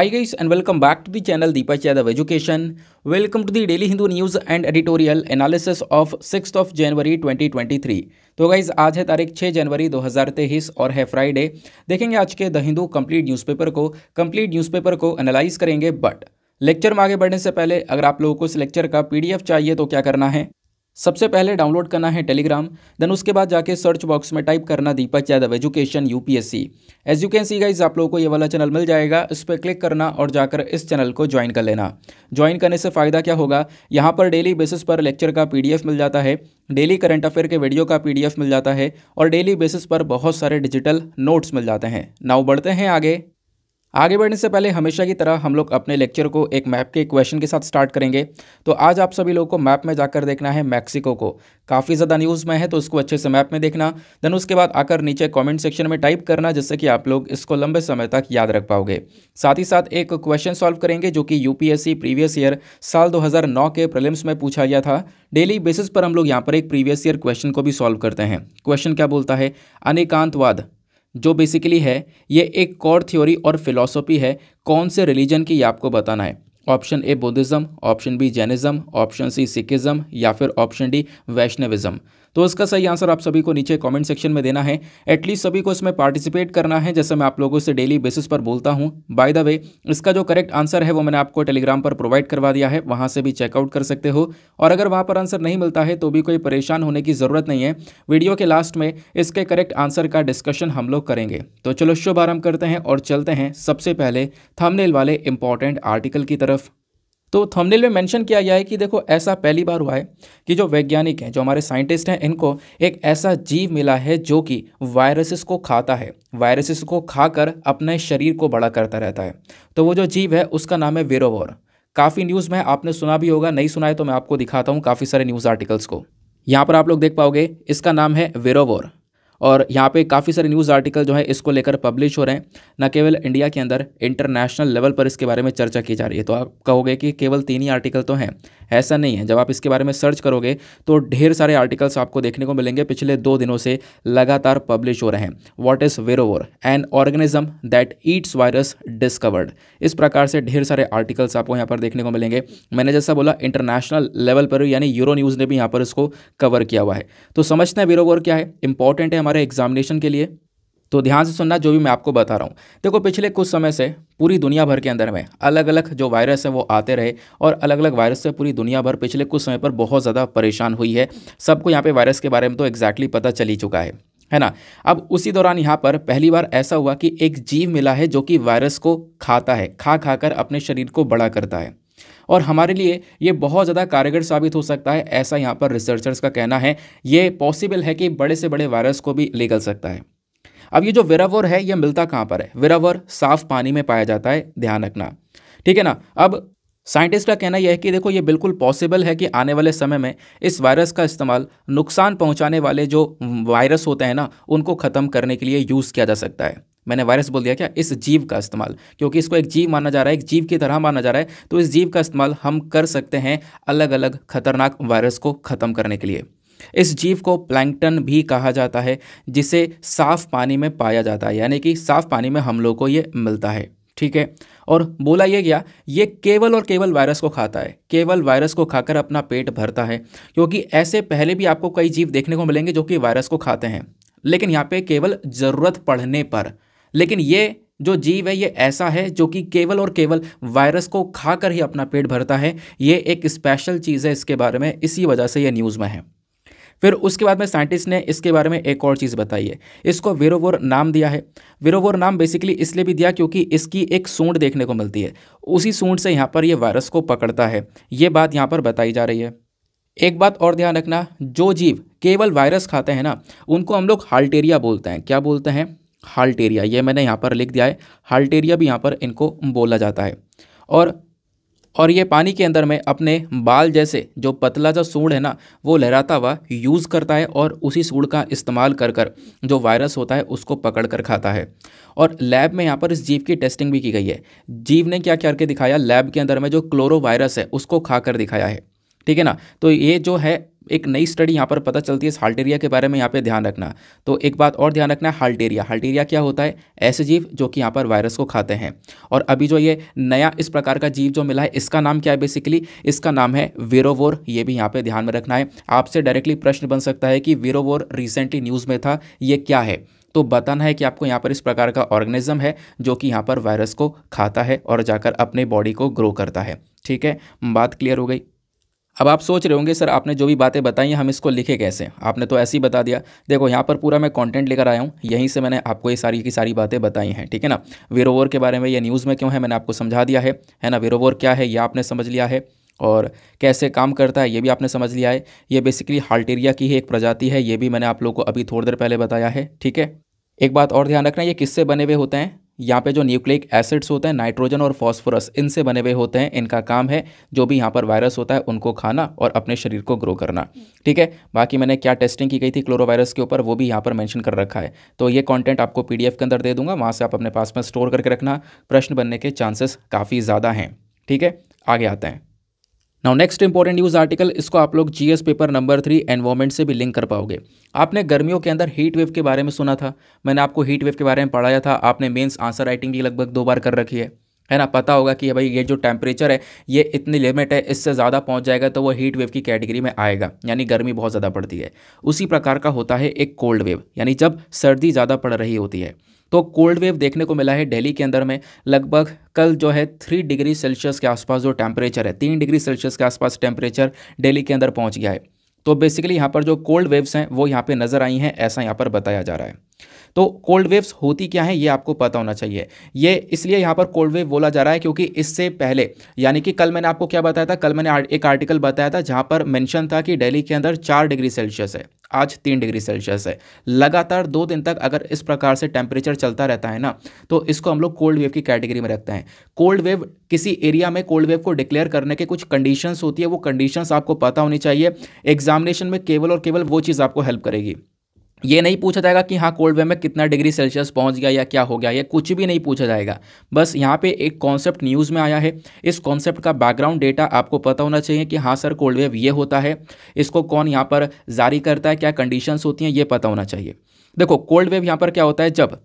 I guys and welcome back to the channel Deepa Yadav education welcome to the daily Hindu news and editorial analysis of six of January 2023 तो guys आज है तारीख छः जनवरी 2023 और है Friday देखेंगे आज के द हिंदू कंप्लीट न्यूज़पेपर को कंप्लीट न्यूज़पेपर को एनालाइज करेंगे बट लेक्चर में आगे बढ़ने से पहले अगर आप लोगों को इस लेक्चर का पी चाहिए तो क्या करना है सबसे पहले डाउनलोड करना है टेलीग्राम देन उसके बाद जाके सर्च बॉक्स में टाइप करना Deepak Yadav education see as you can see guys आप लोगों को ये वाला चैनल मिल जाएगा इस पर क्लिक करना और जाकर इस चैनल को ज्वाइन कर लेना ज्वाइन करने से फ़ायदा क्या होगा यहाँ पर डेली बेसिस पर लेक्चर का पी मिल जाता है डेली करंट अफेयर के वीडियो का पी मिल जाता है और डेली बेसिस पर बहुत सारे डिजिटल नोट्स मिल जाते हैं नाव बढ़ते हैं आगे आगे बढ़ने से पहले हमेशा की तरह हम लोग अपने लेक्चर को एक मैप के क्वेश्चन के साथ स्टार्ट करेंगे तो आज आप सभी लोगों को मैप में जाकर देखना है मैक्सिको को काफ़ी ज़्यादा न्यूज़ में है तो उसको अच्छे से मैप में देखना देन उसके बाद आकर नीचे कमेंट सेक्शन में टाइप करना जिससे कि आप लोग इसको लंबे समय तक याद रख पाओगे साथ ही साथ एक क्वेश्चन सॉल्व करेंगे जो कि यू प्रीवियस ईयर साल दो के प्रलिम्स में पूछा गया था डेली बेसिस पर हम लोग यहाँ पर एक प्रीवियस ईयर क्वेश्चन को भी सॉल्व करते हैं क्वेश्चन क्या बोलता है अनिकांतवाद जो बेसिकली है ये एक कॉर थ्योरी और फिलॉसफी है कौन से रिलीजन की आपको बताना है option A Buddhism option B Jainism option C Sikhism या फिर ऑप्शन डी वैष्णविज़्म तो उसका सही आंसर आप सभी को नीचे कमेंट सेक्शन में देना है एटलीस्ट सभी को इसमें पार्टिसिपेट करना है जैसे मैं आप लोगों से डेली बेसिस पर बोलता हूँ बाय द वे इसका जो करेक्ट आंसर है वो मैंने आपको टेलीग्राम पर प्रोवाइड करवा दिया है वहाँ से भी चेकआउट कर सकते हो और अगर वहाँ पर आंसर नहीं मिलता है तो भी कोई परेशान होने की ज़रूरत नहीं है वीडियो के लास्ट में इसके करेक्ट आंसर का डिस्कशन हम लोग करेंगे तो चलो शुभ करते हैं और चलते हैं सबसे पहले थमनेल वाले इंपॉर्टेंट आर्टिकल की तरफ तो थंबनेल में मेंशन किया गया है कि देखो ऐसा पहली बार हुआ है कि जो वैज्ञानिक हैं जो हमारे साइंटिस्ट हैं इनको एक ऐसा जीव मिला है जो कि वायरसेस को खाता है वायरसेस को खाकर अपने शरीर को बड़ा करता रहता है तो वो जो जीव है उसका नाम है वेरोवोर काफ़ी न्यूज़ में आपने सुना भी होगा नहीं सुना है तो मैं आपको दिखाता हूँ काफ़ी सारे न्यूज़ आर्टिकल्स को यहाँ पर आप लोग देख पाओगे इसका नाम है वेरोवोर और यहाँ पे काफ़ी सारे न्यूज़ आर्टिकल जो है इसको लेकर पब्लिश हो रहे हैं न केवल इंडिया के अंदर इंटरनेशनल लेवल पर इसके बारे में चर्चा की जा रही है तो आप कहोगे कि केवल तीन ही आर्टिकल तो हैं ऐसा नहीं है जब आप इसके बारे में सर्च करोगे तो ढेर सारे आर्टिकल्स आपको देखने को मिलेंगे पिछले दो दिनों से लगातार पब्लिश हो रहे हैं what is virovore an organism that eats virus discovered इस प्रकार से ढेर सारे आर्टिकल्स आपको यहाँ पर देखने को मिलेंगे मैंने जैसा बोला इंटरनेशनल लेवल पर यानी यूरो न्यूज़ ने भी यहाँ पर इसको कवर किया हुआ है तो समझते हैं वेरोवर क्या है इंपॉर्टेंट है हमारे एग्जामिनेशन के लिए तो ध्यान से सुनना जो भी मैं आपको बता रहा हूँ देखो पिछले कुछ समय से पूरी दुनिया भर के अंदर में अलग अलग जो वायरस हैं वो आते रहे और अलग अलग वायरस से पूरी दुनिया भर पिछले कुछ समय पर बहुत ज़्यादा परेशान हुई है सबको यहाँ पे वायरस के बारे में तो एग्जैक्टली पता चल ही चुका है है ना अब उसी दौरान यहाँ पर पहली बार ऐसा हुआ कि एक जीव मिला है जो कि वायरस को खाता है खा खा कर अपने शरीर को बड़ा करता है और हमारे लिए ये बहुत ज़्यादा कारगर साबित हो सकता है ऐसा यहाँ पर रिसर्चर्स का कहना है ये पॉसिबल है कि बड़े से बड़े वायरस को भी लेगल सकता है अब ये जो विरावर है ये मिलता कहाँ पर है विरावर साफ पानी में पाया जाता है ध्यान रखना ठीक है ना अब साइंटिस्ट का कहना यह है कि देखो ये बिल्कुल पॉसिबल है कि आने वाले समय में इस वायरस का इस्तेमाल नुकसान पहुंचाने वाले जो वायरस होते हैं ना उनको ख़त्म करने के लिए यूज़ किया जा सकता है मैंने वायरस बोल दिया क्या इस जीव का इस्तेमाल क्योंकि इसको एक जीव माना जा रहा है एक जीव की तरह माना जा रहा है तो इस जीव का इस्तेमाल हम कर सकते हैं अलग अलग खतरनाक वायरस को ख़त्म करने के लिए इस जीव को प्लैंकटन भी कहा जाता है जिसे साफ पानी में पाया जाता है यानी कि साफ पानी में हम लोग को ये मिलता है ठीक है और बोला ये गया ये केवल और केवल वायरस को खाता है केवल वायरस को खाकर अपना पेट भरता है क्योंकि ऐसे पहले भी आपको कई जीव देखने को मिलेंगे जो कि वायरस को खाते हैं लेकिन यहाँ पे केवल ज़रूरत पड़ने पर लेकिन ये जो जीव है ये ऐसा है जो कि केवल और केवल वायरस को खाकर ही अपना पेट भरता है ये एक स्पेशल चीज़ है इसके बारे में इसी वजह से ये न्यूज़ में है फिर उसके बाद में साइंटिस्ट ने इसके बारे में एक और चीज़ बताई है इसको वेरोवोर नाम दिया है वेरोवोर नाम बेसिकली इसलिए भी दिया क्योंकि इसकी एक सूंड देखने को मिलती है उसी सूंड से यहाँ पर यह वायरस को पकड़ता है ये बात यहाँ पर बताई जा रही है एक बात और ध्यान रखना जो जीव केवल वायरस खाते हैं ना उनको हम लोग हाल्टेरिया बोलते हैं क्या बोलते हैं हाल्ट एरिया ये मैंने यहाँ पर लिख दिया है हाल्ट एरिया भी यहाँ पर इनको बोला जाता है और और ये पानी के अंदर में अपने बाल जैसे जो पतला जो सूढ़ है ना वो लहराता हुआ यूज़ करता है और उसी सूढ़ का इस्तेमाल कर कर जो वायरस होता है उसको पकड़ कर खाता है और लैब में यहाँ पर इस जीव की टेस्टिंग भी की गई है जीव ने क्या करके दिखाया लैब के अंदर में जो क्लोरो वायरस है उसको खा कर दिखाया है ठीक है ना तो ये जो है एक नई स्टडी यहाँ पर पता चलती है हाल्टेरिया के बारे में यहाँ पे ध्यान रखना तो एक बात और ध्यान रखना है हाल्टेरिया हाल्टेरिया क्या होता है ऐसे जीव जो कि यहाँ पर वायरस को खाते हैं और अभी जो ये नया इस प्रकार का जीव जो मिला है इसका नाम क्या है बेसिकली इसका नाम है वेरोवोर ये भी यहाँ पर ध्यान में रखना है आपसे डायरेक्टली प्रश्न बन सकता है कि वेरोवोर रिसेंटली न्यूज़ में था ये क्या है तो बताना है कि आपको यहाँ पर इस प्रकार का ऑर्गेनिज्म है जो कि यहाँ पर वायरस को खाता है और जाकर अपने बॉडी को ग्रो करता है ठीक है बात क्लियर हो गई अब आप सोच रहे होंगे सर आपने जो भी बातें बताई हैं हम इसको लिखे कैसे आपने तो ऐसे ही बता दिया देखो यहाँ पर पूरा मैं कंटेंट लेकर आया हूँ यहीं से मैंने आपको ये सारी की सारी बातें बताई हैं ठीक है ना वेरोवर के बारे में ये न्यूज़ में क्यों है मैंने आपको समझा दिया है है ना वेरोवर क्या है ये आपने समझ लिया है और कैसे काम करता है ये भी आपने समझ लिया है ये बेसिकली हाल्टेरिया की ही एक प्रजाति है ये भी मैंने आप लोग को अभी थोड़ी देर पहले बताया है ठीक है एक बात और ध्यान रखना ये किससे बने हुए होते हैं यहाँ पे जो न्यूक्लिक एसिड्स होते हैं नाइट्रोजन और फॉस्फोरस इनसे बने हुए होते हैं इनका काम है जो भी यहाँ पर वायरस होता है उनको खाना और अपने शरीर को ग्रो करना ठीक है बाकी मैंने क्या टेस्टिंग की गई थी क्लोरोवायरस के ऊपर वो भी यहाँ पर मेंशन कर रखा है तो ये कंटेंट आपको पी के अंदर दे दूंगा वहाँ से आप अपने पास में स्टोर करके रखना प्रश्न बनने के चांसेस काफ़ी ज़्यादा हैं ठीक है आगे आते हैं now next important news article इसको आप लोग GS paper number three environment से भी लिंक कर पाओगे आपने गर्मियों के अंदर हीट वेव के बारे में सुना था मैंने आपको हीट वेव के बारे में पढ़ाया था आपने मेंस आंसर राइटिंग भी लगभग दो बार कर रखी है है ना पता होगा कि भाई ये जो टेम्परेचर है ये इतनी लिमिट है इससे ज़्यादा पहुंच जाएगा तो वो हीट वेव की कैटेगरी में आएगा यानी गर्मी बहुत ज़्यादा पड़ती है उसी प्रकार का होता है एक कोल्ड वेव यानी जब सर्दी ज़्यादा पड़ रही होती है तो कोल्ड वेव देखने को मिला है दिल्ली के अंदर में लगभग कल जो है थ्री डिग्री सेल्सियस के आसपास जो टेम्परेचर है तीन डिग्री सेल्सियस के आसपास टेम्परेचर दिल्ली के अंदर पहुंच गया है तो बेसिकली यहाँ पर जो कोल्ड वेव्स हैं वो यहाँ पे नज़र आई हैं ऐसा यहाँ पर बताया जा रहा है तो कोल्ड वेव्स होती क्या है ये आपको पता होना चाहिए ये इसलिए यहाँ पर कोल्ड वेव बोला जा रहा है क्योंकि इससे पहले यानी कि कल मैंने आपको क्या बताया था कल मैंने एक आर्टिकल बताया था जहाँ पर मैंशन था कि डेली के अंदर चार डिग्री सेल्सियस है आज तीन डिग्री सेल्सियस है लगातार दो दिन तक अगर इस प्रकार से टेम्परेचर चलता रहता है ना तो इसको हम लोग कोल्ड वेव की कैटेगरी में रखते हैं कोल्ड वेव किसी एरिया में कोल्ड वेव को डिक्लेयर करने के कुछ कंडीशंस होती है वो कंडीशंस आपको पता होनी चाहिए एग्जामिनेशन में केवल और केवल वो चीज़ आपको हेल्प करेगी ये नहीं पूछा जाएगा कि हाँ कोल्ड वेव में कितना डिग्री सेल्सियस पहुंच गया या क्या हो गया या कुछ भी नहीं पूछा जाएगा बस यहाँ पे एक कॉन्सेप्ट न्यूज़ में आया है इस कॉन्सेप्ट का बैकग्राउंड डेटा आपको पता होना चाहिए कि हाँ सर कोल्ड वेव ये होता है इसको कौन यहाँ पर जारी करता है क्या कंडीशंस होती हैं ये पता होना चाहिए देखो कोल्ड वेव यहाँ पर क्या होता है जब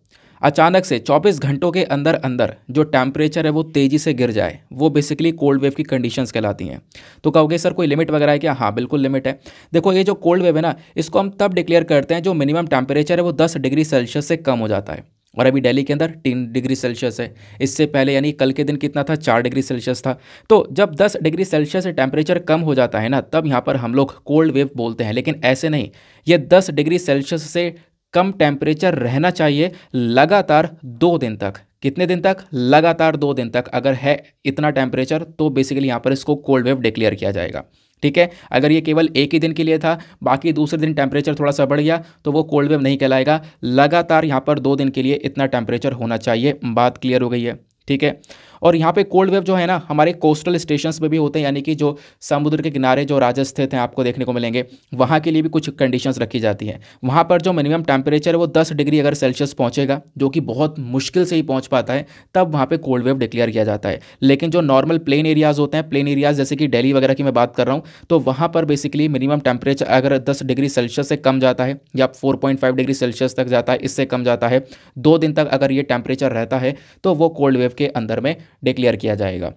अचानक से 24 घंटों के अंदर अंदर जो टेम्परेचर है वो तेज़ी से गिर जाए वो बेसिकली कोल्ड वेव की कंडीशंस कहलाती हैं तो कहोगे सर कोई लिमिट वगैरह है क्या हाँ बिल्कुल लिमिट है देखो ये जो कोल्ड वेव है ना इसको हम तब डिक्लेयर करते हैं जो मिनिमम टेम्परेचर है वो दस डिग्री सेल्सियस से कम हो जाता है और अभी दिल्ली के अंदर तीन डिग्री सेल्सियस है इससे पहले यानी कल के दिन कितना था चार डिग्री सेल्सियस था तो जब दस डिग्री सेल्सियस से टेम्परेचर कम हो जाता है ना तब यहाँ पर हम लोग कोल्ड वेव बोलते हैं लेकिन ऐसे नहीं ये दस डिग्री सेल्सियस से कम टेम्परेचर रहना चाहिए लगातार दो दिन तक कितने दिन तक लगातार दो दिन तक अगर है इतना टेम्परेचर तो बेसिकली यहाँ पर इसको कोल्ड वेव डिक्लेयर किया जाएगा ठीक है अगर ये केवल एक ही दिन के लिए था बाकी दूसरे दिन टेम्परेचर थोड़ा सा बढ़ गया तो वो कोल्ड वेव नहीं कहलाएगा लगातार यहाँ पर दो दिन के लिए इतना टेम्परेचर होना चाहिए बात क्लियर हो गई है ठीक है और यहाँ पे कोल्ड वेव जो है ना हमारे कोस्टल स्टेशन में भी होते हैं यानी कि जो समुद्र के किनारे जो राज्य स्थित हैं आपको देखने को मिलेंगे वहाँ के लिए भी कुछ कंडीशंस रखी जाती हैं वहाँ पर जो मिनिमम टेम्परेचर है वो दस डिग्री अगर सेल्सियस पहुँचेगा जो कि बहुत मुश्किल से ही पहुँच पाता है तब वहाँ पर कोल्ड वेव डिक्लेयर किया जाता है लेकिन जो नॉर्मल प्लेन एरियाज होते हैं प्लेन एरियाज जैसे कि डेली वगैरह की मैं बात कर रहा हूँ तो वहाँ पर बेसिकली मिनिमम टेम्परेचर अगर दस डिग्री सेल्सियस से कम जाता है या four point five degree Celsius तक जाता है इससे कम जाता है दो दिन तक अगर ये टेम्परेचर रहता है तो वो कोल्ड वेव के अंदर में डिक्लेयर किया जाएगा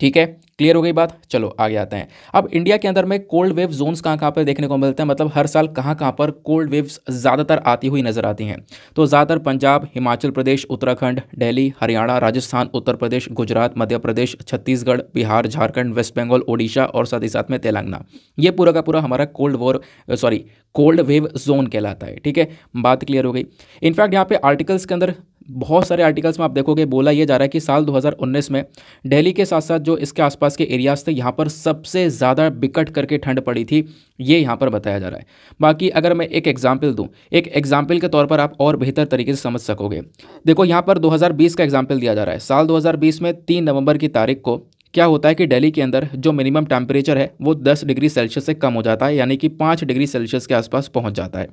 ठीक है क्लियर हो गई बात चलो आगे आते हैं अब इंडिया के अंदर में कोल्ड वेव जोन्स कहाँ कहाँ पर देखने को मिलते हैं मतलब हर साल कहाँ कहाँ पर कोल्ड वेव्स ज़्यादातर आती हुई नजर आती हैं तो ज़्यादातर पंजाब हिमाचल प्रदेश उत्तराखंड दिल्ली हरियाणा राजस्थान उत्तर प्रदेश गुजरात मध्य प्रदेश छत्तीसगढ़ बिहार झारखंड वेस्ट बंगाल ओडिशा और साथ ही साथ में तेलंगाना ये पूरा का पूरा हमारा cold war sorry cold wave zone कहलाता है ठीक है बात क्लियर हो गई इनफैक्ट यहाँ पे आर्टिकल्स के अंदर बहुत सारे आर्टिकल्स में आप देखोगे बोला यह जा रहा है कि साल 2019 में दिल्ली के साथ साथ जो इसके आसपास के एरियाज थे यहाँ पर सबसे ज़्यादा बिकट करके ठंड पड़ी थी ये यहाँ पर बताया जा रहा है बाकी अगर मैं एक एग्जाम्पल दूँ एक एग्जाम्पल के तौर पर आप और बेहतर तरीके से समझ सकोगे देखो यहाँ पर दो का एग्जाम्पल दिया जा रहा है साल दो में तीन नवंबर की तारीख को क्या होता है कि दिल्ली के अंदर जो मिनिमम टेम्परेचर है वो 10 डिग्री सेल्सियस से कम हो जाता है यानी कि 5 डिग्री सेल्सियस के आसपास पहुंच जाता है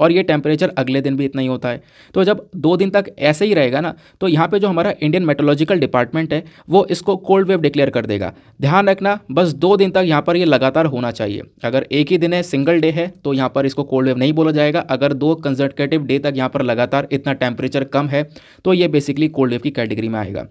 और ये टेम्परेचर अगले दिन भी इतना ही होता है तो जब दो दिन तक ऐसे ही रहेगा ना तो यहाँ पे जो हमारा इंडियन मेट्रोलॉजिकल डिपार्टमेंट है वो इसको कोल्ड वेव डिक्लेयर कर देगा ध्यान रखना बस दो दिन तक यहाँ पर ये लगातार होना चाहिए अगर एक ही दिन है सिंगल डे है तो यहाँ पर इसको कोल्ड वेव नहीं बोला जाएगा अगर दो कंजर्टेटिव डे तक यहाँ पर लगातार इतना टेम्परेचर कम है तो ये बेसिकली कोल्ड वेव की कैटेगरी में आएगा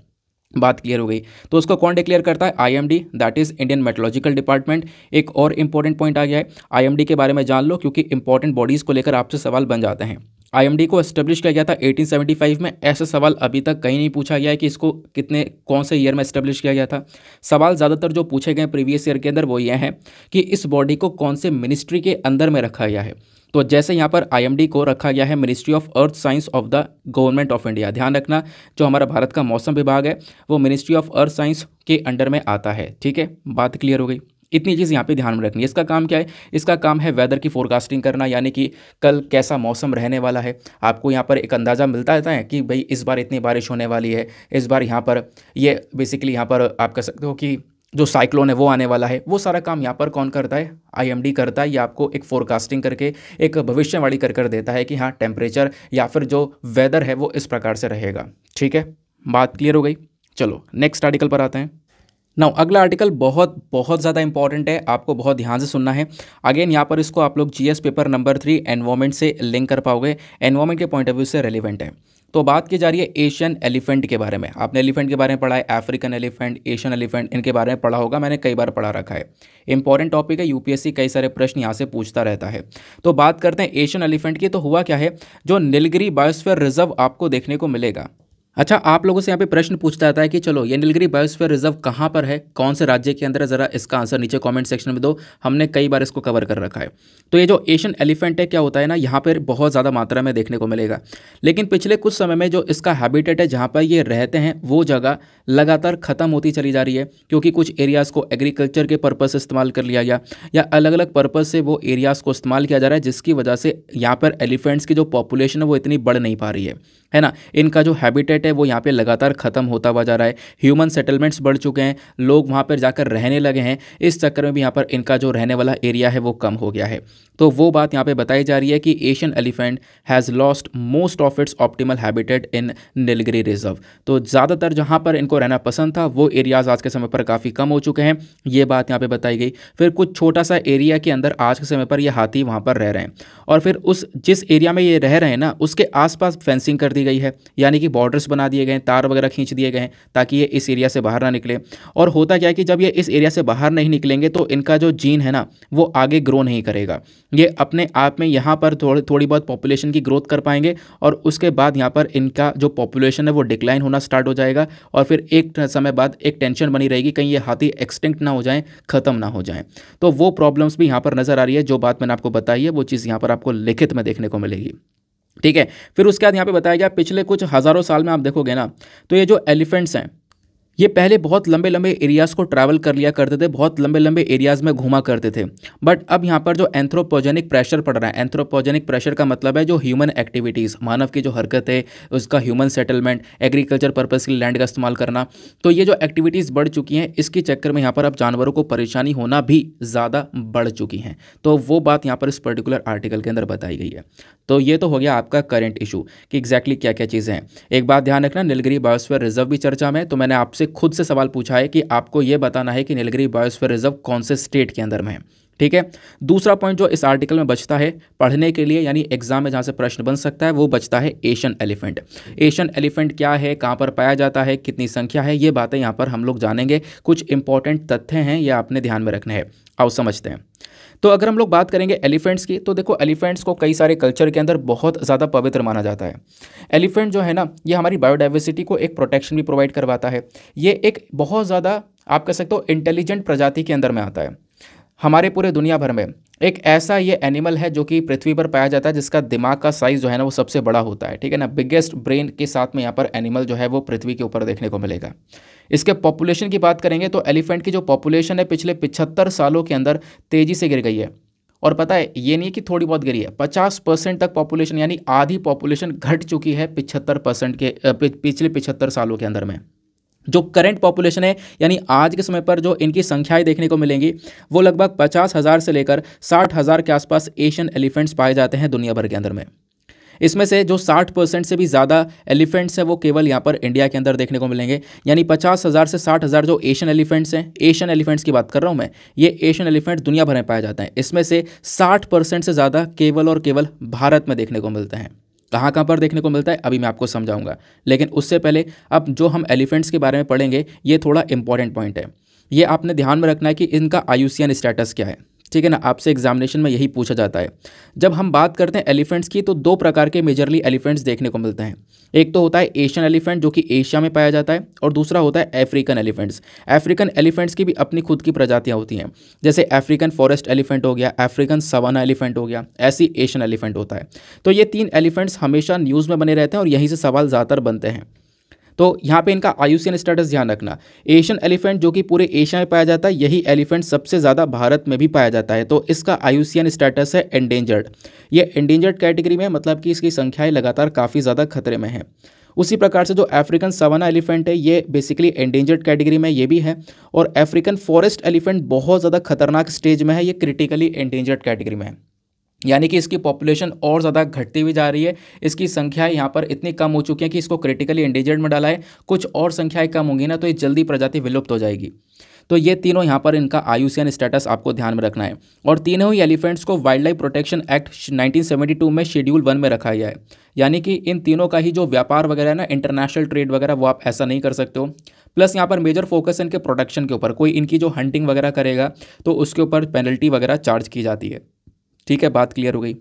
बात क्लियर हो गई तो उसको कौन डिक्लेयर करता है IMD that is Indian meteorological department एक और इंपॉर्टेंट पॉइंट आ गया है आईएमडी के बारे में जान लो क्योंकि इंपॉर्टेंट बॉडीज़ को लेकर आपसे सवाल बन जाते हैं आईएमडी को एस्टेब्लिश किया गया था 1875 में ऐसा सवाल अभी तक कहीं नहीं पूछा गया है कि इसको कितने कौन से ईयर में एस्टेब्लिश किया गया था सवाल ज़्यादातर जो पूछे गए प्रीवियस ईयर के अंदर वो ये हैं कि इस बॉडी को कौन से मिनिस्ट्री के अंदर में रखा गया है तो जैसे यहाँ पर आईएमडी को रखा गया है ministry of earth science of the government of India ध्यान रखना जो हमारा भारत का मौसम विभाग है वो मिनिस्ट्री ऑफ अर्थ साइंस के अंडर में आता है ठीक है बात क्लियर हो गई इतनी चीज़ यहाँ पे ध्यान में रखनी है इसका काम क्या है इसका काम है वेदर की फोरकास्टिंग करना यानी कि कल कैसा मौसम रहने वाला है आपको यहाँ पर एक अंदाज़ा मिलता रहता है कि भाई इस बार इतनी बारिश होने वाली है इस बार यहाँ पर ये बेसिकली यहाँ पर आप कह सकते हो कि जो साइक्लोन है वो आने वाला है वो सारा काम यहाँ पर कौन करता है आईएमडी करता है या आपको एक फोरकास्टिंग करके एक भविष्यवाणी कर कर देता है कि हाँ टेम्परेचर या फिर जो वेदर है वो इस प्रकार से रहेगा ठीक है बात क्लियर हो गई चलो नेक्स्ट आर्टिकल पर आते हैं नाउ अगला आर्टिकल बहुत बहुत ज़्यादा इंपॉर्टेंट है आपको बहुत ध्यान से सुनना है अगेन यहाँ पर इसको आप लोग GS paper number three environment से लिंक कर पाओगे एनवायरमेंट के पॉइंट ऑफ व्यू से रेलिवेंट है तो बात की जा रही है एशियन एलिफेंट के बारे में आपने एलिफेंट के बारे में पढ़ा है अफ्रीकन एलिफेंट एशियन एलिफेंट इनके बारे में पढ़ा होगा मैंने कई बार पढ़ा रखा है इंपॉर्टेंट टॉपिक है यूपीएससी कई सारे प्रश्न यहाँ से पूछता रहता है तो बात करते हैं एशियन एलिफेंट की तो हुआ क्या है जो नीलगिरी बायोस्फेयर रिजर्व आपको देखने को मिलेगा अच्छा आप लोगों से यहाँ पे प्रश्न पूछता जाता है कि चलो ये नीलगिरी बायोस्फीयर रिजर्व कहाँ पर है कौन से राज्य के अंदर है ज़रा इसका आंसर नीचे कमेंट सेक्शन में दो हमने कई बार इसको कवर कर रखा है तो ये जो एशियन एलिफेंट है क्या होता है ना यहाँ पर बहुत ज़्यादा मात्रा में देखने को मिलेगा लेकिन पिछले कुछ समय में जो इसका हैबिटेट है जहाँ पर ये रहते हैं वो जगह लगातार ख़त्म होती चली जा रही है क्योंकि कुछ एरियाज़ को एग्रीकल्चर के पर्पज़ से इस्तेमाल कर लिया गया या अलग अलग पर्पज़ से वो एरियाज़ को इस्तेमाल किया जा रहा है जिसकी वजह से यहाँ पर एलिफेंट्स की जो पॉपुलेशन है वो इतनी बढ़ नहीं पा रही है है ना इनका जो हैबिटेट मार्केट है वो यहाँ पे लगातार ख़त्म होता हुआ जा रहा है ह्यूमन सेटलमेंट्स बढ़ चुके हैं लोग वहाँ पर जाकर रहने लगे हैं इस चक्कर में भी यहाँ पर इनका जो रहने वाला एरिया है वो कम हो गया है तो वो बात यहाँ पे बताई जा रही है कि Asian elephant has lost most of its optimal habitat in Nilgiri reserve तो ज़्यादातर जहाँ पर इनको रहना पसंद था वो एरियाज़ आज के समय पर काफ़ी कम हो चुके हैं ये बात यहाँ पर बताई गई फिर कुछ छोटा सा एरिया के अंदर आज के समय पर ये हाथी वहाँ पर रह रहे हैं और फिर उस जिस एरिया में ये रह रहे हैं ना उसके आसपास फेंसिंग कर दी गई है यानी कि बॉर्डर्स बना दिए गए तार वगैरह खींच दिए गए ताकि ये इस एरिया से बाहर ना निकले और होता क्या है कि जब ये इस एरिया से बाहर नहीं निकलेंगे तो इनका जो जीन है ना वो आगे ग्रो नहीं करेगा ये अपने आप में यहाँ पर थोड़ी थोड़ी बहुत पॉपुलेशन की ग्रोथ कर पाएंगे और उसके बाद यहाँ पर इनका जो पॉपुलेशन है वो डिक्लाइन होना स्टार्ट हो जाएगा और फिर एक समय बाद एक टेंशन बनी रहेगी कहीं ये हाथी एक्सटिंक्ट ना हो जाएँ ख़त्म ना हो जाएँ तो वो प्रॉब्लम्स भी यहाँ पर नज़र आ रही है जो बात मैंने आपको बताई है वो चीज़ यहाँ पर आपको लिखित में देखने को मिलेगी ठीक है फिर उसके बाद यहाँ पे बताया गया पिछले कुछ हज़ारों साल में आप देखोगे ना तो ये जो एलिफेंट्स हैं ये पहले बहुत लंबे लंबे एरियाज़ को ट्रैवल कर लिया करते थे बहुत लंबे लंबे एरियाज़ में घूमा करते थे बट अब यहाँ पर जो एंथ्रोपोजेनिक प्रेशर पड़ रहा है एंथ्रोपोजेनिक प्रेशर का मतलब है जो ह्यूमन एक्टिविटीज़ मानव की जो हरकत है उसका ह्यूमन सेटलमेंट एग्रीकल्चर पर्पज़ के लैंड का इस्तेमाल करना तो ये जो एक्टिविटीज़ बढ़ चुकी हैं इसके चक्कर में यहाँ पर अब जानवरों को परेशानी होना भी ज़्यादा बढ़ चुकी हैं तो वो बात यहाँ पर इस पर्टिकुलर आर्टिकल के अंदर बताई गई है तो ये तो हो गया आपका करेंट इशू कि एग्जैक्टली क्या क्या चीज़ें हैं एक बात ध्यान रखना नीलगिरी बायोस्फीयर रिजर्व भी चर्चा में तो मैंने आपसे खुद से सवाल पूछा है कि आपको यह बताना है कि नीलगिरी बायोस्फीयर रिजर्व कौन से स्टेट के अंदर में है ठीक है दूसरा पॉइंट जो इस आर्टिकल में बचता है पढ़ने के लिए यानी एग्जाम में जहाँ से प्रश्न बन सकता है वो बचता है एशियन एलिफेंट एशियन एलिफेंट क्या है कहाँ पर पाया जाता है कितनी संख्या है ये बातें यहाँ पर हम लोग जानेंगे कुछ इंपॉर्टेंट तथ्य हैं ये आपने ध्यान में रखने हैं आओ समझते हैं तो अगर हम लोग बात करेंगे एलिफेंट्स की तो देखो एलिफेंट्स को कई सारे कल्चर के अंदर बहुत ज़्यादा पवित्र माना जाता है एलिफेंट जो है ना ये हमारी बायोडाइवर्सिटी को एक प्रोटेक्शन भी प्रोवाइड करवाता है ये एक बहुत ज़्यादा आप कह सकते हो इंटेलिजेंट प्रजाति के अंदर में आता है हमारे पूरे दुनिया भर में एक ऐसा ये एनिमल है जो कि पृथ्वी पर पाया जाता है जिसका दिमाग का साइज़ जो है ना वो सबसे बड़ा होता है ठीक है ना बिगेस्ट ब्रेन के साथ में यहाँ पर एनिमल जो है वो पृथ्वी के ऊपर देखने को मिलेगा इसके पॉपुलेशन की बात करेंगे तो एलिफेंट की जो पॉपुलेशन है पिछले पिछहत्तर सालों के अंदर तेज़ी से गिर गई है और पता है ये नहीं कि थोड़ी बहुत गिरी है पचास परसेंट तक पॉपुलेशन यानी आधी पॉपुलेशन घट चुकी है पिछहत्तर परसेंट के पिछले पिछहत्तर सालों के अंदर में जो करंट पॉपुलेशन है यानी आज के समय पर जो इनकी संख्याएं देखने को मिलेंगी वो लगभग पचास हज़ार से लेकर साठ हज़ार के आसपास एशियन एलिफेंट्स पाए जाते हैं दुनिया भर के अंदर में इसमें से जो 60 परसेंट से भी ज़्यादा एलिफेंट्स हैं वो केवल यहाँ पर इंडिया के अंदर देखने को मिलेंगे यानी पचास हज़ार से साठ हज़ार जो एशियन एलिफेंट्स हैं एशियन एलिफेंट्स की बात कर रहा हूँ मैं ये एशियन एलिफेंट दुनिया भर में पाए जाते हैं इसमें से साठ परसेंट से ज़्यादा केवल और केवल भारत में देखने को मिलते हैं कहाँ कहाँ पर देखने को मिलता है अभी मैं आपको समझाऊंगा लेकिन उससे पहले अब जो हम एलिफेंट्स के बारे में पढ़ेंगे ये थोड़ा इंपॉर्टेंट पॉइंट है ये आपने ध्यान में रखना है कि इनका आयुसियन स्टेटस क्या है ठीक है ना आपसे एग्जामिनेशन में यही पूछा जाता है जब हम बात करते हैं एलिफेंट्स की तो दो प्रकार के मेजरली एलिफेंट्स देखने को मिलते हैं एक तो होता है एशियन एलिफेंट जो कि एशिया में पाया जाता है और दूसरा होता है अफ्रीकन एलिफेंट्स अफ्रीकन एलिफेंट्स की भी अपनी खुद की प्रजातियाँ होती हैं जैसे अफ्रीकन फॉरेस्ट एलिफेंट हो गया अफ्रीकन सवाना एलिफेंट हो गया ऐसी एशियन एलिफेंट होता है तो ये तीन एलिफेंट्स हमेशा न्यूज़ में बने रहते हैं और यहीं से सवाल ज़्यादातर बनते हैं तो यहाँ पे इनका आयुषियन स्टेटस ध्यान रखना एशियन एलिफेंट जो कि पूरे एशिया में पाया जाता है यही एलिफेंट सबसे ज़्यादा भारत में भी पाया जाता है तो इसका आयुषियन स्टेटस है एंडेंजर्ड ये एंडेंजर्ड कैटेगरी में मतलब कि इसकी संख्याएँ लगातार काफ़ी ज़्यादा खतरे में हैं उसी प्रकार से जो अफ्रीकन सवाना एलिफेंट है ये बेसिकली एंडेंजर्ड कैटेगरी में ये भी है और अफ्रीकन फॉरेस्ट एलिफेंट बहुत ज़्यादा खतरनाक स्टेज में है ये क्रिटिकली एंडेंजर्ड कैटेगरी में है यानी कि इसकी पॉपुलेशन और ज़्यादा घटती हुई जा रही है इसकी संख्या यहाँ पर इतनी कम हो चुकी है कि इसको क्रिटिकली इंडेजर्ड में डाला है कुछ और संख्याएं कम होंगी ना तो ये जल्दी प्रजाति विलुप्त हो जाएगी तो ये तीनों यहाँ पर इनका आयुषियन स्टेटस आपको ध्यान में रखना है और तीनों ही एलिफेंट्स को वाइल्ड लाइफ प्रोटेक्शन एक्ट 1972 में शेड्यूल वन में रखा गया है यानी कि इन तीनों का ही जो व्यापार वगैरह है ना इंटरनेशनल ट्रेड वगैरह वो आप ऐसा नहीं कर सकते हो प्लस यहाँ पर मेजर फोकस इनके प्रोटेक्शन के ऊपर कोई इनकी जो हंटिंग वगैरह करेगा तो उसके ऊपर पेनल्टी वगैरह चार्ज की जाती है ठीक है बात क्लियर हो गई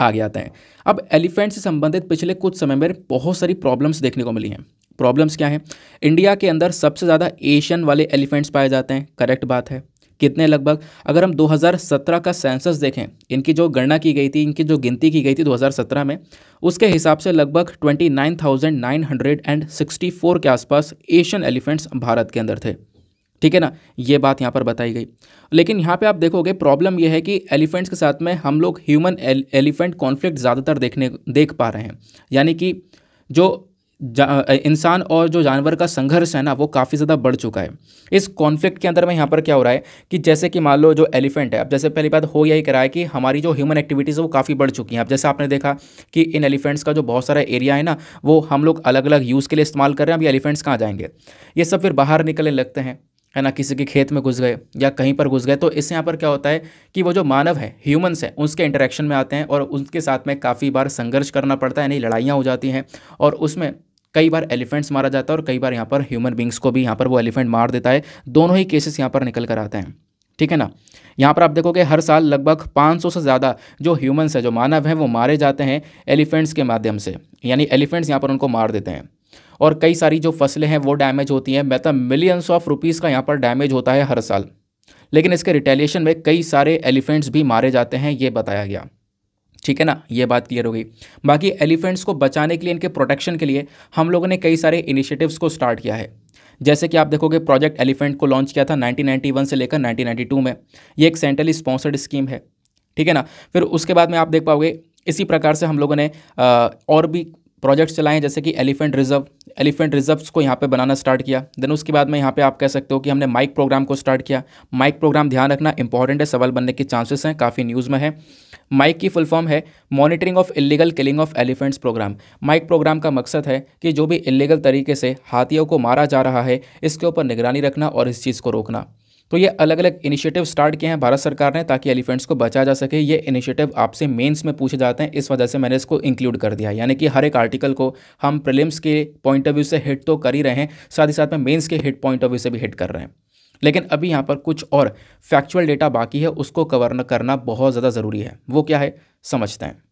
आगे आते हैं अब एलिफेंट से संबंधित पिछले कुछ समय में बहुत सारी प्रॉब्लम्स देखने को मिली हैं प्रॉब्लम्स क्या हैं इंडिया के अंदर सबसे ज़्यादा एशियन वाले एलिफेंट्स पाए जाते हैं करेक्ट बात है कितने लगभग अगर हम 2017 का सेंसस देखें इनकी जो गणना की गई थी इनकी जो गिनती की गई थी 2017 में उसके हिसाब से लगभग 29,964 के आसपास एशियन एलिफेंट्स भारत के अंदर थे ठीक है ना ये बात यहाँ पर बताई गई लेकिन यहाँ पे आप देखोगे प्रॉब्लम ये है कि एलिफेंट्स के साथ में हम लोग ह्यूमन एल, एलिफेंट कॉन्फ्लिक्ट ज़्यादातर देखने देख पा रहे हैं यानी कि जो इंसान और जो जानवर का संघर्ष है ना वो काफ़ी ज़्यादा बढ़ चुका है इस कॉन्फ्लिक्ट के अंदर में यहाँ पर क्या हो रहा है कि जैसे कि मान लो जो एलिफेंट है अब जैसे पहली बात हो यही करा है कि हमारी जो ह्यूमन एक्टिविटीज़ है वो काफ़ी बढ़ चुकी हैं अब जैसे आपने देखा कि इन एलिफेंट्स का जो बहुत सारा एरिया है ना वो हम लोग अलग अलग यूज़ के लिए इस्तेमाल कर रहे हैं अब ये एलिफेंट्स कहाँ जाएंगे ये सब फिर बाहर निकलने लगते हैं है ना किसी के खेत में घुस गए या कहीं पर घुस गए तो इससे यहाँ पर क्या होता है कि वो जो मानव है ह्यूमन्स हैं उसके इंटरेक्शन में आते हैं और उनके साथ में काफ़ी बार संघर्ष करना पड़ता है यानी लड़ाइयाँ हो जाती हैं और उसमें कई बार एलिफेंट्स मारा जाता है और कई बार यहाँ पर ह्यूमन बींग्स को भी यहाँ पर वो एलिफेंट मार देता है दोनों ही केसेस यहाँ पर निकल कर आते हैं ठीक है ना यहाँ पर आप देखोगे हर साल लगभग 500 से ज़्यादा जो ह्यूमन्स है जो मानव हैं वो मारे जाते हैं एलिफेंट्स के माध्यम से यानी एलिफेंट्स यहाँ पर उनको मार देते हैं और कई सारी जो फसलें हैं वो डैमेज होती हैं मतलब मिलियंस ऑफ रुपीज़ का यहाँ पर डैमेज होता है हर साल लेकिन इसके रिटेलिएशन में कई सारे एलिफेंट्स भी मारे जाते हैं ये बताया गया ठीक है ना ये बात क्लियर हो गई बाकी एलिफेंट्स को बचाने के लिए इनके प्रोटेक्शन के लिए हम लोगों ने कई सारे इनिशिएटिव्स को स्टार्ट किया है जैसे कि आप देखोगे प्रोजेक्ट एलिफेंट को लॉन्च किया था 1991 से लेकर 1992 में ये एक सेंट्रली स्पॉन्सर्ड स्कीम है ठीक है ना फिर उसके बाद में आप देख पाओगे इसी प्रकार से हम लोगों ने और भी प्रोजेक्ट्स चलाए जैसे कि एलिफेंट रिजर्व एलिफेंट रिजर्व्स को यहाँ पे बनाना स्टार्ट किया देन उसके बाद में यहाँ पे आप कह सकते हो कि हमने माइक प्रोग्राम को स्टार्ट किया माइक प्रोग्राम ध्यान रखना इंपॉर्टेंट है सवाल बनने के चांसेस हैं काफ़ी न्यूज़ में है माइक की फुल फॉर्म है monitoring of illegal killing of elephants program MIKE program का मकसद है कि जो भी इलीगल तरीके से हाथियों को मारा जा रहा है इसके ऊपर निगरानी रखना और इस चीज़ को रोकना तो ये अलग अलग इनिशिएटिव स्टार्ट किए हैं भारत सरकार ने ताकि एलिफेंट्स को बचा जा सके ये इनिशिएटिव आपसे मेंस में पूछे जाते हैं इस वजह से मैंने इसको इंक्लूड कर दिया यानी कि हर एक आर्टिकल को हम प्रिलिम्स के पॉइंट ऑफ व्यू से हिट तो कर ही रहे हैं साथ ही साथ में मेन्स के हिट पॉइंट ऑफ व्यू से भी हिट कर रहे हैं लेकिन अभी यहाँ पर कुछ और फैक्चुअल डेटा बाकी है उसको कवर करना बहुत ज़्यादा ज़रूरी है वो क्या है समझते हैं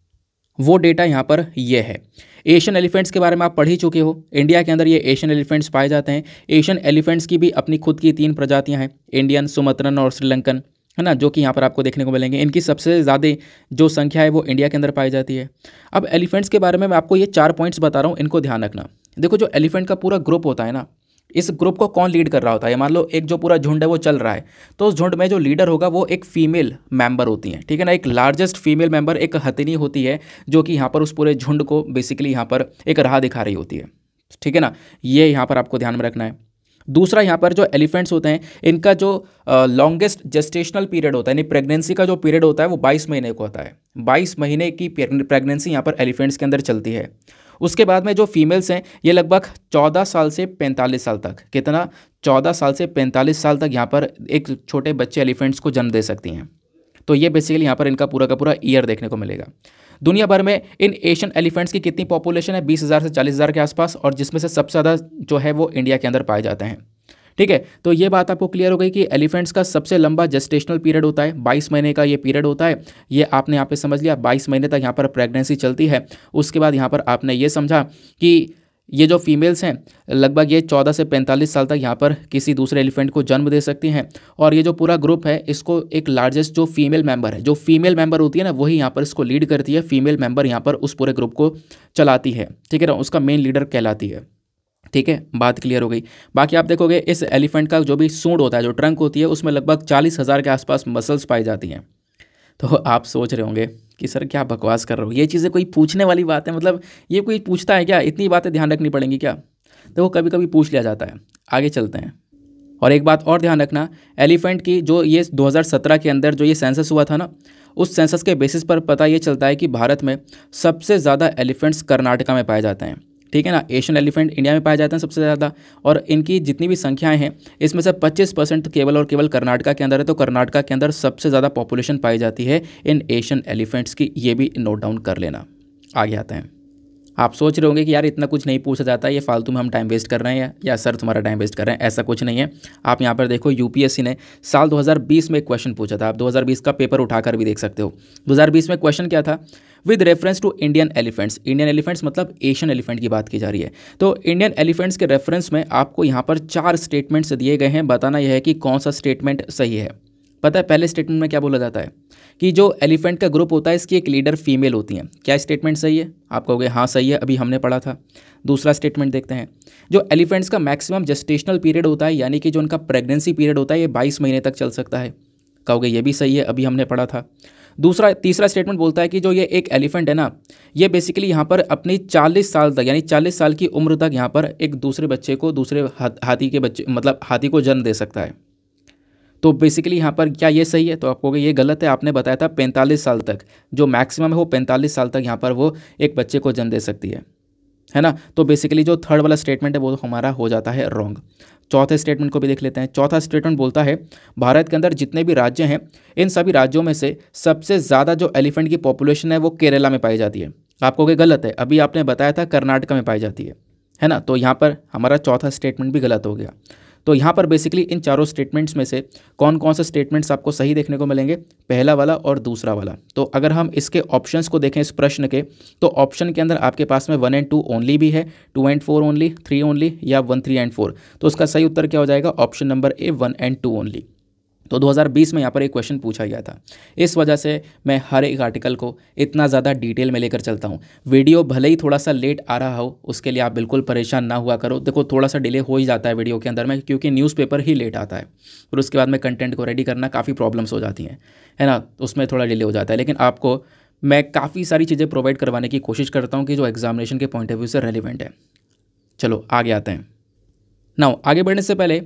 वो डेटा यहाँ पर ये है एशियन एलिफेंट्स के बारे में आप पढ़ ही चुके हो इंडिया के अंदर ये एशियन एलिफेंट्स पाए जाते हैं एशियन एलिफेंट्स की भी अपनी खुद की तीन प्रजातियाँ हैं इंडियन सुमत्रन और श्रीलंकन है ना जो कि यहाँ पर आपको देखने को मिलेंगे इनकी सबसे ज़्यादा जो संख्या है वो इंडिया के अंदर पाई जाती है अब एलिफेंट्स के बारे में मैं आपको ये चार पॉइंट्स बता रहा हूँ इनको ध्यान रखना देखो जो एलिफेंट का पूरा ग्रुप होता है ना इस ग्रुप को कौन लीड कर रहा होता है मान लो एक जो पूरा झुंड है वो चल रहा है तो उस झुंड में जो लीडर होगा वो एक फीमेल मेंबर होती है ठीक है ना एक लार्जेस्ट फीमेल मेंबर एक हथिनी होती है जो कि यहाँ पर उस पूरे झुंड को बेसिकली यहाँ पर एक राह दिखा रही होती है ठीक है ना ये यहाँ पर आपको ध्यान में रखना है दूसरा यहाँ पर जो एलिफेंट्स होते हैं इनका जो लॉन्गेस्ट जेस्टेशनल पीरियड होता है यानी प्रेगनेंसी का जो पीरियड होता है वो 22 महीने का होता है 22 महीने की प्रेगनेंसी यहाँ पर एलिफेंट्स के अंदर चलती है उसके बाद में जो फीमेल्स हैं ये लगभग चौदह साल से पैंतालीस साल तक कितना चौदह साल से पैंतालीस साल तक यहाँ पर एक छोटे बच्चे एलिफेंट्स को जन्म दे सकती हैं तो ये बेसिकली यहाँ पर इनका पूरा का पूरा ईयर देखने को मिलेगा दुनिया भर में इन एशियन एलिफेंट्स की कितनी पॉपुलेशन है बीस हज़ार से चालीस हज़ार के आसपास और जिसमें से सबसे ज़्यादा जो है वो इंडिया के अंदर पाए जाते हैं ठीक है तो ये बात आपको क्लियर हो गई कि एलिफेंट्स का सबसे लंबा जस्टेशनल पीरियड होता है बाईस महीने का ये पीरियड होता है ये आपने यहाँ पे समझ लिया बाईस महीने तक यहाँ पर प्रेगनेंसी चलती है उसके बाद यहाँ पर आपने ये समझा कि ये जो फीमेल्स हैं लगभग ये 14 से 45 साल तक यहाँ पर किसी दूसरे एलिफेंट को जन्म दे सकती हैं और ये जो पूरा ग्रुप है इसको एक लार्जेस्ट जो फीमेल मेंबर है जो फीमेल मेंबर होती है ना वही यहाँ पर इसको लीड करती है फीमेल मेंबर यहाँ पर उस पूरे ग्रुप को चलाती है ठीक है ना उसका मेन लीडर कहलाती है ठीक है बात क्लियर हो गई बाकी आप देखोगे इस एलिफेंट का जो भी सूंड होता है जो ट्रंक होती है उसमें लगभग चालीस हज़ार के आसपास मसल्स पाई जाती हैं तो आप सोच रहे होंगे कि सर क्या बकवास कर रहे हो ये चीज़ें कोई पूछने वाली बात है मतलब ये कोई पूछता है क्या इतनी बातें ध्यान रखनी पड़ेंगी क्या देखो तो कभी कभी पूछ लिया जाता है आगे चलते हैं और एक बात और ध्यान रखना एलिफेंट की जो ये 2017 के अंदर जो ये सेंसस हुआ था ना उस सेंसस के बेसिस पर पता ये चलता है कि भारत में सबसे ज़्यादा एलिफेंट्स कर्नाटका में पाए जाते हैं ठीक है ना एशियन एलिफेंट इंडिया में पाए जाते हैं सबसे ज़्यादा और इनकी जितनी भी संख्याएं हैं इसमें से 25 परसेंट तो केवल और केवल कर्नाटका के अंदर है तो कर्नाटका के अंदर सबसे ज़्यादा पॉपुलेशन पाई जाती है इन एशियन एलिफेंट्स की ये भी नोट डाउन कर लेना आगे आते हैं आप सोच रहे होंगे कि यार इतना कुछ नहीं पूछा जाता है ये फालतू में हम टाइम वेस्ट कर रहे हैं या सर तुम्हारा टाइम वेस्ट कर रहे हैं ऐसा कुछ नहीं है आप यहाँ पर देखो यूपीएससी ने साल 2020 में एक क्वेश्चन पूछा था आप 2020 का पेपर उठाकर भी देख सकते हो 2020 में क्वेश्चन क्या था with reference to Indian elephants Indian elephants मतलब एशियन एलिफेंट की बात की जा रही है तो इंडियन एलिफेंट्स के रेफरेंस में आपको यहाँ पर चार स्टेटमेंट्स दिए गए हैं बताना यह है कि कौन सा स्टेटमेंट सही है पता है पहले स्टेटमेंट में क्या बोला जाता है कि जो एलिफेंट का ग्रुप होता है इसकी एक लीडर फीमेल होती हैं क्या स्टेटमेंट सही है आप कहोगे हाँ सही है अभी हमने पढ़ा था दूसरा स्टेटमेंट देखते हैं जो एलिफेंट्स का मैक्सिमम जस्टेशनल पीरियड होता है यानी कि जो उनका प्रेगनेंसी पीरियड होता है ये बाईस महीने तक चल सकता है कहोगे ये भी सही है अभी हमने पढ़ा था दूसरा तीसरा स्टेटमेंट बोलता है कि जो ये एक एलिफेंट है ना ये बेसिकली यहाँ पर अपनी 40 साल तक यानी 40 साल की उम्र तक यहाँ पर एक दूसरे बच्चे को दूसरे हाथी के बच्चे मतलब हाथी को जन्म दे सकता है तो बेसिकली यहाँ पर क्या ये सही है तो आपको ये गलत है आपने बताया था पैंतालीस साल तक जो मैक्सिमम है वो पैंतालीस साल तक यहाँ पर वो एक बच्चे को जन्म दे सकती है है ना तो बेसिकली जो थर्ड वाला स्टेटमेंट है वो हमारा हो जाता है रॉन्ग चौथे स्टेटमेंट को भी देख लेते हैं चौथा स्टेटमेंट बोलता है भारत के अंदर जितने भी राज्य हैं इन सभी राज्यों में से सबसे ज़्यादा जो एलिफेंट की पॉपुलेशन है वो केरला में पाई जाती है आपको ये गलत है अभी आपने बताया था कर्नाटका में पाई जाती है है ना तो यहाँ पर हमारा चौथा स्टेटमेंट भी गलत हो गया तो यहाँ पर बेसिकली इन चारों स्टेटमेंट्स में से कौन कौन से स्टेटमेंट्स आपको सही देखने को मिलेंगे पहला वाला और दूसरा वाला तो अगर हम इसके ऑप्शंस को देखें इस प्रश्न के तो ऑप्शन के अंदर आपके पास में वन एंड टू ओनली भी है two and four only three only या वन थ्री एंड फोर तो उसका सही उत्तर क्या हो जाएगा option number A one and two only तो 2020 में यहाँ पर एक क्वेश्चन पूछा गया था इस वजह से मैं हर एक आर्टिकल को इतना ज़्यादा डिटेल में लेकर चलता हूँ वीडियो भले ही थोड़ा सा लेट आ रहा हो उसके लिए आप बिल्कुल परेशान ना हुआ करो देखो थोड़ा सा डिले हो ही जाता है वीडियो के अंदर में क्योंकि न्यूज़पेपर ही लेट आता है फिर उसके बाद में कंटेंट को रेडी करना काफ़ी प्रॉब्लम्स हो जाती हैं है ना उसमें थोड़ा डिले हो जाता है लेकिन आपको मैं काफ़ी सारी चीज़ें प्रोवाइड करवाने की कोशिश करता हूँ कि जो एग्जामिनेशन के पॉइंट ऑफ व्यू से रेलिवेंट है चलो आगे आते हैं ना आगे बढ़ने से पहले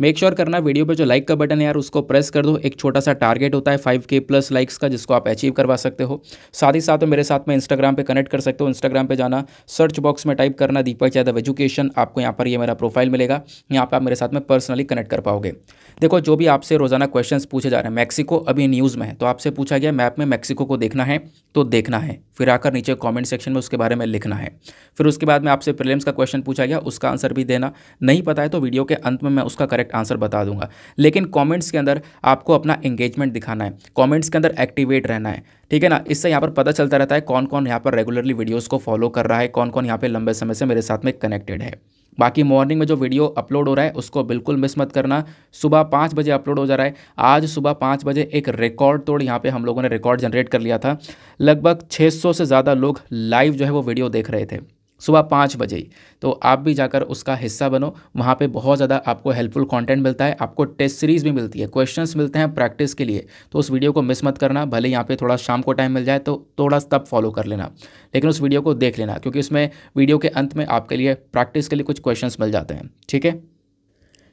मेक श्योर करना वीडियो पे जो लाइक का बटन है यार उसको प्रेस कर दो एक छोटा सा टारगेट होता है फाइव के प्लस लाइक्स का जिसको आप अचीव करवा सकते हो साथ ही साथ मेरे साथ में इंस्टाग्राम पे कनेक्ट कर सकते हो इंस्टाग्राम पे जाना सर्च बॉक्स में टाइप करना दीपक यादव एजुकेशन आपको यहाँ पर ये मेरा प्रोफाइल मिलेगा यहाँ पर आप मेरे साथ में पर्सनली कनेक्ट कर पाओगे देखो जो भी आपसे रोज़ाना क्वेश्चंस पूछे जा रहे हैं मैक्सिको अभी न्यूज़ में है तो आपसे पूछा गया मैप में मैक्सिको को देखना है तो देखना है फिर आकर नीचे कमेंट सेक्शन में उसके बारे में लिखना है फिर उसके बाद में आपसे प्रिलियम्स का क्वेश्चन पूछा गया उसका आंसर भी देना नहीं पता है तो वीडियो के अंत में मैं उसका करेक्ट आंसर बता दूंगा लेकिन कॉमेंट्स के अंदर आपको अपना एंगेजमेंट दिखाना है कॉमेंट्स के अंदर एक्टिवेट रहना है ठीक है ना इससे यहाँ पर पता चलता रहता है कौन कौन यहाँ पर रेगुलरली वीडियोज़ को फॉलो कर रहा है कौन कौन यहाँ पर लंबे समय से मेरे साथ में कनेक्टेड है बाकी मॉर्निंग में जो वीडियो अपलोड हो रहा है उसको बिल्कुल मिस मत करना सुबह पाँच बजे अपलोड हो जा रहा है आज सुबह पाँच बजे एक रिकॉर्ड तोड़ यहाँ पे हम लोगों ने रिकॉर्ड जनरेट कर लिया था लगभग 600 से ज़्यादा लोग लाइव जो है वो वीडियो देख रहे थे सुबह पाँच बजे ही तो आप भी जाकर उसका हिस्सा बनो वहाँ पे बहुत ज़्यादा आपको हेल्पफुल कंटेंट मिलता है आपको टेस्ट सीरीज़ भी मिलती है क्वेश्चंस मिलते हैं प्रैक्टिस के लिए तो उस वीडियो को मिस मत करना भले यहाँ पे थोड़ा शाम को टाइम मिल जाए तो थोड़ा तब फॉलो कर लेना लेकिन उस वीडियो को देख लेना क्योंकि उसमें वीडियो के अंत में आपके लिए प्रैक्टिस के लिए कुछ क्वेश्चन मिल जाते हैं ठीक है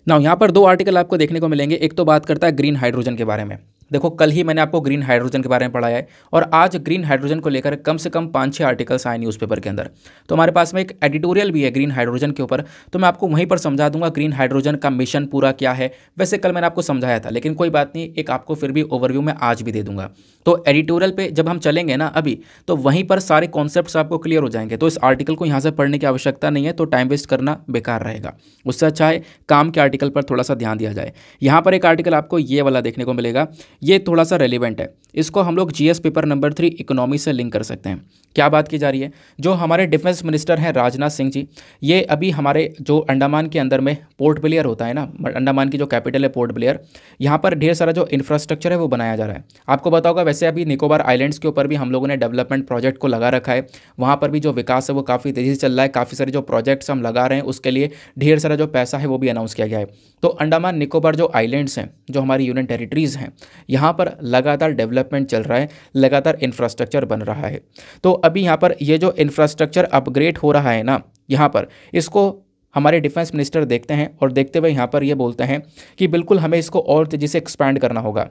ना यहाँ पर दो आर्टिकल आपको देखने को मिलेंगे एक तो बात करता है ग्रीन हाइड्रोजन के बारे में देखो कल ही मैंने आपको ग्रीन हाइड्रोजन के बारे में पढ़ाया है और आज ग्रीन हाइड्रोजन को लेकर कम से कम पाँच छः आर्टिकल्स आए न्यूज़पेपर के अंदर तो हमारे पास में एक एडिटोरियल भी है ग्रीन हाइड्रोजन के ऊपर तो मैं आपको वहीं पर समझा दूंगा ग्रीन हाइड्रोजन का मिशन पूरा क्या है वैसे कल मैंने आपको समझाया था लेकिन कोई बात नहीं एक आपको फिर भी ओवरव्यू में आज भी दे दूंगा तो एडिटोरियल पर जब हम चलेंगे ना अभी तो वहीं पर सारे कॉन्सेप्ट आपको क्लियर हो जाएंगे तो इस आर्टिकल को यहाँ से पढ़ने की आवश्यकता नहीं है तो टाइम वेस्ट करना बेकार रहेगा उससे अच्छा है काम के आर्टिकल पर थोड़ा सा ध्यान दिया जाए यहाँ पर एक आर्टिकल आपको ये वाला देखने को मिलेगा ये थोड़ा सा रेलिवेंट है इसको हम लोग GS paper number three economy से लिंक कर सकते हैं क्या बात की जा रही है जो हमारे डिफेंस मिनिस्टर हैं राजनाथ सिंह जी ये अभी हमारे जो अंडमान के अंदर में पोर्ट ब्लेयर होता है ना अंडमान की जो कैपिटल है पोर्ट ब्लेयर यहाँ पर ढेर सारा जो इंफ्रास्ट्रक्चर है वो बनाया जा रहा है आपको बताओगा वैसे अभी निकोबार आइलैंड्स के ऊपर भी हम लोगों ने डेवलपमेंट प्रोजेक्ट को लगा रखा है वहाँ पर भी जो विकास है वो काफ़ी तेज़ी से चल रहा है काफ़ी सारे जो प्रोजेक्ट्स हम लगा रहे हैं उसके लिए ढेर सारा जो पैसा है वो भी अनाउंस किया गया है तो अंडमान निकोबार जो आइलैंड्स हैं जो हमारी यूनियन टेरिटरीज़ हैं यहाँ पर लगातार डेवलपमेंट चल रहा है लगातार इंफ्रास्ट्रक्चर बन रहा है तो अभी यहाँ पर ये जो इंफ्रास्ट्रक्चर अपग्रेड हो रहा है ना यहाँ पर इसको हमारे डिफेंस मिनिस्टर देखते हैं और देखते हुए यहाँ पर ये बोलते हैं कि बिल्कुल हमें इसको और तेज़ी से एक्सपैंड करना होगा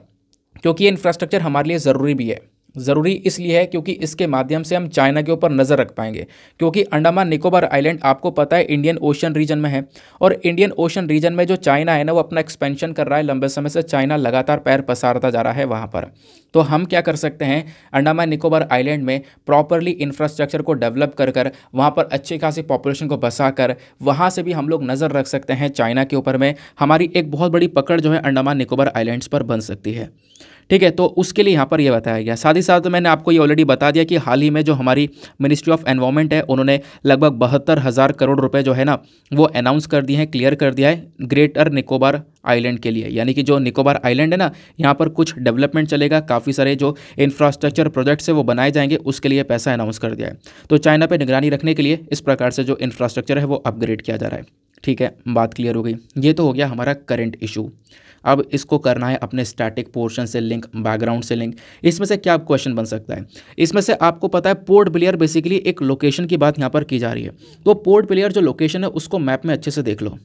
क्योंकि ये इंफ्रास्ट्रक्चर हमारे लिए ज़रूरी भी है ज़रूरी इसलिए है क्योंकि इसके माध्यम से हम चाइना के ऊपर नज़र रख पाएंगे क्योंकि अंडमान निकोबार आइलैंड आपको पता है इंडियन ओशन रीजन में है और इंडियन ओशन रीजन में जो चाइना है ना वो अपना एक्सपेंशन कर रहा है लंबे समय से चाइना लगातार पैर पसारता जा रहा है वहाँ पर तो हम क्या कर सकते हैं अंडमान निकोबार आइलैंड में प्रॉपरली इंफ्रास्ट्रक्चर को डेवलप कर कर वहाँ पर अच्छी खासी पॉपुलेशन को बसा कर वहाँ से भी हम लोग नज़र रख सकते हैं चाइना के ऊपर में हमारी एक बहुत बड़ी पकड़ जो है अंडमान निकोबार आइलैंड्स पर बन सकती है ठीक है तो उसके लिए यहाँ पर यह बताया गया साथ ही साथ तो मैंने आपको ये ऑलरेडी बता दिया कि हाल ही में जो हमारी मिनिस्ट्री ऑफ एनवायरमेंट है उन्होंने लगभग बहत्तर हज़ार करोड़ रुपए जो है ना वो अनाउंस कर दिए हैं क्लियर कर दिया है ग्रेटर निकोबार आइलैंड के लिए यानी कि जो निकोबार आइलैंड है ना यहाँ पर कुछ डेवलपमेंट चलेगा काफ़ी सारे जो इंफ्रास्ट्रक्चर प्रोजेक्ट्स है वो बनाए जाएंगे उसके लिए पैसा अनाउंस कर दिया है तो चाइना पर निगरानी रखने के लिए इस प्रकार से जो इंफ्रास्ट्रक्चर है वो अपग्रेड किया जा रहा है ठीक है बात क्लियर हो गई ये तो हो गया हमारा करेंट इशू अब इसको करना है अपने स्टैटिक पोर्शन से लिंक बैकग्राउंड से लिंक इसमें से क्या क्वेश्चन बन सकता है इसमें से आपको पता है पोर्ट प्लेयर बेसिकली एक लोकेशन की बात यहाँ पर की जा रही है तो पोर्ट प्लेयर जो लोकेशन है उसको मैप में अच्छे से देख लो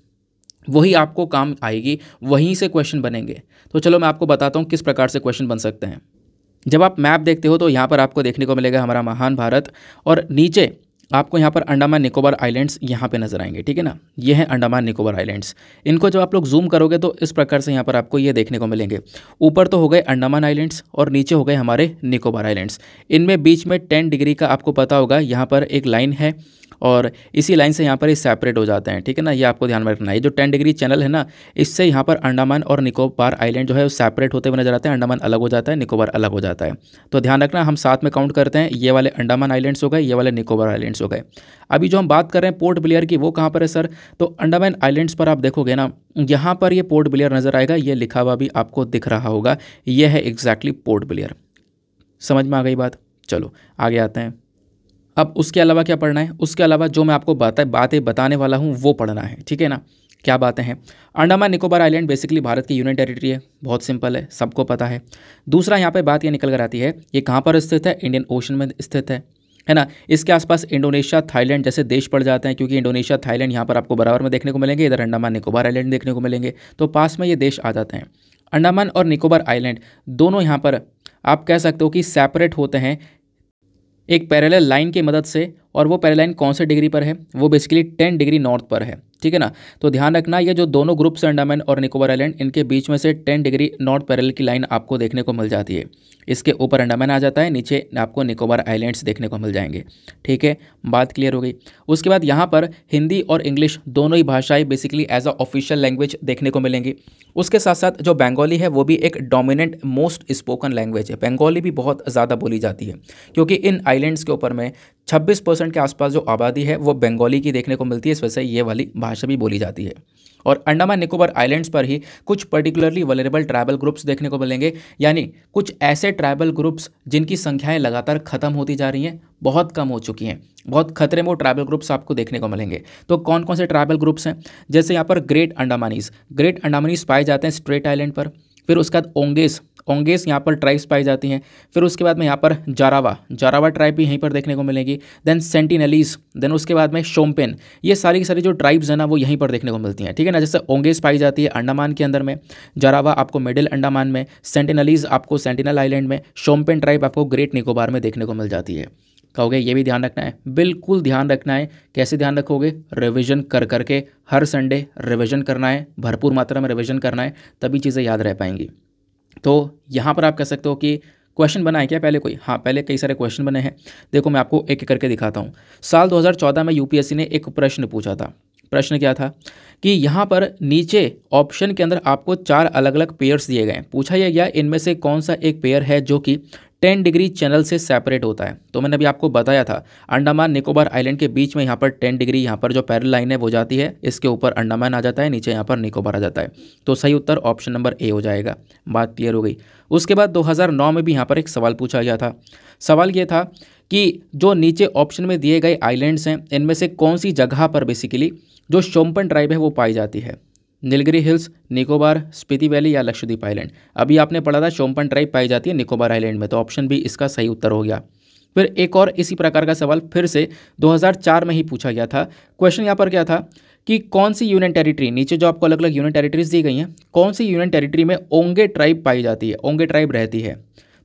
वही आपको काम आएगी वहीं से क्वेश्चन बनेंगे तो चलो मैं आपको बताता हूँ किस प्रकार से क्वेश्चन बन सकते हैं जब आप मैप देखते हो तो यहाँ पर आपको देखने को मिलेगा हमारा महान भारत और नीचे आपको यहाँ पर अंडमान निकोबार आइलैंड्स यहाँ पे नज़र आएंगे ठीक है ना ये हैं अंडमान निकोबार आइलैंड्स इनको जब आप लोग जूम करोगे तो इस प्रकार से यहाँ पर आपको ये देखने को मिलेंगे ऊपर तो हो गए अंडमान आइलैंड्स और नीचे हो गए हमारे निकोबार आइलैंड्स इनमें बीच में टेन डिग्री का आपको पता होगा यहाँ पर एक लाइन है और इसी लाइन से यहाँ पर ये सेपरेट हो जाते हैं ठीक है ना ये आपको ध्यान में रखना है जो टेन डिग्री चैनल है ना इससे यहाँ पर अंडमान और निकोबार आइलैंड जो है वो सेपरेट होते हुए नजर आते हैं अंडमान अलग हो जाता है निकोबार अलग हो जाता है तो ध्यान रखना हम साथ में काउंट करते हैं ये वाले अंडमान आइलैंड्स हो गए ये वाले निकोबार आइलैंड्स हो गए अभी जो हम बात कर रहे हैं पोर्ट ब्लेयर की वो कहाँ पर है सर तो अंडमान आइलैंड्स पर आप देखोगे ना यहाँ पर ये पोर्ट ब्लेयर नज़र आएगा ये लिखा हुआ भी आपको दिख रहा होगा ये है एग्जैक्टली पोर्ट ब्लेयर समझ में आ गई बात चलो आगे आते हैं अब उसके अलावा क्या पढ़ना है उसके अलावा जो मैं आपको बता बातें बताने वाला हूँ वो पढ़ना है ठीक है ना क्या बातें हैं अंडमान निकोबार आइलैंड बेसिकली भारत की यूनियन टेरिटरी है बहुत सिंपल है सबको पता है दूसरा यहाँ पे बात ये निकल कर आती है ये कहाँ पर स्थित है इंडियन ओशन में स्थित है है ना इसके आसपास इंडोनेशिया थाईलैंड जैसे देश पड़ जाते हैं क्योंकि इंडोनेशिया थाईलैंड यहाँ पर आपको बराबर में देखने को मिलेंगे इधर अंडमान निकोबार आइलैंड देखने को मिलेंगे तो पास में ये देश आ जाते हैं अंडमान और निकोबार आइलैंड दोनों यहाँ पर आप कह सकते हो कि सेपरेट होते हैं एक पैरेलल लाइन की मदद से और वो पैरेलल लाइन कौन से डिग्री पर है वो बेसिकली टेन डिग्री नॉर्थ पर है ठीक है ना तो ध्यान रखना ये जो दोनों ग्रुप्स अंडामैन और निकोबार आइलैंड इनके बीच में से टेन डिग्री नॉर्थ पैरल की लाइन आपको देखने को मिल जाती है इसके ऊपर अंडामैन आ जाता है नीचे आपको निकोबार आइलैंड्स देखने को मिल जाएंगे ठीक है बात क्लियर हो गई उसके बाद यहाँ पर हिंदी और इंग्लिश दोनों ही भाषाएं basically as a official language देखने को मिलेंगी उसके साथ साथ जो बंगाली है वो भी एक डोमिनेंट मोस्ट स्पोकन लैंग्वेज है बंगाली भी बहुत ज़्यादा बोली जाती है क्योंकि इन आइलैंड्स के ऊपर में छब्बीस परसेंट के आसपास जो आबादी है वो बंगाली की देखने को मिलती है इस वजह से ये वाली भाषा भी बोली जाती है और अंडमान निकोबार आइलैंड्स पर ही कुछ पर्टिकुलरली वलरेबल ट्राइबल ग्रुप्स देखने को मिलेंगे यानी कुछ ऐसे ट्राइबल ग्रुप्स जिनकी संख्याएं लगातार खत्म होती जा रही हैं बहुत कम हो चुकी हैं बहुत खतरे में वो ट्राइबल ग्रुप्स आपको देखने को मिलेंगे तो कौन कौन से ट्राइबल ग्रुप्स हैं जैसे यहाँ पर ग्रेट अंडामानीज ग्रेट अंडामानीज पाए जाते हैं स्ट्रेट आइलैंड पर फिर उसके बाद ओंगेस ओंगेस यहाँ पर ट्राइब्स पाई जाती हैं फिर उसके बाद में यहाँ पर जारावा जारावा ट्राइब भी यहीं पर देखने को मिलेगी देन सेंटिनलीस देन उसके बाद में शोम्पेन ये सारी की सारी जो ट्राइब्स हैं ना वो यहीं पर देखने को मिलती हैं ठीक है ना जैसे ओंगेस पाई जाती है अंडमान के अंदर में जारावा आपको मिडिल अंडमान में सेंटिनलीज आपको सेंटिनल आइलैंड में शोम्पेन ट्राइब आपको ग्रेट निकोबार में देखने को मिल जाती है कहोगे ये भी ध्यान रखना है बिल्कुल ध्यान रखना है कैसे ध्यान रखोगे रिविजन कर करके हर संडे रिविजन करना है भरपूर मात्रा में रिविजन करना है तभी चीज़ें याद रह पाएंगी तो यहाँ पर आप कह सकते हो कि क्वेश्चन बना है क्या पहले कोई हाँ पहले कई सारे क्वेश्चन बने हैं देखो मैं आपको एक एक करके दिखाता हूँ साल 2014 में यूपीएससी ने एक प्रश्न पूछा था प्रश्न क्या था कि यहाँ पर नीचे ऑप्शन के अंदर आपको चार अलग अलग पेयर्स दिए गए पूछा यह गया इनमें से कौन सा एक पेयर है जो कि 10 डिग्री चैनल से सेपरेट होता है तो मैंने अभी आपको बताया था अंडमान निकोबार आइलैंड के बीच में यहाँ पर 10 डिग्री यहाँ पर जो पैरल लाइन है वो जाती है इसके ऊपर अंडमान आ जाता है नीचे यहाँ पर निकोबार आ जाता है तो सही उत्तर ऑप्शन नंबर ए हो जाएगा बात क्लियर हो गई उसके बाद दो में भी यहाँ पर एक सवाल पूछा गया था सवाल ये था कि जो नीचे ऑप्शन में दिए गए आइलैंड्स हैं इनमें से कौन सी जगह पर बेसिकली जो शोम्पन ट्राइब है वो पाई जाती है नीलगिरी हिल्स निकोबार स्पीति वैली या लक्षद्वीप आइलैंड अभी आपने पढ़ा था चौंपन ट्राइब पाई जाती है निकोबार आइलैंड में तो ऑप्शन भी इसका सही उत्तर हो गया फिर एक और इसी प्रकार का सवाल फिर से 2004 में ही पूछा गया था क्वेश्चन यहाँ पर क्या था कि कौन सी यूनियन टेरिटरी नीचे जो आपको अलग अलग यूनियन टेरिटरीज दी गई हैं कौन सी यूनियन टेरिटरी में ओंगे ट्राइब पाई जाती है ओंगे ट्राइब रहती है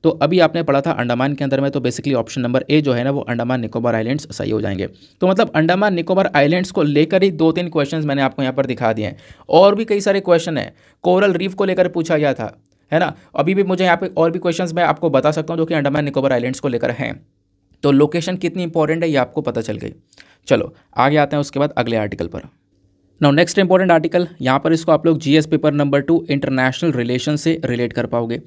तो अभी आपने पढ़ा था अंडमान के अंदर में तो बेसिकली ऑप्शन नंबर ए जो है ना वो अंडमान निकोबार आइलैंड्स सही हो जाएंगे तो मतलब अंडमान निकोबार आइलैंड्स को लेकर ही दो तीन क्वेश्चन मैंने आपको यहाँ पर दिखा दिए हैं और भी कई सारे क्वेश्चन हैं कोरल रीफ को लेकर पूछा गया था है ना अभी भी मुझे यहाँ पे और भी क्वेश्चंस मैं आपको बता सकता हूँ जो कि अंडमान निकोबार आइलैंड्स को लेकर हैं तो लोकेशन कितनी इंपॉर्टेंट है ये आपको पता चल गई चलो आगे आते हैं उसके बाद अगले आर्टिकल पर नाउ नेक्स्ट इंपॉर्टेंट आर्टिकल यहाँ पर इसको आप लोग GS paper number two international relation से रिलेट कर पाओगे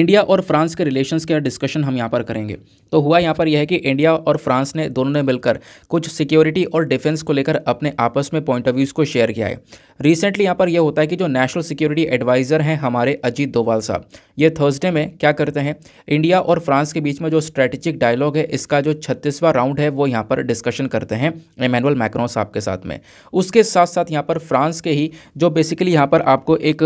इंडिया और फ्रांस के रिलेशन के डिस्कशन हम यहाँ पर करेंगे तो हुआ यहाँ पर यह है कि इंडिया और फ्रांस ने दोनों ने मिलकर कुछ सिक्योरिटी और डिफेंस को लेकर अपने आपस में पॉइंट ऑफ व्यूज़ को शेयर किया है रिसेंटली यहाँ पर यह होता है कि जो नेशनल सिक्योरिटी एडवाइज़र हैं हमारे अजीत दोवाल साहब ये थर्सडे में क्या करते हैं इंडिया और फ्रांस के बीच में जो स्ट्रेटेजिक डायलॉग है इसका जो छत्तीसवां राउंड है वो यहाँ पर डिस्कशन करते हैं इमैनुअल मैक्रो साहब के साथ में उसके साथ साथ यहाँ पर फ्रांस के ही जो बेसिकली यहाँ पर आपको एक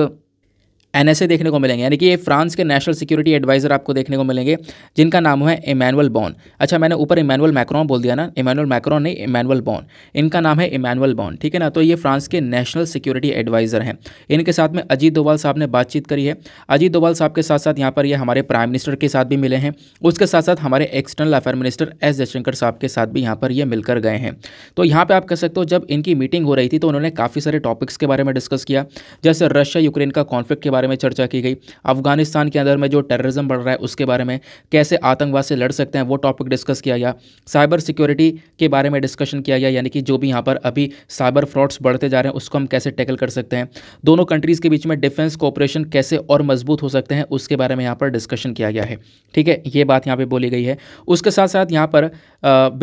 ए देखने को मिलेंगे यानी कि ये फ्रांस के नेशनल सिक्योरिटी एडवाइजर आपको देखने को मिलेंगे जिनका नाम है इमानुअल बॉन अच्छा मैंने ऊपर इमानुअल मैक्रॉन बोल दिया ना इमानुअल मैक्रॉन नहीं इमानुअल बॉन इनका नाम है इमानुअल बॉन ठीक है ना तो ये फ्रांस के नेशनल सिक्योरिटी एडवाइजर हैं इनके साथ में अजीत डोवाल साहब ने बातचीत करी है अजीत डोवाल साहब के साथ साथ यहाँ पर ये हमारे प्राइम मिनिस्टर के साथ भी मिले हैं उसके साथ साथ हमारे external affair minister S Jaishankar साहब के साथ भी यहाँ पर ये मिलकर गए हैं तो यहाँ पर आप कह सकते हो जब इनकी मीटिंग हो रही थी तो उन्होंने काफ़ी सारे टॉपिक्स के बारे में डिस्कस किया जैसे रशिया यूक्रेन का कॉन्फ्लिक्ट के बारे में चर्चा की गई अफगानिस्तान के अंदर में जो टेररिज्म बढ़ रहा है उसके बारे में कैसे आतंकवाद से लड़ सकते हैं वो टॉपिक डिस्कस किया गया साइबर सिक्योरिटी के बारे में डिस्कशन किया गया यानी कि जो भी यहाँ पर अभी साइबर फ्रॉड्स बढ़ते जा रहे हैं उसको हम कैसे टैकल कर सकते हैं दोनों कंट्रीज़ के बीच में डिफेंस कॉपरेशन कैसे और मजबूत हो सकते हैं उसके बारे में यहाँ पर डिस्कशन किया गया है ठीक है ये बात यहाँ पर बोली गई है उसके साथ साथ यहाँ पर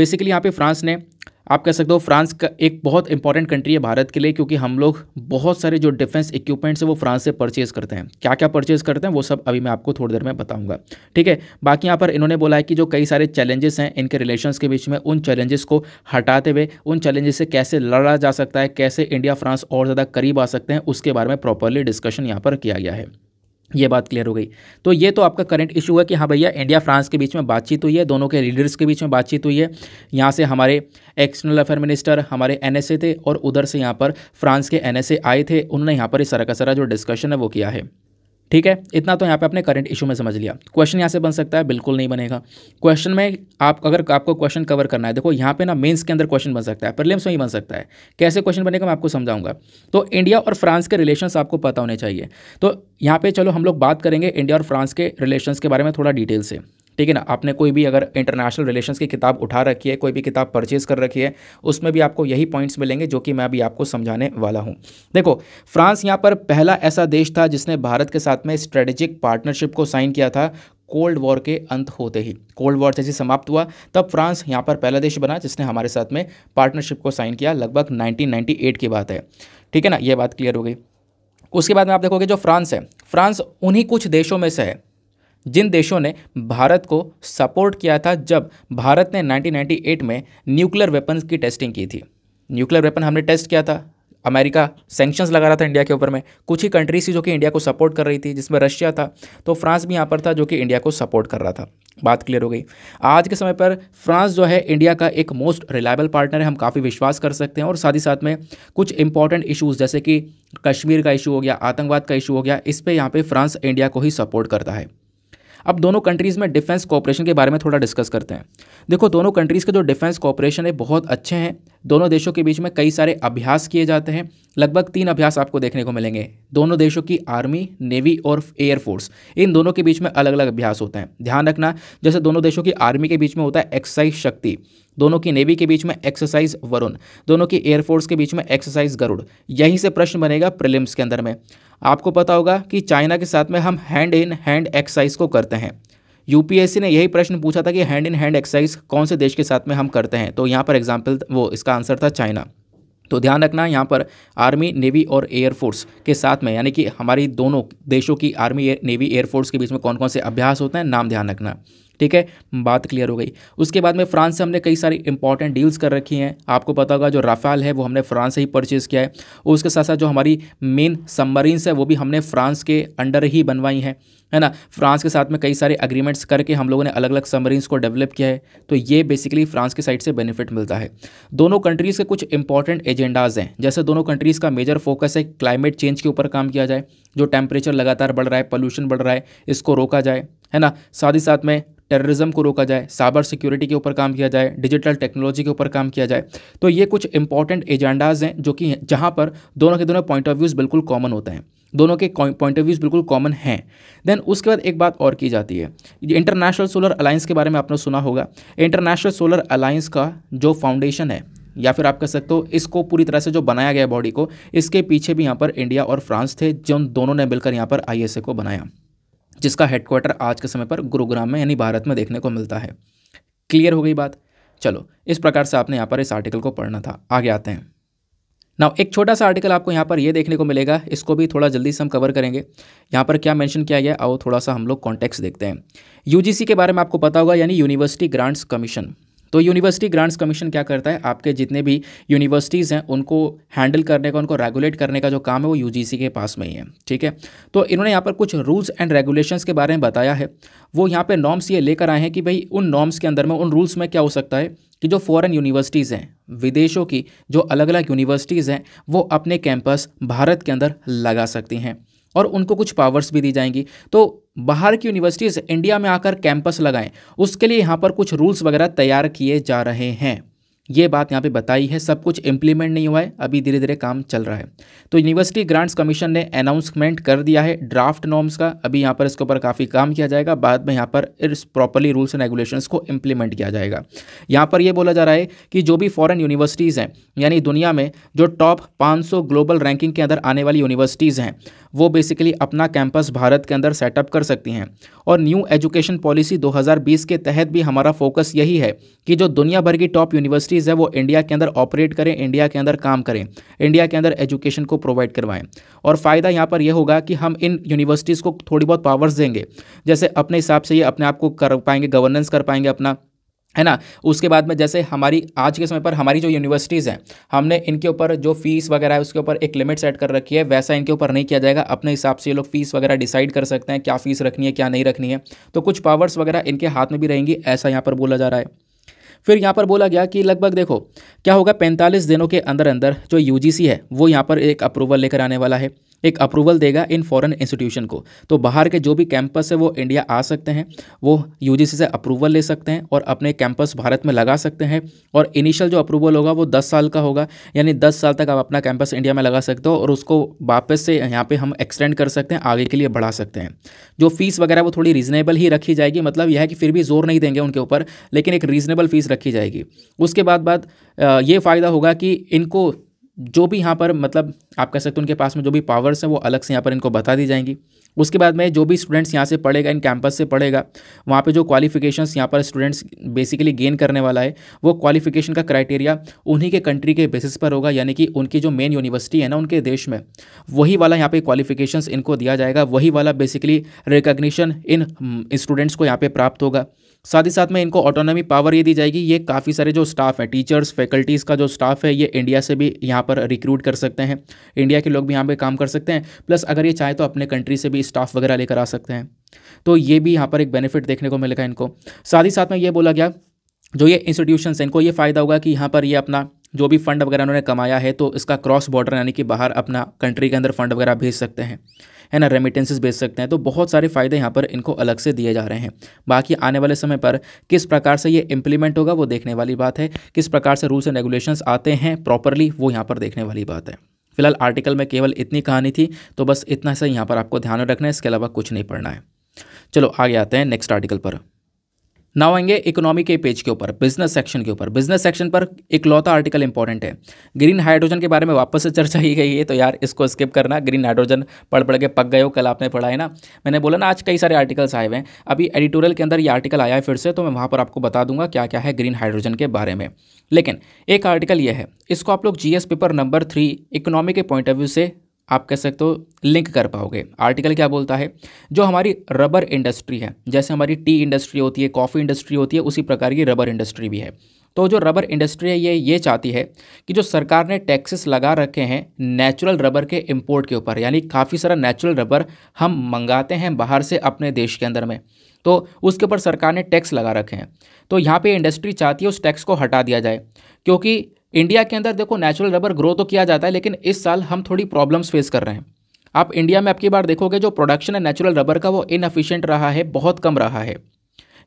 बेसिकली यहाँ पर फ्रांस ने आप कह सकते हो फ्रांस का एक बहुत इंपॉर्टेंट कंट्री है भारत के लिए क्योंकि हम लोग बहुत सारे जो डिफेंस इक्विपमेंट्स है वो फ्रांस से परचेज़ करते हैं क्या क्या परचेज़ करते हैं वो सब अभी मैं आपको थोड़ी देर में बताऊंगा ठीक है बाकी यहाँ पर इन्होंने बोला है कि जो कई सारे चैलेंजेस हैं इनके रिलेशन के बीच में उन चैलेंजेस को हटाते हुए उन चैलेंजेस से कैसे लड़ा जा सकता है कैसे इंडिया फ्रांस और ज़्यादा करीब आ सकते हैं उसके बारे में प्रॉपरली डिस्कशन यहाँ पर किया गया है ये बात क्लियर हो गई तो ये तो आपका करंट इशू है कि हाँ भैया इंडिया फ्रांस के बीच में बातचीत हुई है दोनों के लीडर्स के बीच में बातचीत हुई है यहाँ से हमारे एक्सटर्नल अफेयर मिनिस्टर हमारे एनएसए थे और उधर से यहाँ पर फ्रांस के एनएसए आए थे उन्होंने यहाँ पर इस सारा का सारा जो डिस्कशन है वो किया है ठीक है इतना तो यहाँ पे आपने करंट इशू में समझ लिया क्वेश्चन यहाँ से बन सकता है बिल्कुल नहीं बनेगा क्वेश्चन में आप अगर आपको क्वेश्चन कवर करना है देखो यहाँ पे ना मेंस के अंदर क्वेश्चन बन सकता है प्रिलिम्स में ही बन सकता है कैसे क्वेश्चन बनेगा मैं आपको समझाऊंगा तो इंडिया और फ्रांस के रिलेशन आपको पता होने चाहिए तो यहाँ पे चलो हम लोग बात करेंगे इंडिया और फ्रांस के रिलेशन के बारे में थोड़ा डिटेल से ठीक है ना आपने कोई भी अगर इंटरनेशनल रिलेशंस की किताब उठा रखी है कोई भी किताब परचेज कर रखी है उसमें भी आपको यही पॉइंट्स मिलेंगे जो कि मैं अभी आपको समझाने वाला हूँ देखो फ्रांस यहाँ पर पहला ऐसा देश था जिसने भारत के साथ में स्ट्रेटेजिक पार्टनरशिप को साइन किया था कोल्ड वॉर के अंत होते ही कोल्ड वॉर जैसे समाप्त हुआ तब फ्रांस यहाँ पर पहला देश बना जिसने हमारे साथ में पार्टनरशिप को साइन किया लगभग 1998 की बात है ठीक है ना ये बात क्लियर हो गई उसके बाद में आप देखोगे जो फ्रांस है फ्रांस उन्हीं कुछ देशों में से है जिन देशों ने भारत को सपोर्ट किया था जब भारत ने 1998 में न्यूक्लियर वेपन्स की टेस्टिंग की थी न्यूक्लियर वेपन हमने टेस्ट किया था अमेरिका सेंक्शंस लगा रहा था इंडिया के ऊपर में कुछ ही कंट्रीज थी जो कि इंडिया को सपोर्ट कर रही थी जिसमें रशिया था तो फ्रांस भी यहाँ पर था जो कि इंडिया को सपोर्ट कर रहा था बात क्लियर हो गई आज के समय पर फ्रांस जो है इंडिया का एक मोस्ट रिलायबल पार्टनर है हम काफ़ी विश्वास कर सकते हैं और साथ ही साथ में कुछ इंपॉर्टेंट इशूज़ जैसे कि कश्मीर का इशू हो गया आतंकवाद का इशू हो गया इस पर यहाँ पर फ्रांस इंडिया को ही सपोर्ट करता है अब दोनों कंट्रीज़ में डिफेंस कॉपरेशन के बारे में थोड़ा डिस्कस करते हैं देखो दोनों कंट्रीज़ के जो डिफेंस कॉपरेशन है बहुत अच्छे हैं दोनों देशों के बीच में कई सारे अभ्यास किए जाते हैं लगभग तीन अभ्यास आपको देखने को मिलेंगे दोनों देशों की आर्मी नेवी और एयरफोर्स इन दोनों के बीच में अलग अलग अभ्यास होते हैं ध्यान रखना जैसे दोनों देशों की आर्मी के बीच में होता है एक्सरसाइज शक्ति दोनों की नेवी के बीच में एक्सरसाइज वरुण दोनों की एयरफोर्स के बीच में एक्सरसाइज गरुड़ यहीं से प्रश्न बनेगा प्रिलिम्स के अंदर में आपको पता होगा कि चाइना के साथ में हम हैंड इन हैंड एक्सरसाइज को करते हैं यूपीएससी ने यही प्रश्न पूछा था कि हैंड इन हैंड एक्सरसाइज कौन से देश के साथ में हम करते हैं तो यहाँ पर एग्जाम्पल वो इसका आंसर था चाइना तो ध्यान रखना यहाँ पर आर्मी नेवी और एयरफोर्स के साथ में यानी कि हमारी दोनों देशों की आर्मी नेवी एयरफोर्स के बीच में कौन कौन से अभ्यास होते हैं नाम ध्यान रखना ठीक है बात क्लियर हो गई उसके बाद में फ्रांस से हमने कई सारी इंपॉर्टेंट डील्स कर रखी हैं आपको पता होगा जो राफेल है वो हमने फ्रांस से ही परचेज़ किया है उसके साथ साथ जो हमारी मेन सबमरीन्स है वो भी हमने फ्रांस के अंडर ही बनवाई हैं है ना फ्रांस के साथ में कई सारे अग्रीमेंट्स करके हम लोगों ने अलग अलग सबमरीन्स को डेवलप किया है तो ये बेसिकली फ्रांस के साइड से बेनिफिट मिलता है दोनों कंट्रीज़ के कुछ इंपॉर्टेंट एजेंडाज हैं जैसे दोनों कंट्रीज़ का मेजर फोकस है क्लाइमेट चेंज के ऊपर काम किया जाए जो टेम्परेचर लगातार बढ़ रहा है पोल्यूशन बढ़ रहा है इसको रोका जाए है ना साथ ही साथ में टेररिज्म को रोका जाए साइबर सिक्योरिटी के ऊपर काम किया जाए डिजिटल टेक्नोलॉजी के ऊपर काम किया जाए तो ये कुछ इंपॉर्टेंट एजेंडाज हैं जो कि जहाँ पर दोनों के दोनों पॉइंट ऑफ व्यूज़ बिल्कुल कॉमन होते हैं दोनों के पॉइंट ऑफ व्यूज़ बिल्कुल कॉमन हैं देन उसके बाद एक बात और की जाती है इंटरनेशनल सोलर अलायंस के बारे में आपने सुना होगा इंटरनेशनल सोलर अलायंस का जो फाउंडेशन है या फिर आप कह सकते हो इसको पूरी तरह से जो बनाया गया बॉडी को इसके पीछे भी यहाँ पर इंडिया और फ्रांस थे जिन दोनों ने मिलकर यहाँ पर आई को बनाया जिसका हेडक्वार्टर आज के समय पर गुरुग्राम में यानी भारत में देखने को मिलता है क्लियर हो गई बात चलो इस प्रकार से आपने यहाँ पर इस आर्टिकल को पढ़ना था आगे आते हैं ना एक छोटा सा आर्टिकल आपको यहाँ पर ये देखने को मिलेगा इसको भी थोड़ा जल्दी से हम कवर करेंगे यहाँ पर क्या मेंशन किया गया और थोड़ा सा हम लोग कॉन्टेक्स्ट देखते हैं यूजीसी के बारे में आपको पता होगा यानी यूनिवर्सिटी ग्रांट्स कमीशन तो यूनिवर्सिटी ग्रांट्स कमीशन क्या करता है आपके जितने भी यूनिवर्सिटीज़ हैं उनको हैंडल करने का उनको रेगुलेट करने का जो काम है वो यू के पास में ही है ठीक है तो इन्होंने यहाँ पर कुछ रूल्स एंड रेगुलेशंस के बारे में बताया है वो यहाँ पर नॉर्म्स ये लेकर आए हैं कि भाई उन नॉर्म्स के अंदर में उन रूल्स में क्या हो सकता है कि जो फॉरेन यूनिवर्सिटीज़ हैं विदेशों की जो अलग अलग यूनिवर्सिटीज़ हैं वो अपने कैंपस भारत के अंदर लगा सकती हैं और उनको कुछ पावर्स भी दी जाएंगी तो बाहर की यूनिवर्सिटीज़ इंडिया में आकर कैंपस लगाएं उसके लिए यहाँ पर कुछ रूल्स वगैरह तैयार किए जा रहे हैं ये बात यहाँ पे बताई है सब कुछ इम्प्लीमेंट नहीं हुआ है अभी धीरे धीरे काम चल रहा है तो यूनिवर्सिटी ग्रांट्स कमीशन ने अनाउंसमेंट कर दिया है ड्राफ्ट नॉर्म्स का अभी यहाँ पर इसके ऊपर काफ़ी काम किया जाएगा बाद में यहाँ पर इस प्रॉपरली रूल्स एंड रेगुलेशंस को इम्प्लीमेंट किया जाएगा यहाँ पर यह बोला जा रहा है कि जो भी फॉरन यूनिवर्सिटीज़ हैं यानी दुनिया में जो टॉप पाँच ग्लोबल रैंकिंग के अंदर आने वाली यूनिवर्सिटीज़ हैं वो बेसिकली अपना कैंपस भारत के अंदर सेटअप कर सकती हैं और न्यू एजुकेशन पॉलिसी 2020 के तहत भी हमारा फोकस यही है कि जो दुनिया भर की टॉप यूनिवर्सिटीज़ है वो इंडिया के अंदर ऑपरेट करें इंडिया के अंदर काम करें इंडिया के अंदर एजुकेशन को प्रोवाइड करवाएं और फ़ायदा यहाँ पर यह होगा कि हम इन यूनिवर्सिटीज़ को थोड़ी बहुत पावर्स देंगे जैसे अपने हिसाब से ये अपने आप को कर पाएंगे गवर्नेंस कर पाएंगे अपना है ना उसके बाद में जैसे हमारी आज के समय पर हमारी जो यूनिवर्सिटीज़ हैं हमने इनके ऊपर जो फीस वगैरह है उसके ऊपर एक लिमिट सेट कर रखी है वैसा इनके ऊपर नहीं किया जाएगा अपने हिसाब से ये लोग फीस वगैरह डिसाइड कर सकते हैं क्या फ़ीस रखनी है क्या नहीं रखनी है तो कुछ पावर्स वगैरह इनके हाथ में भी रहेंगी ऐसा यहाँ पर बोला जा रहा है फिर यहाँ पर बोला गया कि लगभग देखो क्या होगा पैंतालीस दिनों के अंदर अंदर जो यू है वो यहाँ पर एक अप्रूवल लेकर आने वाला है एक अप्रूवल देगा इन फॉरेन इंस्टीट्यूशन को तो बाहर के जो भी कैंपस है वो इंडिया आ सकते हैं वो यू से अप्रूवल ले सकते हैं और अपने कैंपस भारत में लगा सकते हैं और इनिशियल जो अप्रूवल होगा वो दस साल का होगा यानी दस साल तक आप अपना कैंपस इंडिया में लगा सकते हो और उसको वापस से यहाँ पर हम एक्सटेंड कर सकते हैं आगे के लिए बढ़ा सकते हैं जो फीस वगैरह वो थोड़ी रीजनेबल ही रखी जाएगी मतलब यह है कि फिर भी जोर नहीं देंगे उनके ऊपर लेकिन एक रीजनेबल फीस रखी जाएगी उसके बाद बाद ये फ़ायदा होगा कि इनको जो भी यहाँ पर मतलब आप कह सकते हो उनके पास में जो भी पावर्स हैं वो अलग से यहाँ पर इनको बता दी जाएंगी उसके बाद में जो भी स्टूडेंट्स यहाँ से पढ़ेगा इन कैंपस से पढ़ेगा वहाँ पे जो क्वालिफिकेशंस यहाँ पर स्टूडेंट्स बेसिकली गेन करने वाला है वो क्वालिफिकेशन का क्राइटेरिया उन्हीं के कंट्री के बेसिस पर होगा यानी कि उनकी जो मेन यूनिवर्सिटी है ना उनके देश में वही वाला यहाँ पे क्वालिफिकेशंस इनको दिया जाएगा वही वाला बेसिकली रिकग्निशन इन स्टूडेंट्स को यहाँ पर प्राप्त होगा साथ ही साथ में इनको ऑटोनॉमी पावर ये दी जाएगी ये काफ़ी सारे जो स्टाफ है टीचर्स फैकल्टीज़ का जो स्टाफ है ये इंडिया से भी यहाँ पर रिक्रूट कर सकते हैं इंडिया के लोग भी यहाँ पर काम कर सकते हैं प्लस अगर ये चाहे तो अपने कंट्री से भी स्टाफ वगैरह लेकर आ सकते हैं तो ये भी यहाँ पर एक बेनिफिट देखने को मिलेगा इनको साथ ही साथ में ये बोला गया जो ये इंस्टीट्यूशन हैं इनको ये फ़ायदा होगा कि यहाँ पर ये अपना जो भी फंड वगैरह उन्होंने कमाया है तो इसका क्रॉस बॉर्डर यानी कि बाहर अपना कंट्री के अंदर फंड वगैरह भेज सकते हैं है ना रेमिटेंसेस भेज सकते हैं तो बहुत सारे फ़ायदे यहाँ पर इनको अलग से दिए जा रहे हैं बाकी आने वाले समय पर किस प्रकार से ये इम्प्लीमेंट होगा वो देखने वाली बात है किस प्रकार से रूल्स एंड रेगुलेशंस आते हैं प्रॉपरली वो यहाँ पर देखने वाली बात है फिलहाल आर्टिकल में केवल इतनी कहानी थी तो बस इतना सा यहाँ पर आपको ध्यान रखना है इसके अलावा कुछ नहीं पढ़ना है चलो आगे आते हैं नेक्स्ट आर्टिकल पर नाउ आएंगे इकोनॉमी के पेज के ऊपर बिजनेस सेक्शन के ऊपर बिजनेस सेक्शन पर इकलौता आर्टिकल इंपॉर्टेंट है ग्रीन हाइड्रोजन के बारे में वापस से चर्चा की गई है तो यार इसको स्किप करना ग्रीन हाइड्रोजन पढ़ पढ़ के पक गए हो कल आपने पढ़ा है ना मैंने बोला ना आज कई सारे आर्टिकल्स आए हुए हैं अभी एडिटोरियल के अंदर ये आर्टिकल आया है फिर से तो मैं वहाँ पर आपको बता दूंगा क्या क्या है ग्रीन हाइड्रोजन के बारे में लेकिन एक आर्टिकल ये है इसको आप लोग G paper number three economy के पॉइंट ऑफ व्यू से आप कह सकते हो लिंक कर पाओगे आर्टिकल क्या बोलता है जो हमारी रबर इंडस्ट्री है जैसे हमारी टी इंडस्ट्री होती है कॉफ़ी इंडस्ट्री होती है उसी प्रकार की रबर इंडस्ट्री भी है तो जो रबर इंडस्ट्री है ये ये चाहती है कि जो सरकार ने टैक्सेस लगा रखे हैं नेचुरल रबर के इम्पोर्ट के ऊपर यानी काफ़ी सारा नेचुरल रबर हम मंगाते हैं बाहर से अपने देश के अंदर में तो उसके ऊपर सरकार ने टैक्स लगा रखे हैं तो यहाँ पे इंडस्ट्री चाहती है उस टैक्स को हटा दिया जाए क्योंकि इंडिया के अंदर देखो नेचुरल रबर ग्रो तो किया जाता है लेकिन इस साल हम थोड़ी प्रॉब्लम्स फेस कर रहे हैं आप इंडिया में आपकी बार देखोगे जो प्रोडक्शन है नेचुरल रबर का वो इनफिशियंट रहा है बहुत कम रहा है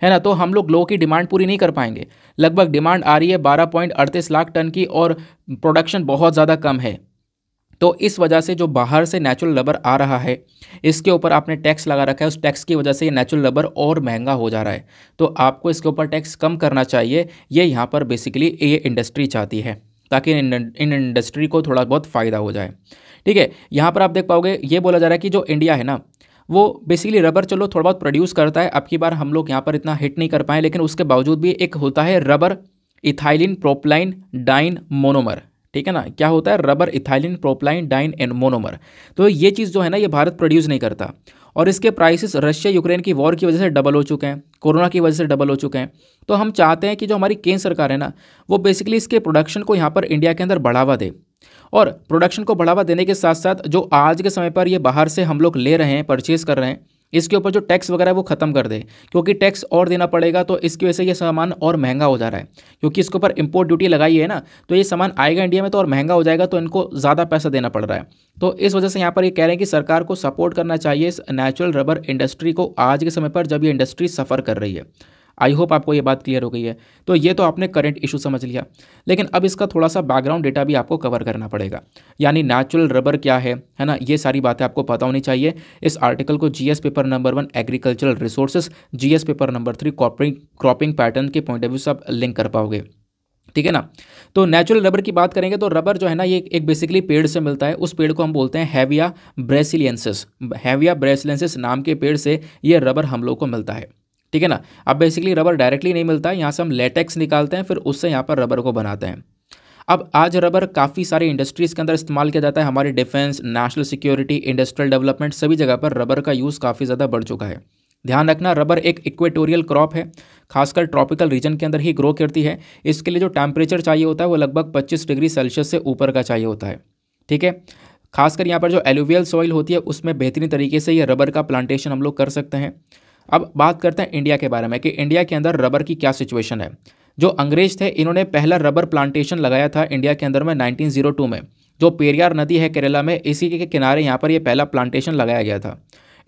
है ना तो हम लोग लोगों की डिमांड पूरी नहीं कर पाएंगे लगभग डिमांड आ रही है बारह पॉइंट अड़तीस लाख टन की और प्रोडक्शन बहुत ज़्यादा कम है तो इस वजह से जो बाहर से नेचुरल रबर आ रहा है इसके ऊपर आपने टैक्स लगा रखा है उस टैक्स की वजह से ये नेचुरल रबर और महंगा हो जा रहा है तो आपको इसके ऊपर टैक्स कम करना चाहिए ये यहाँ पर बेसिकली ये इंडस्ट्री चाहती है ताकि इन इंडस्ट्री को थोड़ा बहुत फ़ायदा हो जाए ठीक है यहाँ पर आप देख पाओगे ये बोला जा रहा है कि जो इंडिया है ना वो बेसिकली रबर चलो थोड़ा बहुत प्रोड्यूस करता है अब की बार हम लोग यहाँ पर इतना हिट नहीं कर पाए लेकिन उसके बावजूद भी एक होता है rubber ethylene propylene diene monomer ठीक है ना क्या होता है rubber ethylene propylene diene and monomer तो ये चीज़ जो है ना ये भारत प्रोड्यूस नहीं करता और इसके प्राइसेस रशिया यूक्रेन की वॉर की वजह से डबल हो चुके हैं कोरोना की वजह से डबल हो चुके हैं तो हम चाहते हैं कि जो हमारी केंद्र सरकार है ना वो बेसिकली इसके प्रोडक्शन को यहाँ पर इंडिया के अंदर बढ़ावा दे और प्रोडक्शन को बढ़ावा देने के साथ साथ जो आज के समय पर ये बाहर से हम लोग ले रहे हैं परचेज़ कर रहे हैं इसके ऊपर जो टैक्स वगैरह है वो ख़त्म कर दे क्योंकि टैक्स और देना पड़ेगा तो इसकी वजह से ये सामान और महंगा हो जा रहा है क्योंकि इसके ऊपर इम्पोर्ट ड्यूटी लगाई है ना तो ये सामान आएगा इंडिया में तो और महंगा हो जाएगा तो इनको ज़्यादा पैसा देना पड़ रहा है तो इस वजह से यहाँ पर ये कह रहे हैं कि सरकार को सपोर्ट करना चाहिए इस नेचुरल रबर इंडस्ट्री को आज के समय पर जब ये इंडस्ट्री सफ़र कर रही है आई होप आपको ये बात क्लियर हो गई है तो ये तो आपने करंट इशू समझ लिया लेकिन अब इसका थोड़ा सा बैकग्राउंड डेटा भी आपको कवर करना पड़ेगा यानी नेचुरल रबर क्या है है ना ये सारी बातें आपको पता होनी चाहिए इस आर्टिकल को GS paper number one agricultural resources GS paper number three cropping cropping pattern के पॉइंट ऑफ व्यू से आप लिंक कर पाओगे ठीक है ना तो नेचुरल रबर की बात करेंगे तो रबर जो है ना ये एक बेसिकली पेड़ से मिलता है उस पेड़ को हम बोलते हैं हैविया ब्रेसिलियंसिस हैविया ब्रेसिलियंसिस नाम के पेड़ से ये रबर हम लोग को मिलता है ठीक है ना अब बेसिकली रबर डायरेक्टली नहीं मिलता है यहाँ से हम लेटेक्स निकालते हैं फिर उससे यहाँ पर रबर को बनाते हैं अब आज रबर काफ़ी सारी इंडस्ट्रीज़ के अंदर इस्तेमाल किया जाता है हमारे defence national security industrial development सभी जगह पर रबर का यूज़ काफ़ी ज़्यादा बढ़ चुका है ध्यान रखना रबर एक इक्वेटोरियल क्रॉप है खासकर ट्रॉपिकल रीजन के अंदर ही ग्रो करती है इसके लिए जो टेम्परेचर चाहिए होता है वो लगभग 25 डिग्री सेल्सियस से ऊपर का चाहिए होता है ठीक है खासकर यहाँ पर जो एलुवियल सॉइल होती है उसमें बेहतरीन तरीके से ये रबर का प्लांटेशन हम लोग कर सकते हैं अब बात करते हैं इंडिया के बारे में कि इंडिया के अंदर रबर की क्या सिचुएशन है जो अंग्रेज थे इन्होंने पहला रबर प्लांटेशन लगाया था इंडिया के अंदर में 1902 में जो पेरियार नदी है केरला में इसी के किनारे यहाँ पर ये पहला प्लांटेशन लगाया गया था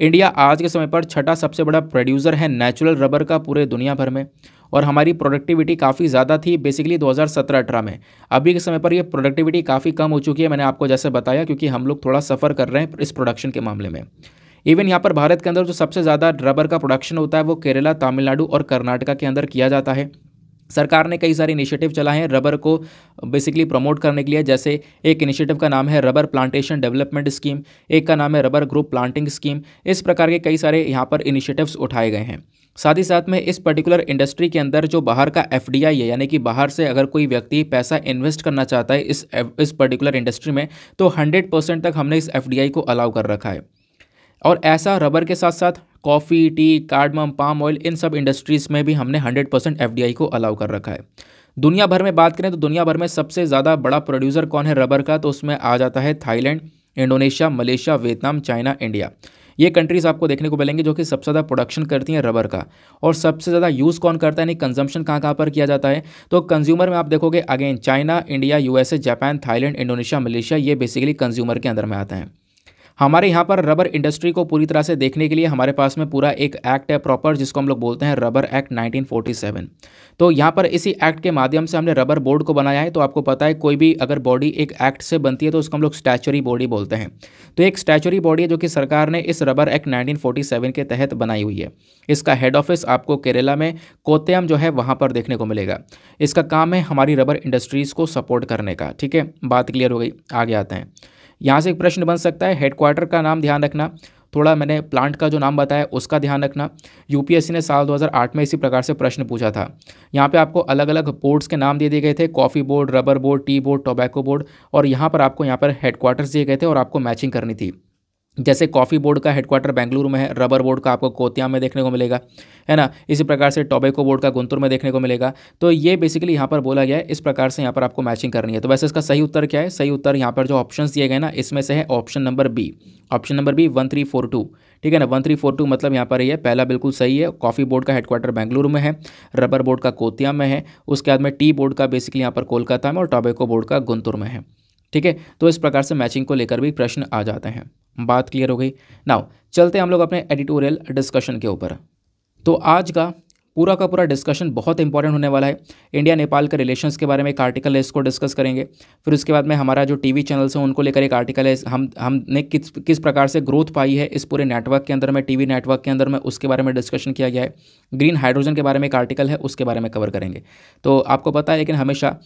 इंडिया आज के समय पर छठा सबसे बड़ा प्रोड्यूसर है नेचुरल रबर का पूरे दुनिया भर में और हमारी प्रोडक्टिविटी काफ़ी ज़्यादा थी बेसिकली 2017-18 में अभी के समय पर ये प्रोडक्टिविटी काफ़ी कम हो चुकी है मैंने आपको जैसे बताया क्योंकि हम लोग थोड़ा सफ़र कर रहे हैं इस प्रोडक्शन के मामले में इवन यहाँ पर भारत के अंदर जो सबसे ज़्यादा रबर का प्रोडक्शन होता है वो केरला तमिलनाडु और कर्नाटका के अंदर किया जाता है सरकार ने कई सारे इनिशिएटिव चलाए हैं रबर को बेसिकली प्रमोट करने के लिए जैसे एक इनिशिएटिव का नाम है रबर प्लांटेशन डेवलपमेंट स्कीम एक का नाम है रबर ग्रुप प्लांटिंग स्कीम इस प्रकार के कई सारे यहाँ पर इनिशिएटिव्स उठाए गए हैं साथ ही साथ में इस पर्टिकुलर इंडस्ट्री के अंदर जो बाहर का एफ है यानी कि बाहर से अगर कोई व्यक्ति पैसा इन्वेस्ट करना चाहता है इस इस पर्टिकुलर इंडस्ट्री में तो हंड्रेड परसेंट तक हमने इस एफ को अलाउ कर रखा है और ऐसा रबर के साथ साथ coffee tea cardamom palm oil इन सब इंडस्ट्रीज़ में भी हमने 100 परसेंट एफ को अलाउ कर रखा है दुनिया भर में बात करें तो दुनिया भर में सबसे ज़्यादा बड़ा प्रोड्यूसर कौन है रबर का तो उसमें आ जाता है Thailand Indonesia Malaysia Vietnam China India ये कंट्रीज़ आपको देखने को मिलेंगी जो कि सबसे ज़्यादा प्रोडक्शन करती हैं रबर का और सबसे ज़्यादा यूज़ कौन करता है यानी कंजम्पशन कहाँ कहाँ पर किया जाता है तो कंज्यूमर में आप देखोगे again China India USA Japan Thailand Indonesia Malaysia ये बेसिकली कंज्यूमर के अंदर में आते हैं हमारे यहाँ पर रबर इंडस्ट्री को पूरी तरह से देखने के लिए हमारे पास में पूरा एक एक्ट है प्रॉपर जिसको हम लोग बोलते हैं रबर एक्ट 1947 तो यहाँ पर इसी एक्ट के माध्यम से हमने रबर बोर्ड को बनाया है तो आपको पता है कोई भी अगर बॉडी एक एक्ट से बनती है तो उसको हम लोग स्टैचुरी बॉडी बोलते हैं तो एक स्टैचुरी बॉडी है जो कि सरकार ने इस रबर एक्ट नाइनटीन के तहत बनाई हुई है इसका हेड ऑफिस आपको केरला में कोतेम जो है वहाँ पर देखने को मिलेगा इसका काम है हमारी रबर इंडस्ट्रीज़ को सपोर्ट करने का ठीक है बात क्लियर हो गई आगे आते हैं यहाँ से एक प्रश्न बन सकता है हेडक्वार्टर का नाम ध्यान रखना थोड़ा मैंने प्लांट का जो नाम बताया उसका ध्यान रखना यूपीएससी ने साल 2008 में इसी प्रकार से प्रश्न पूछा था यहाँ पे आपको अलग अलग बोर्ड्स के नाम दिए दिए गए थे coffee board rubber board tea board tobacco board और यहाँ पर आपको यहाँ पर हेडक्वार्टर्स दिए गए थे और आपको मैचिंग करनी थी जैसे कॉफ़ी बोर्ड का हेडक्वार्टर बेंगलुरु में है रबर बोर्ड का आपको कोतियाम में देखने को मिलेगा है ना इसी प्रकार से टोबेको बोर्ड का गुंतुर में देखने को मिलेगा तो ये बेसिकली यहाँ पर बोला गया है इस प्रकार से यहाँ पर आपको मैचिंग करनी है तो वैसे इसका सही उत्तर क्या है सही उत्तर यहाँ पर जो ऑप्शन दिए गए ना इसमें से है option number B option number B one three four two ठीक है ना वन थ्री फोर टू मतलब यहाँ पर ये पहला बिल्कुल सही है कॉफ़ी बोर्ड का हेडक्वार्टर बेंगलुरु में है रबर बोर्ड का कोतिया में है उसके बाद में टी बोर्ड का बेसिकली यहाँ पर कोलकाता में और टोबेको बोर्ड का गुंतुर में है ठीक है तो इस प्रकार से मैचिंग को लेकर भी प्रश्न आ जाते हैं बात क्लियर हो गई नाउ चलते हम लोग अपने एडिटोरियल डिस्कशन के ऊपर तो आज का पूरा का पूरा डिस्कशन बहुत इंपॉर्टेंट होने वाला है इंडिया नेपाल के रिलेशंस के बारे में एक आर्टिकल है इसको डिस्कस करेंगे फिर उसके बाद में हमारा जो टीवी चैनल्स हैं उनको लेकर एक आर्टिकल है हम हमने किस किस प्रकार से ग्रोथ पाई है इस पूरे नेटवर्क के अंदर में टीवी नेटवर्क के अंदर में उसके बारे में डिस्कशन किया गया है ग्रीन हाइड्रोजन के बारे में एक आर्टिकल है उसके बारे में कवर करेंगे तो आपको पता है लेकिन हमेशा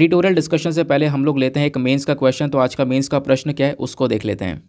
एडिटोरियल डिस्कशन से पहले हम लोग लेते हैं एक मेन्स का क्वेश्चन तो आज का मेन्स का प्रश्न क्या है उसको देख लेते हैं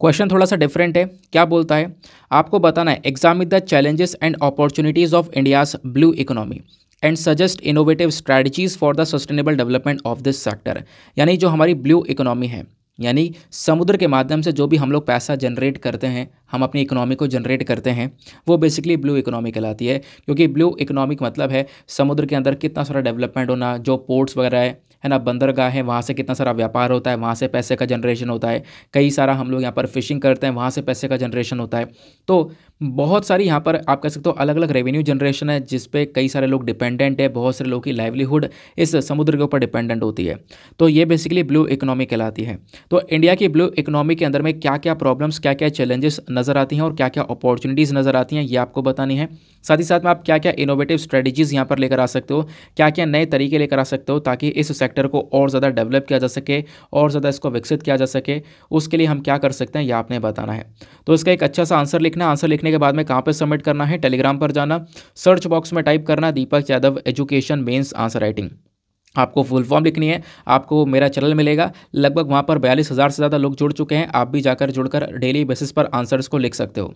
क्वेश्चन थोड़ा सा डिफरेंट है क्या बोलता है आपको बताना है examine the challenges and opportunities of India's blue economy and suggest innovative strategies for the sustainable development of this sector यानी जो हमारी ब्लू इकोनॉमी है यानी समुद्र के माध्यम से जो भी हम लोग पैसा जनरेट करते हैं हम अपनी इकोनॉमी को जनरेट करते हैं वो बेसिकली ब्लू इकोनॉमी कहलाती है क्योंकि ब्लू इकोनॉमिक मतलब है समुद्र के अंदर कितना सारा डेवलपमेंट होना जो पोर्ट्स वगैरह है है ना बंदरगाह है वहाँ से कितना सारा व्यापार होता है वहाँ से पैसे का जनरेशन होता है कई सारा हम लोग यहाँ पर फिशिंग करते हैं वहाँ से पैसे का जनरेशन होता है तो बहुत सारी यहाँ पर आप कह सकते हो अलग अलग रेवेन्यू जनरेशन है जिस पे कई सारे लोग डिपेंडेंट है बहुत सारे लोग की लाइवलीहुड इस समुद्र के ऊपर डिपेंडेंट होती है तो ये बेसिकली ब्लू इकोनॉमी कहलाती है तो इंडिया की ब्लू इकोनॉमी के अंदर में क्या क्या प्रॉब्लम्स क्या क्या चैलेंजेस नज़र आती हैं और क्या क्या अपॉर्चुनिटीज़ नज़र आती हैं ये आपको बतानी है साथ ही साथ में आप क्या क्या इनोवेटिव स्ट्रेटजीज़ यहाँ पर लेकर आ सकते हो क्या क्या नए तरीके लेकर आ सकते हो ताकि इस सेक्टर को और ज़्यादा डेवलप किया जा सके और ज़्यादा इसको विकसित किया जा सके उसके लिए हम क्या कर सकते हैं यह आपने बताना है तो इसका एक अच्छा सा आंसर लिखना आंसर लिखना लिखने के बाद में कहाँ पर सबमिट करना है टेलीग्राम पर जाना सर्च बॉक्स में टाइप करना Deepak Yadav education mains answer writing आपको फुल फॉर्म लिखनी है आपको मेरा चैनल मिलेगा लगभग वहाँ पर बयालीस हज़ार से ज़्यादा लोग जुड़ चुके हैं आप भी जाकर जुड़कर डेली बेसिस पर आंसर्स को लिख सकते हो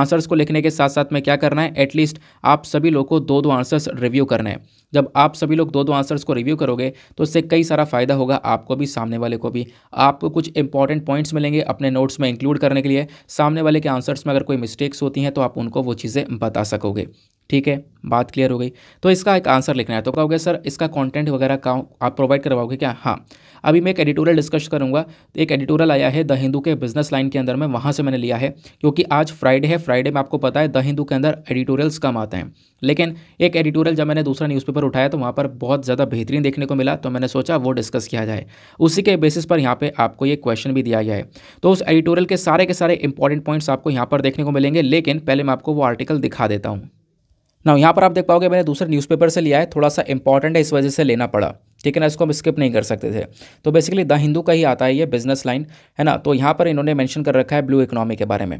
आंसर्स को लिखने के साथ साथ में क्या करना है एटलीस्ट आप सभी लोग को दो दो आंसर्स रिव्यू करना है जब आप सभी लोग दो दो आंसर्स को रिव्यू करोगे तो उससे कई सारा फ़ायदा होगा आपको भी सामने वाले को भी आपको कुछ इंपॉर्टेंट पॉइंट्स मिलेंगे अपने नोट्स में इंक्लूड करने के लिए सामने वाले के आंसर्स में अगर कोई मिस्टेक्स होती हैं तो आप उनको वो चीज़ें बता सकोगे ठीक है बात क्लियर हो गई तो इसका एक आंसर लिखना है तो कहोगे सर इसका कंटेंट वगैरह का आप प्रोवाइड करवाओगे क्या हाँ अभी मैं एक एडिटोरियल डिस्कस करूँगा एक एडिटोरियल आया है द हिंदू के बिजनेस लाइन के अंदर में वहाँ से मैंने लिया है क्योंकि आज फ्राइडे है फ्राइडे में आपको पता है द हिंदू के अंदर एडिटोरियल्स कम आते हैं लेकिन एक एडिटोरियल जब मैंने दूसरा न्यूज़पेपर उठाया तो वहाँ पर बहुत ज़्यादा बेहतरीन देखने को मिला तो मैंने सोचा वो डिस्कस किया जाए उसी के बेसिस पर यहाँ पर आपको ये क्वेश्चन भी दिया गया है तो उस एडिटोरियल के सारे के सारे इंपॉर्टेंट पॉइंट्स आपको यहाँ पर देखने को मिलेंगे लेकिन पहले मैं आपको वो आर्टिकल दिखा देता हूँ ना यहाँ पर आप देख पाओगे मैंने दूसरे न्यूज़पेपर से लिया है थोड़ा सा इंपॉर्टेंट है इस वजह से लेना पड़ा ठीक है ना इसको हम स्किप नहीं कर सकते थे तो बेसिकली द हिंदू का ही आता है ये बिजनेस लाइन है ना तो यहाँ पर इन्होंने मैंशन कर रखा है ब्लू इकोनॉमी के बारे में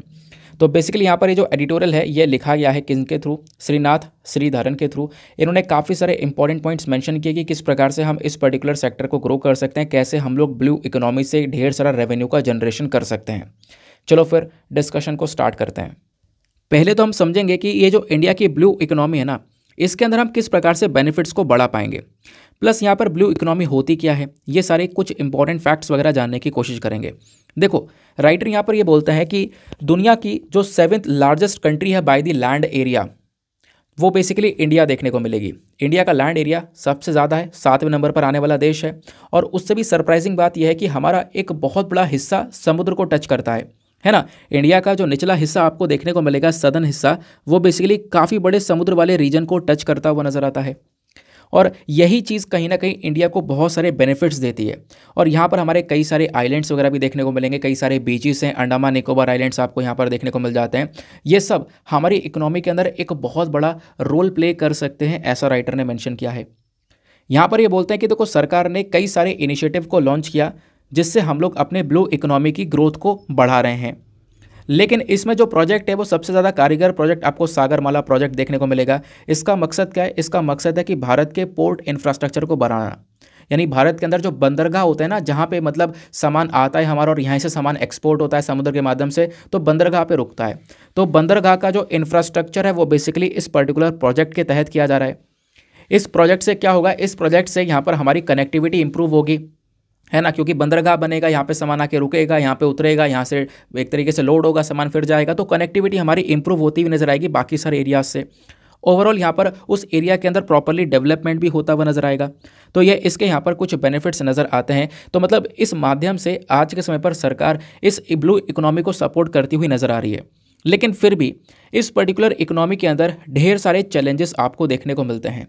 तो बेसिकली यहाँ पर ये जो एडिटोरियल है ये लिखा गया है किन के थ्रू श्रीनाथ श्रीधरन के थ्रू इन्होंने काफ़ी सारे इंपॉर्टेंट पॉइंट्स मेंशन किए कि किस प्रकार से हम इस पर्टिकुलर सेक्टर को ग्रो कर सकते हैं कैसे हम लोग ब्लू इकोनॉमी से ढेर सारा रेवेन्यू का जनरेशन कर सकते हैं चलो फिर डिस्कशन को स्टार्ट करते हैं पहले तो हम समझेंगे कि ये जो इंडिया की ब्लू इकोनॉमी है ना इसके अंदर हम किस प्रकार से बेनिफिट्स को बढ़ा पाएंगे प्लस यहाँ पर ब्लू इकोनॉमी होती क्या है ये सारे कुछ इंपॉर्टेंट फैक्ट्स वगैरह जानने की कोशिश करेंगे देखो राइटर यहाँ पर ये बोलता है कि दुनिया की जो सेवन्थ लार्जेस्ट कंट्री है बाय द लैंड एरिया वो बेसिकली इंडिया देखने को मिलेगी इंडिया का लैंड एरिया सबसे ज़्यादा है सातवें नंबर पर आने वाला देश है और उससे भी सरप्राइजिंग बात यह है कि हमारा एक बहुत बड़ा हिस्सा समुद्र को टच करता है है ना इंडिया का जो निचला हिस्सा आपको देखने को मिलेगा सदन हिस्सा वो बेसिकली काफ़ी बड़े समुद्र वाले रीजन को टच करता हुआ नज़र आता है और यही चीज़ कहीं ना कहीं इंडिया को बहुत सारे बेनिफिट्स देती है और यहाँ पर हमारे कई सारे आइलैंड्स वगैरह भी देखने को मिलेंगे कई सारे बीचेस हैं अंडामान निकोबार आइलैंड्स आपको यहाँ पर देखने को मिल जाते हैं ये सब हमारी इकोनॉमी के अंदर एक बहुत बड़ा रोल प्ले कर सकते हैं ऐसा राइटर ने मैंशन किया है यहाँ पर ये बोलते हैं कि देखो सरकार ने कई सारे इनिशिएटिव को लॉन्च किया जिससे हम लोग अपने ब्लू इकोनॉमी की ग्रोथ को बढ़ा रहे हैं लेकिन इसमें जो प्रोजेक्ट है वो सबसे ज़्यादा कारीगर प्रोजेक्ट आपको सागरमाला प्रोजेक्ट देखने को मिलेगा इसका मकसद क्या है इसका मकसद है कि भारत के पोर्ट इंफ्रास्ट्रक्चर को बढ़ाना यानी भारत के अंदर जो बंदरगाह होते हैं ना जहाँ पे मतलब सामान आता है हमारा और यहाँ से सामान एक्सपोर्ट होता है समुद्र के माध्यम से तो बंदरगाह पे रुकता है तो बंदरगाह का जो इंफ्रास्ट्रक्चर है वो बेसिकली इस पर्टिकुलर प्रोजेक्ट के तहत किया जा रहा है इस प्रोजेक्ट से क्या होगा इस प्रोजेक्ट से यहाँ पर हमारी कनेक्टिविटी इंप्रूव होगी है ना क्योंकि बंदरगाह बनेगा यहाँ पे सामान आके रुकेगा यहाँ पे उतरेगा यहाँ से एक तरीके से लोड होगा सामान फिर जाएगा तो कनेक्टिविटी हमारी इंप्रूव होती हुई नज़र आएगी बाकी सारे एरियाज से ओवरऑल यहाँ पर उस एरिया के अंदर प्रॉपरली डेवलपमेंट भी होता हुआ नज़र आएगा तो ये इसके यहाँ पर कुछ बेनिफिट्स नज़र आते हैं तो मतलब इस माध्यम से आज के समय पर सरकार इस ब्लू इकोनॉमी को सपोर्ट करती हुई नज़र आ रही है लेकिन फिर भी इस पर्टिकुलर इकोनॉमी के अंदर ढेर सारे चैलेंजेस आपको देखने को मिलते हैं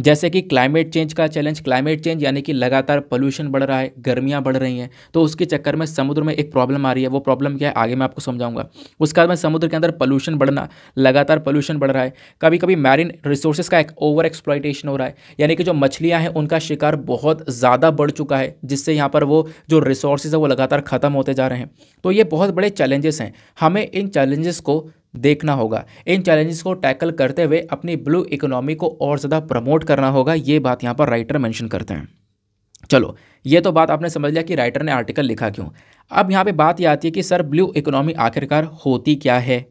जैसे कि क्लाइमेट चेंज का चैलेंज क्लाइमेट चेंज यानी कि लगातार पोल्यूशन बढ़ रहा है गर्मियाँ बढ़ रही हैं तो उसके चक्कर में समुद्र में एक प्रॉब्लम आ रही है वो प्रॉब्लम क्या है आगे मैं आपको समझाऊंगा उसके बाद में समुद्र के अंदर पोल्यूशन बढ़ना लगातार पोल्यूशन बढ़ रहा है कभी कभी मैरिन रिसोर्सेज का एक ओवर एक्सप्लाइटेशन हो रहा है यानी कि जो मछलियाँ हैं उनका शिकार बहुत ज़्यादा बढ़ चुका है जिससे यहाँ पर वो जो रिसोर्सेज है वो लगातार ख़त्म होते जा रहे हैं तो ये बहुत बड़े चैलेंजेस हैं हमें इन चैलेंजेस को देखना होगा इन चैलेंजेस को टैकल करते हुए अपनी ब्लू इकोनॉमी को और ज़्यादा प्रमोट करना होगा ये बात यहाँ पर राइटर मेंशन करते हैं चलो ये तो बात आपने समझ लिया कि राइटर ने आर्टिकल लिखा क्यों अब यहाँ पे बात ये आती है कि सर ब्लू इकोनॉमी आखिरकार होती क्या है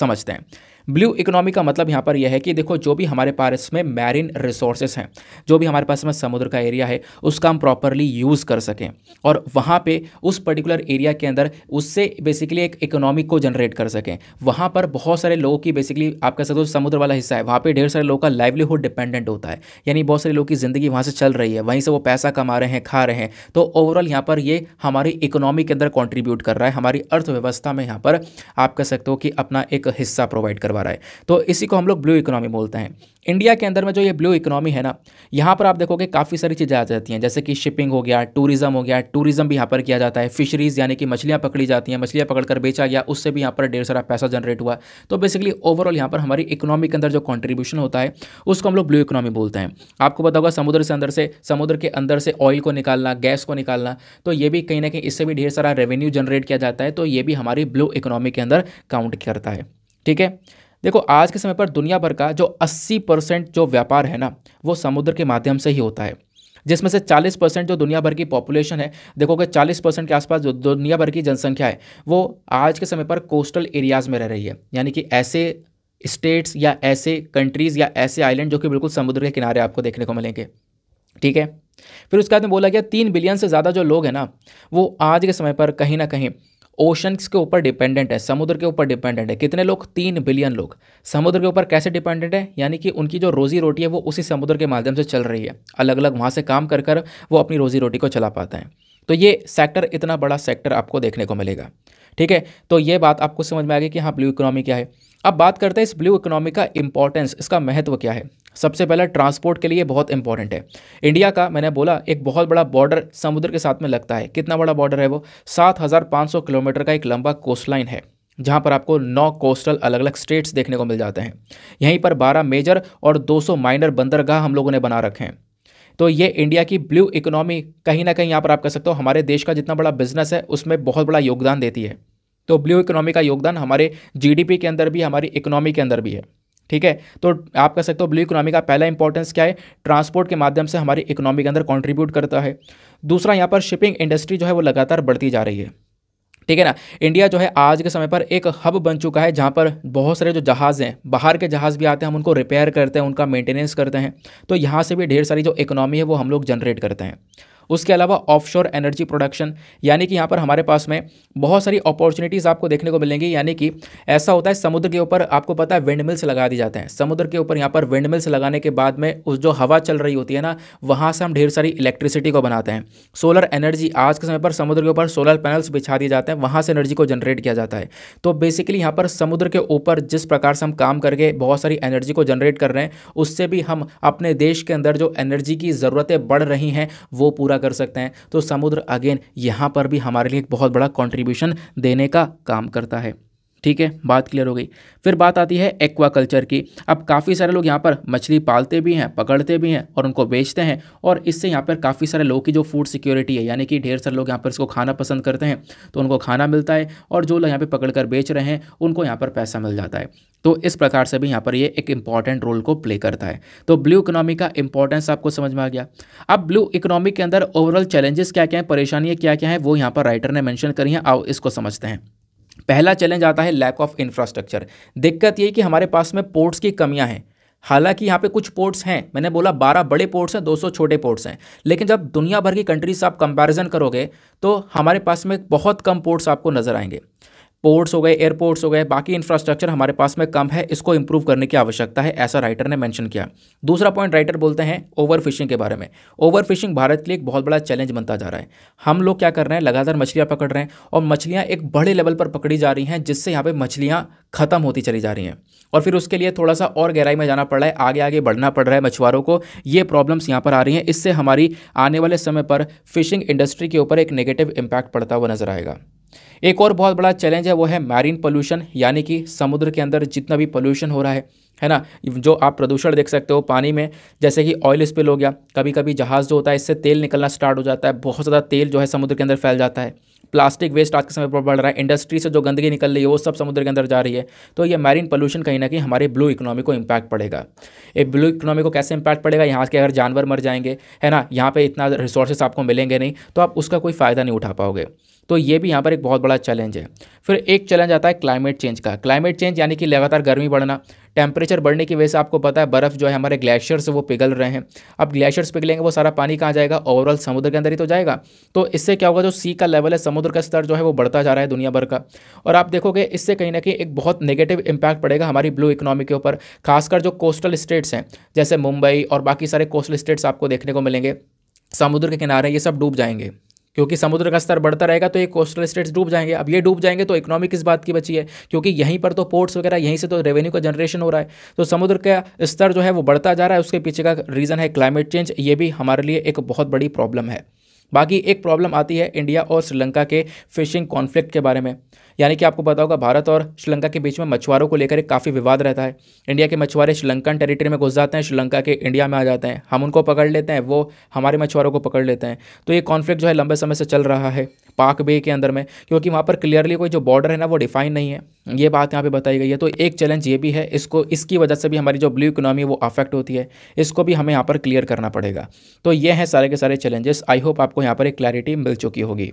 समझते हैं ब्लू इकोनॉमी का मतलब यहाँ पर यह है कि देखो जो भी हमारे पास में मैरिन रिसोर्सेस हैं जो भी हमारे पास में समुद्र का एरिया है उसका हम प्रॉपरली यूज़ कर सकें और वहाँ पर उस पर्टिकुलर एरिया के अंदर उससे बेसिकली एक इकोनॉमी को जनरेट कर सकें वहाँ पर बहुत सारे लोगों की बेसिकली आप कह सकते हो समुद्र वाला हिस्सा है वहाँ पर ढेर सारे लोगों का लाइवलीहुड डिपेंडेंट होता है यानी बहुत सारे लोगों की ज़िंदगी वहाँ से चल रही है वहीं से वो पैसा कमा रहे हैं खा रहे हैं तो ओवरऑल यहाँ पर ये हमारी इकोनॉमी के अंदर कॉन्ट्रीब्यूट कर रहा है हमारी अर्थव्यवस्था में यहाँ पर आप कह सकते हो कि अपना एक हिस्सा प्रोवाइड कर करवा रहा है तो इसी को हम लोग ब्लू इकोनॉमी बोलते हैं इंडिया के अंदर में जो ये ब्लू इकोनॉमी है ना यहाँ पर आप देखोगे काफ़ी सारी चीज़ें आ जाती हैं जैसे कि शिपिंग हो गया टूरिज्म हो गया टूरिज्म भी यहाँ पर किया जाता है फिशरीज़ यानी कि मछलियाँ पकड़ी जाती हैं मछलियाँ पकड़कर बेचा गया उससे भी यहाँ पर ढेर सारा पैसा जनरेट हुआ तो बेसिकली ओवरऑल यहाँ पर हमारी इकोनॉमी के अंदर जो कॉन्ट्रीब्यूशन होता है उसको हम लोग ब्लू इकोनॉमी बोलते हैं आपको पता होगा समुद्र से अंदर से समुद्र के अंदर से ऑयल को निकालना गैस को निकालना तो ये भी कहीं ना कहीं इससे भी ढेर सारा रेवेन्यू जनरेट किया जाता है तो ये भी हमारी ब्लू इकोनॉमी के अंदर काउंट करता है ठीक है देखो आज के समय पर दुनिया भर का जो 80 परसेंट जो व्यापार है ना वो समुद्र के माध्यम से ही होता है जिसमें से 40 परसेंट जो दुनिया भर की पॉपुलेशन है देखोगे 40 परसेंट के आसपास जो दुनिया भर की जनसंख्या है वो आज के समय पर कोस्टल एरियाज़ में रह रही है यानी कि ऐसे स्टेट्स या ऐसे कंट्रीज़ या ऐसे आइलैंड जो कि बिल्कुल समुद्र के किनारे आपको देखने को मिलेंगे ठीक है फिर उसके बाद में बोला गया तीन बिलियन से ज़्यादा जो लोग हैं ना वो आज के समय पर कहीं ना कहीं ओशंस के ऊपर डिपेंडेंट है समुद्र के ऊपर डिपेंडेंट है कितने लोग तीन बिलियन लोग समुद्र के ऊपर कैसे डिपेंडेंट है यानी कि उनकी जो रोजी रोटी है वो उसी समुद्र के माध्यम से चल रही है अलग अलग वहाँ से काम कर कर वो अपनी रोजी रोटी को चला पाते हैं तो ये सेक्टर इतना बड़ा सेक्टर आपको देखने को मिलेगा ठीक है तो ये बात आपको समझ में आ गई कि हाँ ब्लू इकोनॉमी क्या है अब बात करते हैं इस ब्लू इकोनॉमी का इंपॉर्टेंस इसका महत्व क्या है सबसे पहला ट्रांसपोर्ट के लिए बहुत इंपॉर्टेंट है इंडिया का मैंने बोला एक बहुत बड़ा बॉर्डर समुद्र के साथ में लगता है कितना बड़ा बॉर्डर है वो 7,500 किलोमीटर का एक लंबा कोस्ट लाइन है जहाँ पर आपको नौ कोस्टल अलग अलग स्टेट्स देखने को मिल जाते हैं यहीं पर बारह मेजर और दो माइनर बंदरगाह हम लोगों ने बना रखे हैं तो ये इंडिया की ब्लू इकोनॉमी कहीं ना कहीं यहाँ पर आप कह सकते हो हमारे देश का जितना बड़ा बिजनेस है उसमें बहुत बड़ा योगदान देती है तो ब्लू इकोनॉमी का योगदान हमारे जीडीपी के अंदर भी हमारी इकोनॉमी के अंदर भी है ठीक है तो आप कह सकते हो ब्लू इकोनॉमी का पहला इंपॉर्टेंस क्या है ट्रांसपोर्ट के माध्यम से हमारी इकोनॉमी के अंदर कॉन्ट्रीब्यूट करता है दूसरा यहाँ पर शिपिंग इंडस्ट्री जो है वो लगातार बढ़ती जा रही है ठीक है ना इंडिया जो है आज के समय पर एक हब बन चुका है जहाँ पर बहुत सारे जो जहाज़ हैं बाहर के जहाज़ भी आते हैं हम उनको रिपेयर करते हैं उनका मेंटेनेंस करते हैं तो यहाँ से भी ढेर सारी जो इकोनॉमी है वो हम लोग जनरेट करते हैं उसके अलावा ऑफशोर एनर्जी प्रोडक्शन यानी कि यहाँ पर हमारे पास में बहुत सारी अपॉर्चुनिटीज़ आपको देखने को मिलेंगी यानी कि ऐसा होता है समुद्र के ऊपर आपको पता है विंड मिल्स लगा दिए जाते हैं समुद्र के ऊपर यहाँ पर विंड मिल्स लगाने के बाद में उस जो हवा चल रही होती है ना वहाँ से हम ढेर सारी इलेक्ट्रिसिटी को बनाते हैं सोलर एनर्जी आज के समय पर समुद्र के ऊपर सोलर पैनल्स बिछा दिए जाते हैं वहाँ से एनर्जी को जनरेट किया जाता है तो बेसिकली यहाँ पर समुद्र के ऊपर जिस प्रकार से हम काम करके बहुत सारी एनर्जी को जनरेट कर रहे हैं उससे भी हम अपने देश के अंदर जो एनर्जी की ज़रूरतें बढ़ रही हैं वो पूरा कर सकते हैं तो समुद्र अगेन यहाँ पर भी हमारे लिए एक बहुत बड़ा कॉन्ट्रीब्यूशन देने का काम करता है ठीक है बात क्लियर हो गई फिर बात आती है एक्वा कल्चर की अब काफ़ी सारे लोग यहाँ पर मछली पालते भी हैं पकड़ते भी हैं और उनको बेचते हैं और इससे यहाँ पर काफ़ी सारे लोगों की जो फूड सिक्योरिटी है यानी कि ढेर सारे लोग यहाँ पर इसको खाना पसंद करते हैं तो उनको खाना मिलता है और जो लोग यहाँ पर पकड़ कर बेच रहे हैं उनको यहाँ पर पैसा मिल जाता है तो इस प्रकार से भी यहाँ पर ये एक इंपॉर्टेंट रोल को प्ले करता है तो ब्लू इकोनॉमी का इंपॉर्टेंस आपको समझ में आ गया अब ब्लू इकोनॉमी के अंदर ओवरऑल चैलेंजेस क्या क्या हैं परेशानियाँ क्या क्या हैं वो यहाँ पर राइटर ने मैंशन करी हैं आओ इसको समझते हैं पहला चैलेंज आता है लैक ऑफ इंफ्रास्ट्रक्चर दिक्कत ये कि हमारे पास में पोर्ट्स की कमियां हैं हालांकि यहाँ पे कुछ पोर्ट्स हैं मैंने बोला 12 बड़े पोर्ट्स हैं 200 छोटे पोर्ट्स हैं लेकिन जब दुनिया भर की कंट्रीज से आप कंपैरिजन करोगे तो हमारे पास में बहुत कम पोर्ट्स आपको नज़र आएंगे पोर्ट्स हो गए एयरपोर्ट्स हो गए बाकी इंफ्रास्ट्रक्चर हमारे पास में कम है इसको इंप्रूव करने की आवश्यकता है ऐसा राइटर ने मेंशन किया दूसरा पॉइंट राइटर बोलते हैं ओवर फिशिंग के बारे में ओवर फिशिंग भारत के लिए एक बहुत बड़ा चैलेंज बनता जा रहा है हम लोग क्या कर रहे हैं लगातार मछलियाँ पकड़ रहे हैं और मछलियाँ एक बड़े लेवल पर पकड़ी जा रही हैं जिससे यहाँ पर मछलियाँ खत्म होती चली जा रही हैं और फिर उसके लिए थोड़ा सा और गहराई में जाना पड़ रहा है आगे आगे बढ़ना पड़ रहा है मछुआरों को ये प्रॉब्लम्स यहाँ पर आ रही हैं इससे हमारी आने वाले समय पर फिशिंग इंडस्ट्री के ऊपर एक नेगेटिव इम्पैक्ट पड़ता हुआ नजर आएगा एक और बहुत बड़ा चैलेंज है वो है मैरीन पोल्यूशन यानी कि समुद्र के अंदर जितना भी पोल्यूशन हो रहा है है ना जो आप प्रदूषण देख सकते हो पानी में जैसे कि ऑयल स्पिल हो गया कभी कभी जहाज़ जो होता है इससे तेल निकलना स्टार्ट हो जाता है बहुत ज़्यादा तेल जो है समुद्र के अंदर फैल जाता है प्लास्टिक वेस्ट आज के समय पर बढ़ रहा है इंडस्ट्री से जो गंदगी निकल रही है वो सब समुद्र के अंदर जा रही है तो ये मैरीन पोल्यूशन कहीं ना कहीं हमारे ब्लू इकोनॉमी को इम्पैक्ट पड़ेगा ये ब्लू इकोनॉमी को कैसे इम्पैक्ट पड़ेगा यहाँ के अगर जानवर मर जाएंगे है ना यहाँ पर इतना रिसोर्सेस आपको मिलेंगे नहीं तो आप उसका कोई फ़ायदा नहीं उठा पाओगे तो ये भी यहाँ पर एक बहुत बड़ा चैलेंज है फिर एक चैलेंज आता है क्लाइमेट चेंज का क्लाइमेट चेंज यानी कि लगातार गर्मी बढ़ना टेम्परेचर बढ़ने की वजह से आपको पता है बर्फ़ जो है हमारे ग्लेशियर्स वो पिघल रहे हैं अब ग्लेशियर्स पिघलेंगे वो सारा पानी कहाँ जाएगा ओवरऑल समुद्र के अंदर ही तो जाएगा तो इससे क्या होगा जो सी का लेवल है समुद्र का स्तर जो है वो बढ़ता जा रहा है दुनिया भर का और आप देखोगे इससे कहीं ना कहीं एक बहुत नेगेटिव इम्पैक्ट पड़ेगा हमारी ब्लू इकोनॉमी के ऊपर खासकर जो कोस्टल स्टेट्स हैं जैसे मुंबई और बाकी सारे कोस्टल स्टेट्स आपको देखने को मिलेंगे समुद्र के किनारे ये सब डूब जाएंगे क्योंकि समुद्र का स्तर बढ़ता रहेगा तो ये कोस्टल स्टेट्स डूब जाएंगे अब ये डूब जाएंगे तो इकोनॉमी किस बात की बची है क्योंकि यहीं पर तो पोर्ट्स वगैरह यहीं से तो रेवेन्यू का जनरेशन हो रहा है तो समुद्र का स्तर जो है वो बढ़ता जा रहा है उसके पीछे का रीज़न है क्लाइमेट चेंज ये भी हमारे लिए एक बहुत बड़ी प्रॉब्लम है बाकी एक प्रॉब्लम आती है इंडिया और श्रीलंका के फिशिंग कॉन्फ्लिक्ट के बारे में यानी कि आपको पता होगा भारत और श्रीलंका के बीच में मछुआरों को लेकर एक काफ़ी विवाद रहता है इंडिया के मछुआरे श्रीलंकन टेरिटरी में घुस जाते हैं श्रीलंका के इंडिया में आ जाते हैं हम उनको पकड़ लेते हैं वो हमारे मछुआरों को पकड़ लेते हैं तो ये कॉन्फ्लिक्ट जो है लंबे समय से चल रहा है पाक बे के अंदर में क्योंकि वहाँ पर क्लियरली कोई जो बॉर्डर है ना वो डिफाइन नहीं है ये बात यहाँ पे बताई गई है तो एक चैलेंज ये भी है इसको इसकी वजह से भी हमारी जो ब्लू इकोनॉमी वो अफेक्ट होती है इसको भी हमें यहाँ पर क्लियर करना पड़ेगा तो ये हैं सारे के सारे चैलेंजेस आई होप आपको यहाँ पर एक क्लैरिटी मिल चुकी होगी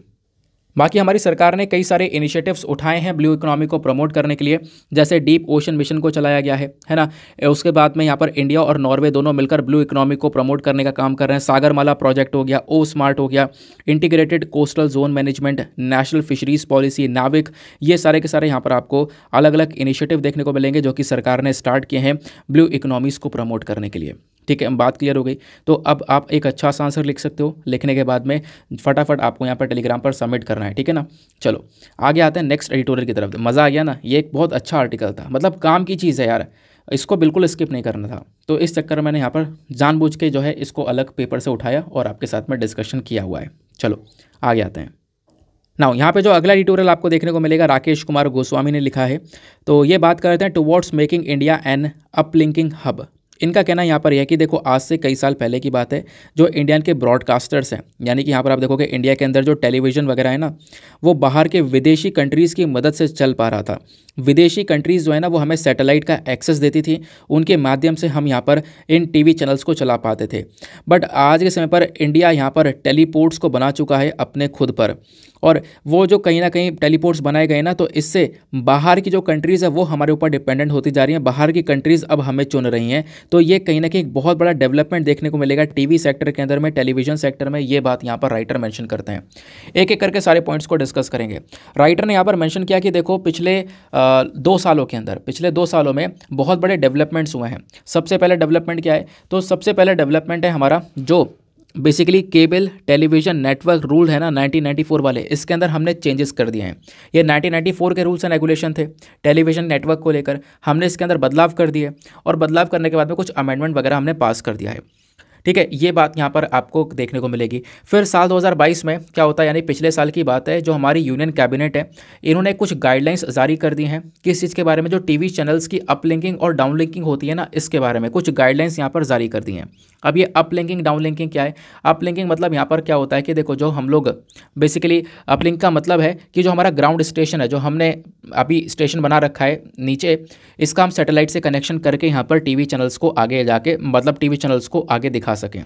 बाकी हमारी सरकार ने कई सारे इनिशिएटिव्स उठाए हैं ब्लू इकोनॉमी को प्रमोट करने के लिए जैसे डीप ओशन मिशन को चलाया गया है है ना उसके बाद में यहाँ पर इंडिया और नॉर्वे दोनों मिलकर ब्लू इकोनॉमी को प्रमोट करने का काम कर रहे हैं सागरमाला प्रोजेक्ट हो गया ओ स्मार्ट हो गया integrated coastal zone management national fisheries policy NavIC ये सारे के सारे यहाँ पर आपको अलग अलग इनिशिएटिव देखने को मिलेंगे जो कि सरकार ने स्टार्ट किए हैं ब्लू इकोनॉमीज़ को प्रमोट करने के लिए ठीक है बात क्लियर हो गई तो अब आप एक अच्छा सा आंसर लिख सकते हो लिखने के बाद में फटाफट आपको यहाँ पर टेलीग्राम पर सबमिट करना है ठीक है ना चलो आगे आते हैं नेक्स्ट एडिटोरियल की तरफ मज़ा आ गया ना ये एक बहुत अच्छा आर्टिकल था मतलब काम की चीज़ है यार इसको बिल्कुल स्किप नहीं करना था तो इस चक्कर में मैंने यहाँ पर जानबूझ के जो है इसको अलग पेपर से उठाया और आपके साथ में डिस्कशन किया हुआ है चलो आगे आते हैं नाउ यहाँ पे जो अगला एडिटोरियल आपको देखने को मिलेगा राकेश कुमार गोस्वामी ने लिखा है तो ये बात करते हैं towards making India an uplinking hub इनका कहना यहाँ पर यह कि देखो आज से कई साल पहले की बात है जो इंडियन के ब्रॉडकास्टर्स हैं यानी कि यहाँ पर आप देखोगे इंडिया के अंदर जो टेलीविज़न वगैरह है ना वो बाहर के विदेशी कंट्रीज़ की मदद से चल पा रहा था विदेशी कंट्रीज़ जो है ना वो हमें सैटेलाइट का एक्सेस देती थी उनके माध्यम से हम यहाँ पर इन टी चैनल्स को चला पाते थे बट आज के समय पर इंडिया यहाँ पर टेलीपोर्ट्स को बना चुका है अपने खुद पर और वो जो कहीं ना कहीं टेलीपोर्ट्स बनाए गए ना तो इससे बाहर की जो कंट्रीज़ है वो हमारे ऊपर डिपेंडेंट होती जा रही हैं बाहर की कंट्रीज़ अब हमें चुन रही हैं तो ये कहीं ना कहीं एक बहुत बड़ा डेवलपमेंट देखने को मिलेगा टीवी सेक्टर के अंदर में टेलीविजन सेक्टर में ये बात यहाँ पर राइटर मैंशन करते हैं एक एक करके सारे पॉइंट्स को डिस्कस करेंगे राइटर ने यहाँ पर मैंशन किया कि देखो पिछले दो सालों के अंदर पिछले दो सालों में बहुत बड़े डेवलपमेंट्स हुए हैं सबसे पहले डेवलपमेंट क्या है तो सबसे पहले डेवलपमेंट है हमारा जो basically cable television network rule है ना 1994 वाले इसके अंदर हमने चेंजेस कर दिए हैं ये 1994 के रूल्स एंड रेगुलेशन थे टेलीविजन नेटवर्क को लेकर हमने इसके अंदर बदलाव कर दिए और बदलाव करने के बाद में कुछ अमेंडमेंट वगैरह हमने पास कर दिया है ठीक है ये बात यहाँ पर आपको देखने को मिलेगी फिर साल 2022 में क्या होता है यानी पिछले साल की बात है जो हमारी यूनियन कैबिनेट है इन्होंने कुछ गाइडलाइंस जारी कर दी हैं किस चीज़ के बारे में जो टीवी चैनल्स की अपलिंकिंग और डाउनलिंकिंग होती है ना इसके बारे में कुछ गाइडलाइंस यहाँ पर जारी कर दी हैं अब ये अप लिंकिंग डाउन लिंकिंग क्या है अप लिंकिंग मतलब यहाँ पर क्या होता है कि देखो जो हम लोग बेसिकली अप लिंक का मतलब है कि जो हमारा ग्राउंड स्टेशन है जो हमने अभी स्टेशन बना रखा है नीचे इसका हम सैटेलाइट से कनेक्शन करके यहाँ पर टीवी चैनल्स को आगे जाके मतलब टीवी चैनल्स को आगे दिखा सकें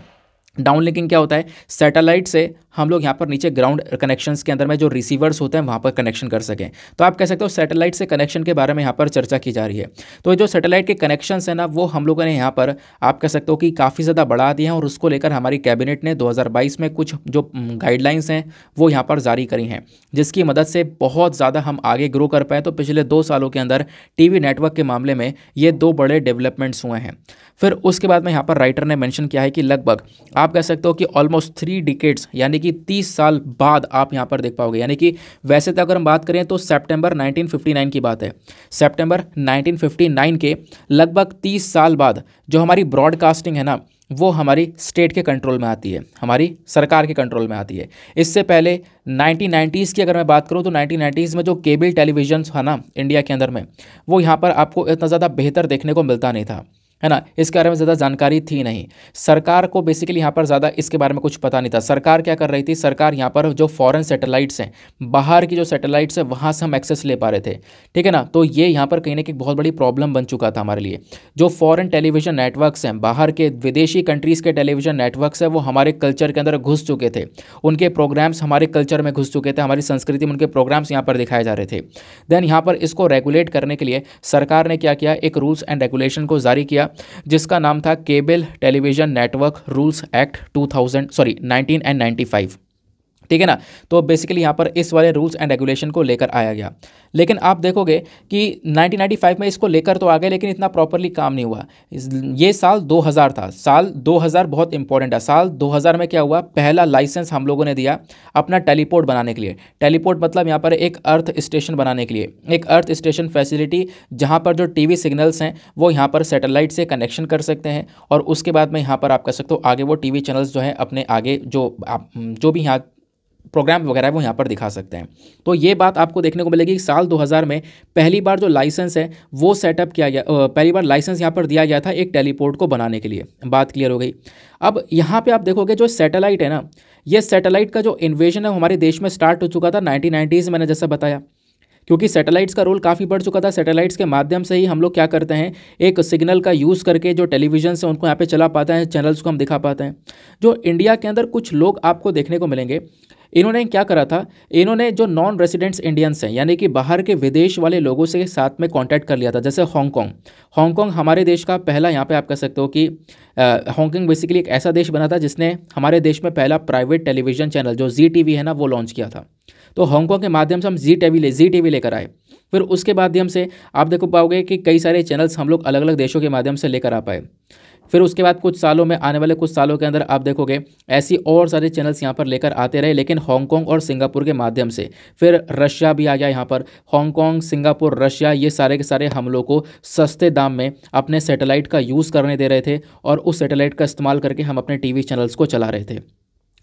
डाउन लिंकिंग क्या होता है सैटेलाइट से हम लोग यहाँ पर नीचे ग्राउंड कनेक्शंस के अंदर में जो रिसीवर्स होते हैं वहाँ पर कनेक्शन कर सकें तो आप कह सकते हो सैटेलाइट से कनेक्शन के बारे में यहाँ पर चर्चा की जा रही है तो जो सैटेलाइट के कनेक्शंस हैं ना वो हम लोगों ने यहाँ पर आप कह सकते हो कि काफ़ी ज़्यादा बढ़ा दिए हैं और उसको लेकर हमारी कैबिनेट ने दो में कुछ जो गाइडलाइंस हैं वो यहाँ पर जारी करी हैं जिसकी मदद से बहुत ज़्यादा हम आगे ग्रो कर पाए तो पिछले दो सालों के अंदर टी नेटवर्क के मामले में ये दो बड़े डेवलपमेंट्स हुए हैं फिर उसके बाद में यहाँ पर राइटर ने मैंशन किया है कि लगभग आप कह सकते हो कि ऑलमोस्ट थ्री डिकेट्स यानी कि तीस साल बाद आप यहाँ पर देख पाओगे यानी कि वैसे तो अगर हम बात करें तो सेप्टेम्बर नाइनटीन की बात है सेप्टेम्बर नाइनटीन के लगभग तीस साल बाद जो हमारी ब्रॉडकास्टिंग है ना वो हमारी स्टेट के कंट्रोल में आती है हमारी सरकार के कंट्रोल में आती है इससे पहले 1990s की अगर मैं बात करूँ तो 1990s में जो केबल टेलीविजन था ना इंडिया के अंदर में वो यहाँ पर आपको इतना ज़्यादा बेहतर देखने को मिलता नहीं था है ना इसके बारे में ज़्यादा जानकारी थी नहीं सरकार को बेसिकली यहाँ पर ज़्यादा इसके बारे में कुछ पता नहीं था सरकार क्या कर रही थी सरकार यहाँ पर जो फॉरेन सैटेलाइट्स हैं बाहर की जो सैटेलाइट्स हैं वहाँ से हम एक्सेस ले पा रहे थे ठीक है ना तो ये यहाँ पर कहीं ना कहीं बहुत बड़ी प्रॉब्लम बन चुका था हमारे लिए जो फॉरन टेलीविजन नेटवर्कस हैं बाहर के विदेशी कंट्रीज़ के टेलीविजन नेटवर्कस हैं वो हमारे कल्चर के अंदर घुस चुके थे उनके प्रोग्राम्स हमारे कल्चर में घुस चुके थे हमारी संस्कृति में उनके प्रोग्राम्स यहाँ पर दिखाए जा रहे थे देन यहाँ पर इसको रेगुलेट करने के लिए सरकार ने क्या किया एक रूल्स एंड रेगुलेशन को जारी किया जिसका नाम था cable television network rules act 2000 sorry 1995 and ठीक है ना तो बेसिकली यहाँ पर इस वाले रूल्स एंड रेगुलेशन को लेकर आया गया लेकिन आप देखोगे कि 1995 में इसको लेकर तो आ गए लेकिन इतना प्रॉपरली काम नहीं हुआ ये साल 2000 था साल 2000 बहुत इंपॉर्टेंट है साल 2000 में क्या हुआ पहला लाइसेंस हम लोगों ने दिया अपना टेलीपोर्ट बनाने के लिए टेलीपोर्ट मतलब यहाँ पर एक अर्थ स्टेशन बनाने के लिए एक अर्थ स्टेशन फैसिलिटी जहाँ पर जो टी सिग्नल्स हैं वो यहाँ पर सेटेलाइट से कनेक्शन कर सकते हैं और उसके बाद में यहाँ पर आप कह सकते हो आगे वो टी चैनल्स जो हैं अपने आगे जो जो भी यहाँ प्रोग्राम वगैरह वो यहाँ पर दिखा सकते हैं तो ये बात आपको देखने को मिलेगी कि साल 2000 में पहली बार जो लाइसेंस है वो सेटअप किया गया पहली बार लाइसेंस यहाँ पर दिया गया था एक टेलीपोर्ट को बनाने के लिए बात क्लियर हो गई अब यहाँ पे आप देखोगे जो सैटेलाइट है ना ये सैटेलाइट का जो इन्वेजन है हमारे देश में स्टार्ट हो चुका था नाइनटीन मैंने जैसा बताया क्योंकि सैटेलाइट्स का रोल काफ़ी बढ़ चुका था सैटेलाइट्स के माध्यम से ही हम लोग क्या करते हैं एक सिग्नल का यूज़ करके जो टेलीविजन से उनको यहाँ पे चला पाते हैं चैनल्स को हम दिखा पाते हैं जो इंडिया के अंदर कुछ लोग आपको देखने को मिलेंगे इन्होंने क्या करा था इन्होंने जो नॉन रेसिडेंट्स इंडियंस हैं यानी कि बाहर के विदेश वाले लोगों से साथ में कॉन्टैक्ट कर लिया था जैसे हांगकॉन्ग हांगकॉन्ग हमारे देश का पहला यहाँ पे आप कह सकते हो कि हांगकॉन्ग बेसिकली एक ऐसा देश बना था जिसने हमारे देश में पहला प्राइवेट टेलीविजन चैनल जो जी टी है ना वो लॉन्च किया था तो हांगकॉन्ग के माध्यम से हम जी टी ले जी टी लेकर आए फिर उसके माध्यम से आप देखो पाओगे कि कई सारे चैनल्स हम लोग अलग अलग देशों के माध्यम से लेकर आ पाए फिर उसके बाद कुछ सालों में आने वाले कुछ सालों के अंदर आप देखोगे ऐसी और सारे चैनल्स यहाँ पर लेकर आते रहे लेकिन हांगकॉन्ग और सिंगापुर के माध्यम से फिर रशिया भी आ गया यहाँ पर हांगकॉन्ग सिंगापुर रशिया ये सारे के सारे हम लोग को सस्ते दाम में अपने सेटेलाइट का यूज़ करने दे रहे थे और उस सेटेलाइट का इस्तेमाल करके हम अपने टी चैनल्स को चला रहे थे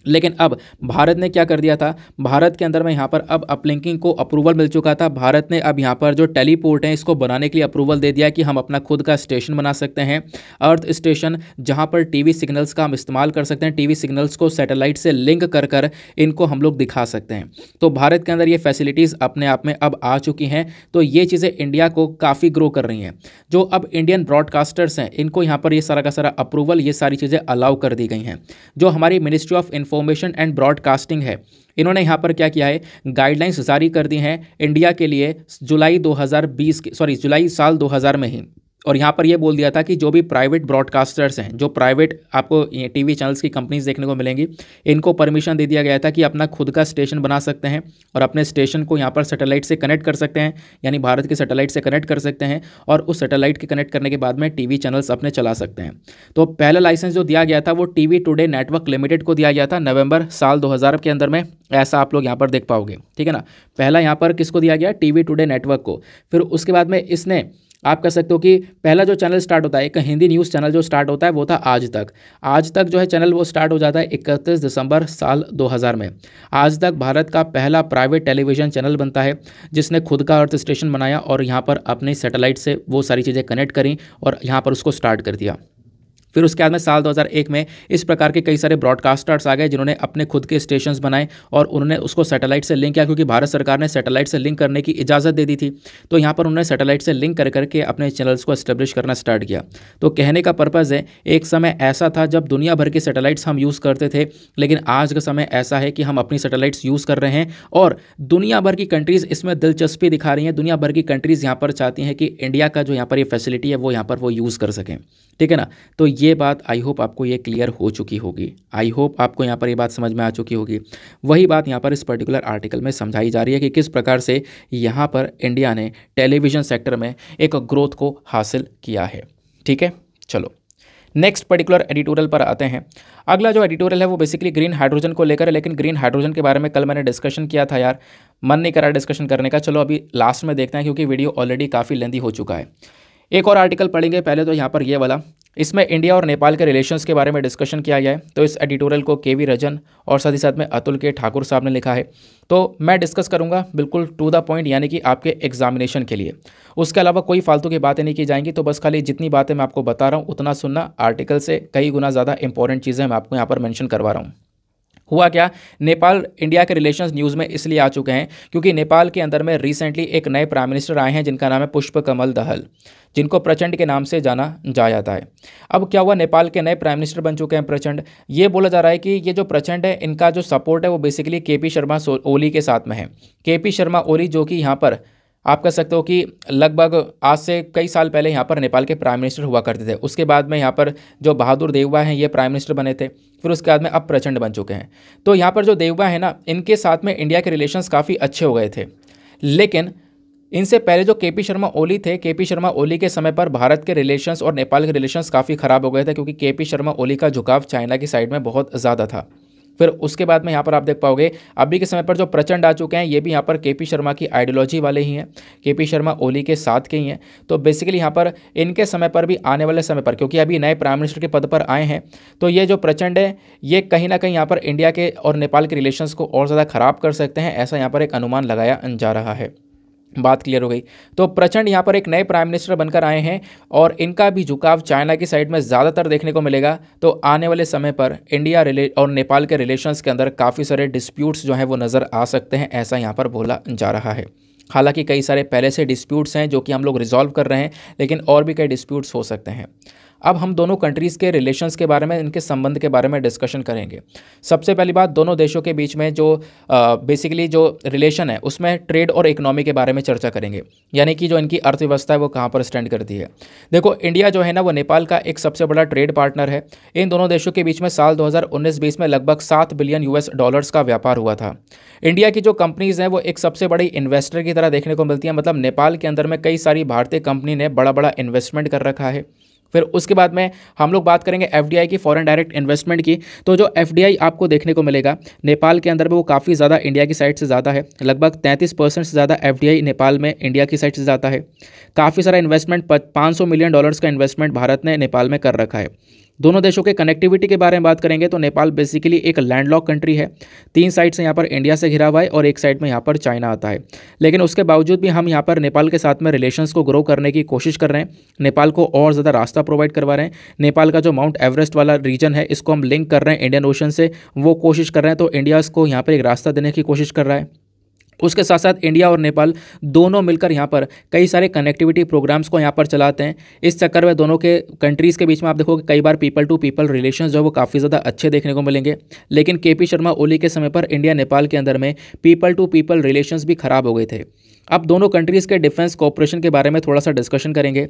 लेकिन अब भारत ने क्या कर दिया था भारत के अंदर में यहाँ पर अब अपलिंकिंग को अप्रूवल मिल चुका था भारत ने अब यहाँ पर जो टेलीपोर्ट है इसको बनाने के लिए अप्रूवल दे दिया कि हम अपना खुद का स्टेशन बना सकते हैं अर्थ स्टेशन जहाँ पर टीवी सिग्नल्स का हम इस्तेमाल कर सकते हैं टीवी सिग्नल्स को सैटेलाइट से लिंक कर कर इनको हम लोग दिखा सकते हैं तो भारत के अंदर ये फैसिलिटीज़ अपने आप में अब आ चुकी हैं तो ये चीज़ें इंडिया को काफ़ी ग्रो कर रही हैं जो अब इंडियन ब्रॉडकास्टर्स हैं इनको यहाँ पर ये सारा का सारा अप्रूवल ये सारी चीज़ें अलाउ कर दी गई हैं जो हमारी ministry of information and broadcasting है इन्होंने यहाँ पर क्या किया है गाइडलाइंस जारी कर दी हैं इंडिया के लिए जुलाई 2020 के सॉरी जुलाई साल 2000 में ही और यहाँ पर यह बोल दिया था कि जो भी प्राइवेट ब्रॉडकास्टर्स हैं जो प्राइवेट आपको टीवी चैनल्स की कंपनीज देखने को मिलेंगी इनको परमिशन दे दिया गया था कि अपना खुद का स्टेशन बना सकते हैं और अपने स्टेशन को यहाँ पर सैटेलाइट से कनेक्ट कर सकते हैं यानी भारत के सैटेलाइट से कनेक्ट कर सकते हैं और उस सैटेलाइट के कनेक्ट करने के बाद में टी चैनल्स अपने चला सकते हैं तो पहला लाइसेंस जो दिया गया था वो टी टुडे नेटवर्क लिमिटेड को दिया गया था नवंबर साल हज़ार के अंदर में ऐसा आप लोग यहाँ पर देख पाओगे ठीक है ना पहला यहाँ पर किसको दिया गया टी टुडे नेटवर्क को फिर उसके बाद में इसने आप कह सकते हो कि पहला जो चैनल स्टार्ट होता है एक हिंदी न्यूज़ चैनल जो स्टार्ट होता है वो था आज तक आज तक जो है चैनल वो स्टार्ट हो जाता है इकतीस दिसंबर साल 2000 में आज तक भारत का पहला प्राइवेट टेलीविजन चैनल बनता है जिसने खुद का अर्थ स्टेशन बनाया और यहाँ पर अपने सेटेलाइट से वो सारी चीज़ें कनेक्ट करी और यहाँ पर उसको स्टार्ट कर दिया फिर उसके बाद में साल 2001 में इस प्रकार के कई सारे ब्रॉडकास्टर्स आ गए जिन्होंने अपने खुद के स्टेशन बनाए और उन्होंने उसको सैटेलाइट से लिंक किया क्योंकि भारत सरकार ने सैटेलाइट से लिंक करने की इजाज़त दे दी थी तो यहाँ पर उन्होंने सैटेलाइट से लिंक कर करके अपने चैनल्स को इस्टेब्लिश करना स्टार्ट किया तो कहने का पर्पज़ है एक समय ऐसा था जब दुनिया भर के सैटेलाइट्स हम यूज़ करते थे लेकिन आज का समय ऐसा है कि हम अपनी सैटेलाइट्स यूज़ कर रहे हैं और दुनिया भर की कंट्रीज़ इसमें दिलचस्पी दिखा रही हैं दुनिया भर की कंट्रीज़ यहाँ पर चाहती हैं कि इंडिया का जो यहाँ पर ये फैसिलिटी है वो यहाँ पर वो यूज़ कर सकें ठीक है ना तो ये बात आई होप आपको ये क्लियर हो चुकी होगी आई होप आपको यहाँ पर ये बात समझ में आ चुकी होगी वही बात यहाँ पर इस पर्टिकुलर आर्टिकल में समझाई जा रही है कि किस प्रकार से यहाँ पर इंडिया ने टेलीविज़न सेक्टर में एक ग्रोथ को हासिल किया है ठीक है चलो नेक्स्ट पर्टिकुलर एडिटोरियल पर आते हैं अगला जो एडिटोरियल है वो बेसिकली ग्रीन हाइड्रोजन को लेकर है लेकिन ग्रीन हाइड्रोजन के बारे में कल मैंने डिस्कशन किया था यार मन नहीं करा डिस्कशन करने का चलो अभी लास्ट में देखते हैं क्योंकि वीडियो ऑलरेडी काफ़ी लेंदी हो चुका है एक और आर्टिकल पढ़ेंगे पहले तो यहाँ पर ये वाला इसमें इंडिया और नेपाल के रिलेशंस के बारे में डिस्कशन किया गया है तो इस एडिटोरियल को के वी रजन और साथ ही साथ में अतुल के ठाकुर साहब ने लिखा है तो मैं डिस्कस करूंगा बिल्कुल टू द पॉइंट यानी कि आपके एग्जामिनेशन के लिए उसके अलावा कोई फालतू की बातें नहीं की जाएंगी तो बस खाली जितनी बातें मैं आपको बता रहा हूँ उतना सुनना आर्टिकल से कई गुना ज़्यादा इंपॉर्टेंट चीज़ें मैं आपको यहाँ पर मैंशन करवा रहा हूँ हुआ क्या नेपाल इंडिया के रिलेशंस न्यूज़ में इसलिए आ चुके हैं क्योंकि नेपाल के अंदर में रिसेंटली एक नए प्राइम मिनिस्टर आए हैं जिनका नाम है पुष्प कमल दहल जिनको प्रचंड के नाम से जाना जा जाता है अब क्या हुआ नेपाल के नए प्राइम मिनिस्टर बन चुके हैं प्रचंड ये बोला जा रहा है कि ये जो प्रचंड है इनका जो सपोर्ट है वो बेसिकली के पी शर्मा ओली के साथ में है के पी शर्मा ओली जो कि यहाँ पर आप कह सकते हो कि लगभग आज से कई साल पहले यहाँ पर नेपाल के प्राइम मिनिस्टर हुआ करते थे उसके बाद में यहाँ पर जो बहादुर देववा हैं ये प्राइम मिनिस्टर बने थे फिर उसके बाद में अब प्रचंड बन चुके हैं तो यहाँ पर जो देवबा है ना इनके साथ में इंडिया के रिलेशंस काफ़ी अच्छे हो गए थे लेकिन इनसे पहले जो के पी शर्मा ओली थे के पी शर्मा ओली के समय पर भारत के रिलेशंस और नेपाल के रिलेशंस काफ़ी ख़राब हो गए थे क्योंकि के पी शर्मा ओली का झुकाव चाइना की साइड में बहुत ज़्यादा था फिर उसके बाद में यहाँ पर आप देख पाओगे अभी के समय पर जो प्रचंड आ चुके हैं ये भी यहाँ पर के शर्मा की आइडियोलॉजी वाले ही हैं के शर्मा ओली के साथ के ही हैं तो बेसिकली यहाँ पर इनके समय पर भी आने वाले समय पर क्योंकि अभी नए प्राइम मिनिस्टर के पद पर आए हैं तो ये जो प्रचंड है ये कहीं ना कहीं यहाँ पर इंडिया के और नेपाल के रिलेशन को और ज़्यादा ख़राब कर सकते हैं ऐसा यहाँ पर एक अनुमान लगाया जा रहा है बात क्लियर हो गई तो प्रचंड यहाँ पर एक नए प्राइम मिनिस्टर बनकर आए हैं और इनका भी झुकाव चाइना की साइड में ज़्यादातर देखने को मिलेगा तो आने वाले समय पर इंडिया और नेपाल के रिलेशंस के अंदर काफ़ी सारे डिस्प्यूट्स जो हैं वो नज़र आ सकते हैं ऐसा यहाँ पर बोला जा रहा है हालांकि कई सारे पहले से डिस्प्यूट्स हैं जो कि हम लोग रिजॉल्व कर रहे हैं लेकिन और भी कई डिस्प्यूट्स हो सकते हैं अब हम दोनों कंट्रीज़ के रिलेशंस के बारे में इनके संबंध के बारे में डिस्कशन करेंगे सबसे पहली बात दोनों देशों के बीच में जो बेसिकली जो रिलेशन है उसमें ट्रेड और इकोनॉमी के बारे में चर्चा करेंगे यानी कि जो इनकी अर्थव्यवस्था है वो कहाँ पर स्टैंड करती है देखो इंडिया जो है ना वो नेपाल का एक सबसे बड़ा ट्रेड पार्टनर है इन दोनों देशों के बीच में साल दो हज़ार में लगभग सात बिलियन यूएस डॉलर्स का व्यापार हुआ था इंडिया की जो कंपनीज़ हैं वो एक सबसे बड़ी इन्वेस्टर की तरह देखने को मिलती है मतलब नेपाल के अंदर में कई सारी भारतीय कंपनी ने बड़ा बड़ा इन्वेस्टमेंट कर रखा है फिर उसके बाद में हम लोग बात करेंगे एफ की फॉरेन डायरेक्ट इन्वेस्टमेंट की तो जो एफ आपको देखने को मिलेगा नेपाल के अंदर में वो काफ़ी ज़्यादा इंडिया की साइड से ज़्यादा है लगभग तैंतीस परसेंट से ज़्यादा एफ नेपाल में इंडिया की साइड से ज़्यादा है काफ़ी सारा इन्वेस्टमेंट पाँच मिलियन डॉलर्स का इन्वेस्टमेंट भारत ने नेपाल में कर रखा है दोनों देशों के कनेक्टिविटी के बारे में बात करेंगे तो नेपाल बेसिकली एक लैंडलॉक कंट्री है तीन साइड से यहाँ पर इंडिया से घिरा हुआ है और एक साइड में यहाँ पर चाइना आता है लेकिन उसके बावजूद भी हम यहाँ पर नेपाल के साथ में रिलेशन को ग्रो करने की कोशिश कर रहे हैं नेपाल को और ज़्यादा रास्ता प्रोवाइड करवा रहे हैं नेपाल का जो माउंट एवरेस्ट वाला रीजन है इसको हम लिंक कर रहे हैं इंडियन ओशन से वो कोशिश कर रहे हैं तो इंडिया को यहाँ पर एक रास्ता देने की कोशिश कर रहा है उसके साथ साथ इंडिया और नेपाल दोनों मिलकर यहाँ पर कई सारे कनेक्टिविटी प्रोग्राम्स को यहाँ पर चलाते हैं इस चक्कर में दोनों के कंट्रीज़ के बीच में आप देखोगे कई बार पीपल टू पीपल रिलेशन जो है वो काफ़ी ज़्यादा अच्छे देखने को मिलेंगे लेकिन के पी शर्मा ओली के समय पर इंडिया नेपाल के अंदर में पीपल टू पीपल रिलेशन भी ख़राब हो गए थे अब दोनों कंट्रीज़ के डिफेंस कॉपरेशन के बारे में थोड़ा सा डिस्कशन करेंगे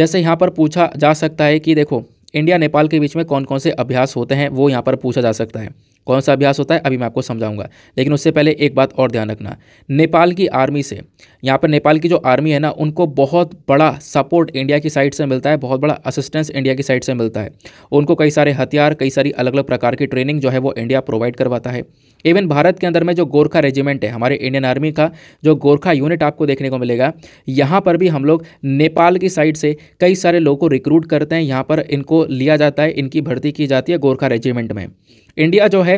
जैसे यहाँ पर पूछा जा सकता है कि देखो इंडिया नेपाल के बीच में कौन कौन से अभ्यास होते हैं वो यहाँ पर पूछा जा सकता है कौन सा अभ्यास होता है अभी मैं आपको समझाऊंगा लेकिन उससे पहले एक बात और ध्यान रखना नेपाल की आर्मी से यहाँ पर नेपाल की जो आर्मी है ना उनको बहुत बड़ा सपोर्ट इंडिया की साइड से मिलता है बहुत बड़ा असिस्टेंस इंडिया की साइड से मिलता है उनको कई सारे हथियार कई सारी अलग अलग प्रकार की ट्रेनिंग जो है वो इंडिया प्रोवाइड करवाता है इवन भारत के अंदर में जो गोरखा रेजिमेंट है हमारे इंडियन आर्मी का जो गोरखा यूनिट आपको देखने को मिलेगा यहाँ पर भी हम लोग नेपाल की साइड से कई सारे लोगों को रिक्रूट करते हैं यहाँ पर इनको लिया जाता है इनकी भर्ती की जाती है गोरखा रेजिमेंट में इंडिया जो है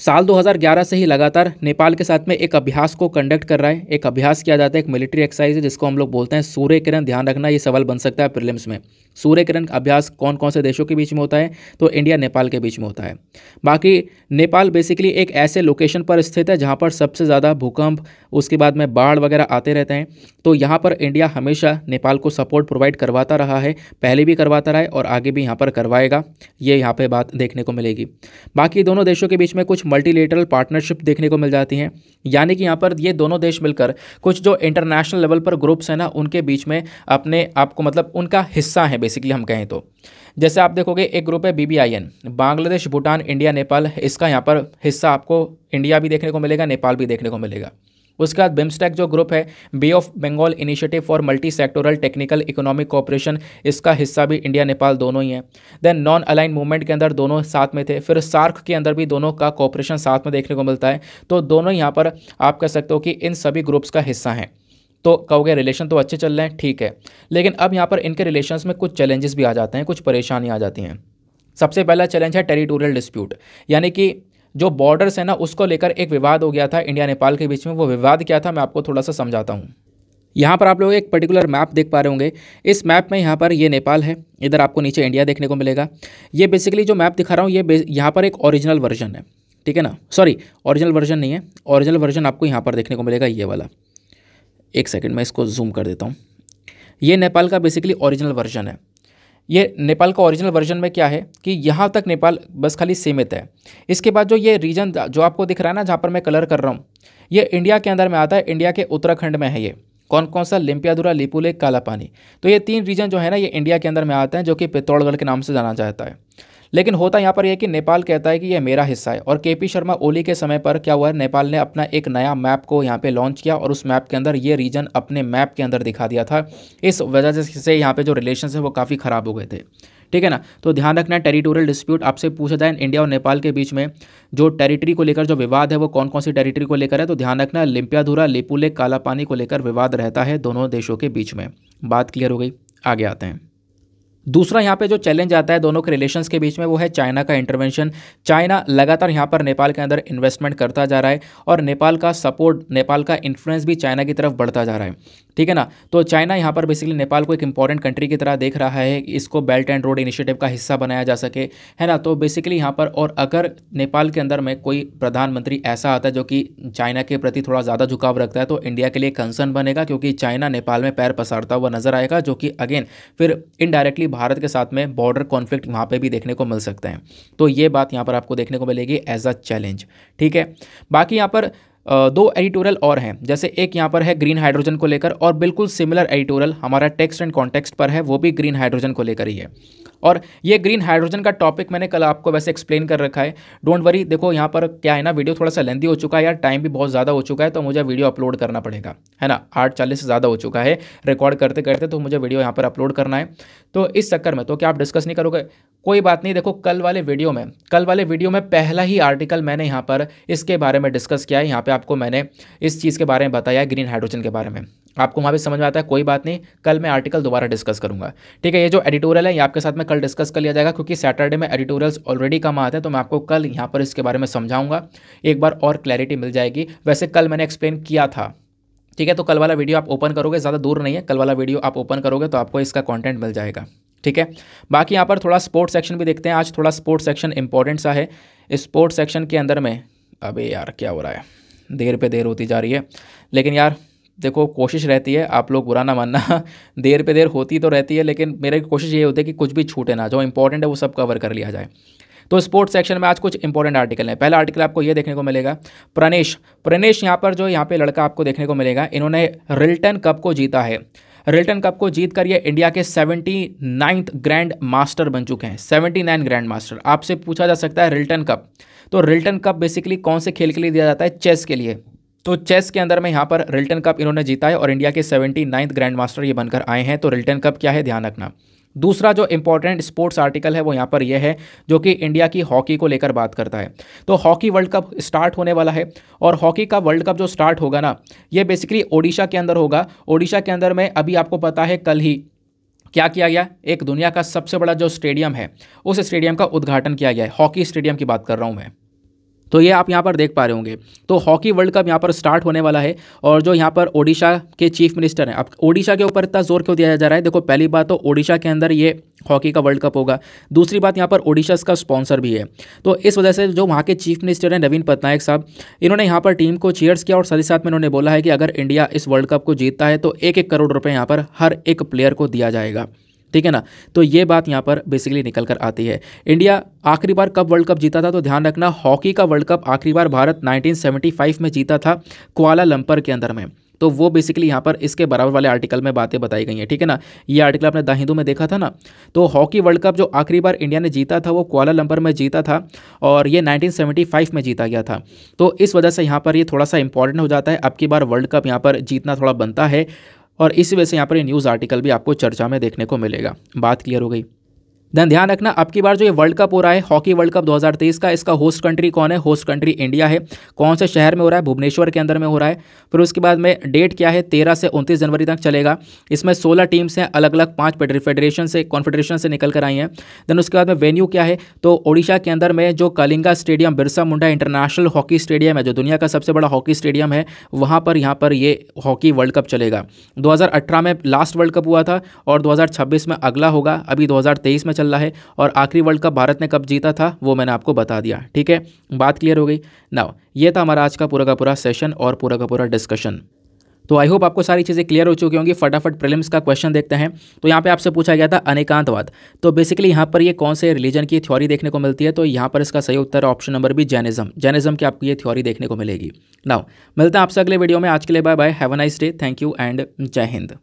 साल 2011 से ही लगातार नेपाल के साथ में एक अभ्यास को कंडक्ट कर रहा है एक अभ्यास किया जाता है एक मिलिट्री एक्सरसाइज है जिसको हम लोग बोलते हैं सूर्य किरण ध्यान रखना ये सवाल बन सकता है प्रिलिम्स में सूर्य किरण अभ्यास कौन कौन से देशों के बीच में होता है तो इंडिया नेपाल के बीच में होता है बाकी नेपाल बेसिकली एक ऐसे लोकेशन पर स्थित है जहाँ पर सबसे ज़्यादा भूकंप उसके बाद में बाढ़ वगैरह आते रहते हैं तो यहाँ पर इंडिया हमेशा नेपाल को सपोर्ट प्रोवाइड करवाता रहा है पहले भी करवाता रहा है और आगे भी यहाँ पर करवाएगा ये यहाँ पर बात देखने को मिलेगी बाकी दोनों देशों के बीच में कुछ कुछ मल्टीलेटरल पार्टनरशिप देखने को मिल जाती हैं यानी कि यहाँ पर ये दोनों देश मिलकर कुछ जो इंटरनेशनल लेवल पर ग्रुप्स हैं ना उनके बीच में अपने आप को मतलब उनका हिस्सा है बेसिकली हम कहें तो जैसे आप देखोगे एक ग्रुप है बी बांग्लादेश भूटान इंडिया नेपाल इसका यहाँ पर हिस्सा आपको इंडिया भी देखने को मिलेगा नेपाल भी देखने को मिलेगा उसके बाद बिम्स्टेक जो ग्रुप है Bay of Bengal initiative for multi sectoral technical economic cooperation इसका हिस्सा भी इंडिया नेपाल दोनों ही है देन नॉन अलाइन मूवमेंट के अंदर दोनों साथ में थे फिर सार्क के अंदर भी दोनों का कॉपरेशन साथ में देखने को मिलता है तो दोनों यहाँ पर आप कह सकते हो कि इन सभी ग्रुप्स का हिस्सा हैं तो कहोगे रिलेशन तो अच्छे चल रहे हैं ठीक है लेकिन अब यहाँ पर इनके रिलेशन में कुछ चैलेंजेस भी आ जाते हैं कुछ परेशानियाँ आ जाती हैं सबसे पहला चैलेंज है टेरिटोरियल डिस्प्यूट यानी कि जो बॉर्डर्स है ना उसको लेकर एक विवाद हो गया था इंडिया नेपाल के बीच में वो विवाद क्या था मैं आपको थोड़ा सा समझाता हूँ यहाँ पर आप लोग एक पर्टिकुलर मैप देख पा रहे होंगे इस मैप में यहाँ पर ये नेपाल है इधर आपको नीचे इंडिया देखने को मिलेगा ये बेसिकली जो मैप दिखा रहा हूँ ये यहाँ पर एक ओरिजिनल वर्जन है ठीक है ना सॉरी ओरिजिनल वर्जन नहीं है ओरिजिनल वर्जन आपको यहाँ पर देखने को मिलेगा ये वाला एक सेकेंड मैं इसको जूम कर देता हूँ ये नेपाल का बेसिकली ओरिजिनल वर्जन है ये नेपाल का ओरिजिनल वर्जन में क्या है कि यहाँ तक नेपाल बस खाली सीमित है इसके बाद जो ये रीजन जो आपको दिख रहा है ना जहाँ पर मैं कलर कर रहा हूँ ये इंडिया के अंदर में आता है इंडिया के उत्तराखंड में है ये कौन कौन सा लिम्पियाधुरा लिपू कालापानी तो ये तीन रीजन जो है ना ये इंडिया के अंदर में आते हैं जो कि पित्तौड़गढ़ के नाम से जाना जाता है लेकिन होता यहाँ पर यह कि नेपाल कहता है कि यह मेरा हिस्सा है और के पी शर्मा ओली के समय पर क्या हुआ है नेपाल ने अपना एक नया मैप को यहाँ पर लॉन्च किया और उस मैप के अंदर ये रीजन अपने मैप के अंदर दिखा दिया था इस वजह से यहाँ पर जो रिलेशन है वो काफ़ी ख़राब हो गए थे ठीक है ना तो ध्यान रखना है टेरिटोरियल डिस्प्यूट आपसे पूछा जाए इंडिया और नेपाल के बीच में जो टेरिटरी को लेकर जो विवाद है वो कौन कौन सी टेरिटरी को लेकर है तो ध्यान रखना है लिम्पियाधुरा लिपुलेक कालापानी को लेकर विवाद रहता है दोनों देशों के बीच में बात क्लियर हो गई आगे आते हैं दूसरा यहाँ पे जो चैलेंज आता है दोनों के रिलेशंस के बीच में वो है चाइना का इंटरवेंशन चाइना लगातार यहाँ पर नेपाल के अंदर इन्वेस्टमेंट करता जा रहा है और नेपाल का सपोर्ट नेपाल का इन्फ्लुएंस भी चाइना की तरफ बढ़ता जा रहा है ठीक है ना तो चाइना यहाँ पर बेसिकली नेपाल को एक इंपॉर्टेंट कंट्री की तरह देख रहा है इसको बेल्ट एंड रोड इनिशिएटिव का हिस्सा बनाया जा सके है ना तो बेसिकली यहाँ पर और अगर नेपाल के अंदर में कोई प्रधानमंत्री ऐसा आता है जो कि चाइना के प्रति थोड़ा ज़्यादा झुकाव रखता है तो इंडिया के लिए कंसर्न बनेगा क्योंकि चाइना नेपाल में पैर पसारता हुआ नजर आएगा जो कि अगेन फिर इनडायरेक्टली भारत के साथ में बॉर्डर कॉन्फ्लिक्ट वहाँ पे भी देखने को मिल सकते हैं तो ये बात यहाँ पर आपको देखने को मिलेगी एज अ चैलेंज ठीक है बाकी यहाँ पर दो एडिटोरियल और हैं जैसे एक यहाँ पर है ग्रीन हाइड्रोजन को लेकर और बिल्कुल सिमिलर एडिटोरियल हमारा टेक्स्ट एंड कॉन्टेक्स्ट पर है वो भी ग्रीन हाइड्रोजन को लेकर ही है और ये ग्रीन हाइड्रोजन का टॉपिक मैंने कल आपको वैसे एक्सप्लेन कर रखा है डोंट वरी देखो यहाँ पर क्या है ना वीडियो थोड़ा सा लेंदी हो चुका है यार टाइम भी बहुत ज़्यादा हो चुका है तो मुझे वीडियो अपलोड करना पड़ेगा है ना आठ चालीस से ज़्यादा हो चुका है रिकॉर्ड करते करते तो मुझे वीडियो यहाँ पर अपलोड करना है तो इस चक्कर में तो क्या आप डिस्कस नहीं करोगे कोई बात नहीं देखो कल वाले वीडियो में कल वाले वीडियो में पहला ही आर्टिकल मैंने यहाँ पर इसके बारे में डिस्कस किया है यहाँ पर आपको मैंने इस चीज़ के बारे में बताया ग्रीन हाइड्रोजन के बारे में आपको वहाँ पे समझ में आता है कोई बात नहीं कल मैं आर्टिकल दोबारा डिस्कस करूँगा ठीक है ये जो एडिटोरियल है ये आपके साथ में कल डिस्कस कर लिया जाएगा क्योंकि सैटरडे में एडिटोरियल्स ऑलरेडी कम आते हैं तो मैं आपको कल यहाँ पर इसके बारे में समझाऊंगा एक बार और क्लैरिटी मिल जाएगी वैसे कल मैंने एक्सप्लेन किया था ठीक है तो कल वाला वीडियो आप ओपन करोगे ज़्यादा दूर नहीं है कल वाला वीडियो आप ओपन करोगे तो आपको इसका कॉन्टेंट मिल जाएगा ठीक है बाकी यहाँ पर थोड़ा स्पोर्ट्स सेक्शन भी देखते हैं आज थोड़ा स्पोर्ट्स सेक्शन इंपॉर्टेंट सा है स्पोर्ट्स सेक्शन के अंदर में अभी यार क्या हो रहा है देर पर देर होती जा रही है लेकिन यार देखो कोशिश रहती है आप लोग बुरा ना मानना देर पे देर होती तो रहती है लेकिन मेरी कोशिश ये होती है कि कुछ भी छूटे ना जो इंपॉर्टेंट है वो सब कवर कर लिया जाए तो स्पोर्ट्स सेक्शन में आज कुछ इंपॉर्टेंट आर्टिकल हैं पहला आर्टिकल आपको ये देखने को मिलेगा प्रनेश प्रनेश यहाँ पर जो यहाँ पे लड़का आपको देखने को मिलेगा इन्होंने रिल्टन कप को जीता है रिल्टन कप को जीत कर ये इंडिया के सेवेंटी नाइन्थ ग्रैंड मास्टर बन चुके हैं सेवेंटी नाइन ग्रैंड मास्टर आपसे पूछा जा सकता है रिल्टन कप तो रिल्टन कप बेसिकली कौन से खेल के लिए दिया जाता है चेस के लिए तो चेस के अंदर में यहाँ पर रिल्टन कप इन्होंने जीता है और इंडिया के सेवेंटी नाइन्थ ग्रैंड मास्टर ये बनकर आए हैं तो रिल्टन कप क्या है ध्यान रखना दूसरा जो इंपॉर्टेंट स्पोर्ट्स आर्टिकल है वो यहाँ पर यह है जो कि इंडिया की हॉकी को लेकर बात करता है तो हॉकी वर्ल्ड कप स्टार्ट होने वाला है और हॉकी का वर्ल्ड कप जो स्टार्ट होगा ना ये बेसिकली ओडिशा के अंदर होगा ओडिशा के अंदर में अभी आपको पता है कल ही क्या किया गया एक दुनिया का सबसे बड़ा जो स्टेडियम है उस स्टेडियम का उद्घाटन किया गया है हॉकी स्टेडियम की बात कर रहा हूँ मैं तो ये आप यहाँ पर देख पा रहे होंगे तो हॉकी वर्ल्ड कप यहाँ पर स्टार्ट होने वाला है और जो यहाँ पर ओडिशा के चीफ मिनिस्टर हैं अब ओडिशा के ऊपर इतना जोर क्यों दिया जा रहा है देखो पहली बात तो ओडिशा के अंदर ये हॉकी का वर्ल्ड कप होगा दूसरी बात यहाँ पर ओडिशा का स्पॉन्सर भी है तो इस वजह से जो वहाँ के चीफ मिनिस्टर हैं नवीन पटनायक साहब इन्होंने यहाँ पर टीम को चेयर्स किया और साथ ही साथ में इन्होंने बोला है कि अगर इंडिया इस वर्ल्ड कप को जीतता है तो एक एक करोड़ रुपये यहाँ पर हर एक प्लेयर को दिया जाएगा ठीक है ना तो ये बात यहाँ पर बेसिकली निकल कर आती है इंडिया आखिरी बार कब वर्ल्ड कप जीता था तो ध्यान रखना हॉकी का वर्ल्ड कप आखिरी बार भारत 1975 में जीता था लंपर के अंदर में तो वो बेसिकली यहाँ पर इसके बराबर वाले आर्टिकल में बातें बताई गई हैं ठीक है ना ये आर्टिकल आपने द हिंदू में देखा था ना तो हॉकी वर्ल्ड कप जो आखिरी बार इंडिया ने जीता था वो लंपर में जीता था और ये 1975 में जीता गया था तो इस वजह से यहाँ पर ये थोड़ा सा इंपॉर्टेंट हो जाता है अब की बार वर्ल्ड कप यहाँ पर जीतना थोड़ा बनता है और इसी वजह से यहाँ पर न्यूज़ आर्टिकल भी आपको चर्चा में देखने को मिलेगा बात क्लियर हो गई देन ध्यान रखना अब की बार जो ये वर्ल्ड कप हो रहा है हॉकी वर्ल्ड कप 2023 का इसका होस्ट कंट्री कौन है होस्ट कंट्री इंडिया है कौन से शहर में हो रहा है भुवनेश्वर के अंदर में हो रहा है फिर उसके बाद में डेट क्या है तेरह से उनतीस जनवरी तक चलेगा इसमें सोलह टीम्स हैं अलग अलग पाँच फेडरेशन से कॉन्फेडरेशन से निकल कर आई हैं देन उसके बाद में वेन्यू क्या है तो ओडिशा के अंदर में जो Kalinga stadium Birsa Munda international hockey stadium है जो दुनिया का सबसे बड़ा हॉकी स्टेडियम है वहाँ पर यहाँ पर ये हॉकी वर्ल्ड कप चलेगा दो में लास्ट वर्ल्ड कप हुआ था और दो में अगला होगा अभी दो में चल रहा है और आखिरी वर्ल्ड कप भारत ने कब जीता था वो मैंने आपको बता दिया ठीक है बात क्लियर हो गई ना ये था हमारा आज का पूरा का पूरा सेशन और पूरा का पूरा डिस्कशन तो आई होप आपको सारी चीज़ें क्लियर हो चुकी होंगी फटाफट प्रिलिम्स का क्वेश्चन देखते हैं तो यहाँ पे आपसे पूछा गया था अनेकांतवाद तो बेसिकली यहाँ पर ये कौन से रिलीजन की थ्योरी देखने को मिलती है तो यहाँ पर इसका सही उत्तर option number B Jainism Jainism की आपको ये थ्योरी देखने को मिलेगी नाउ मिलते हैं आपसे अगले वीडियो में आज के लिए bye bye have a nice day thank you and जय हिंद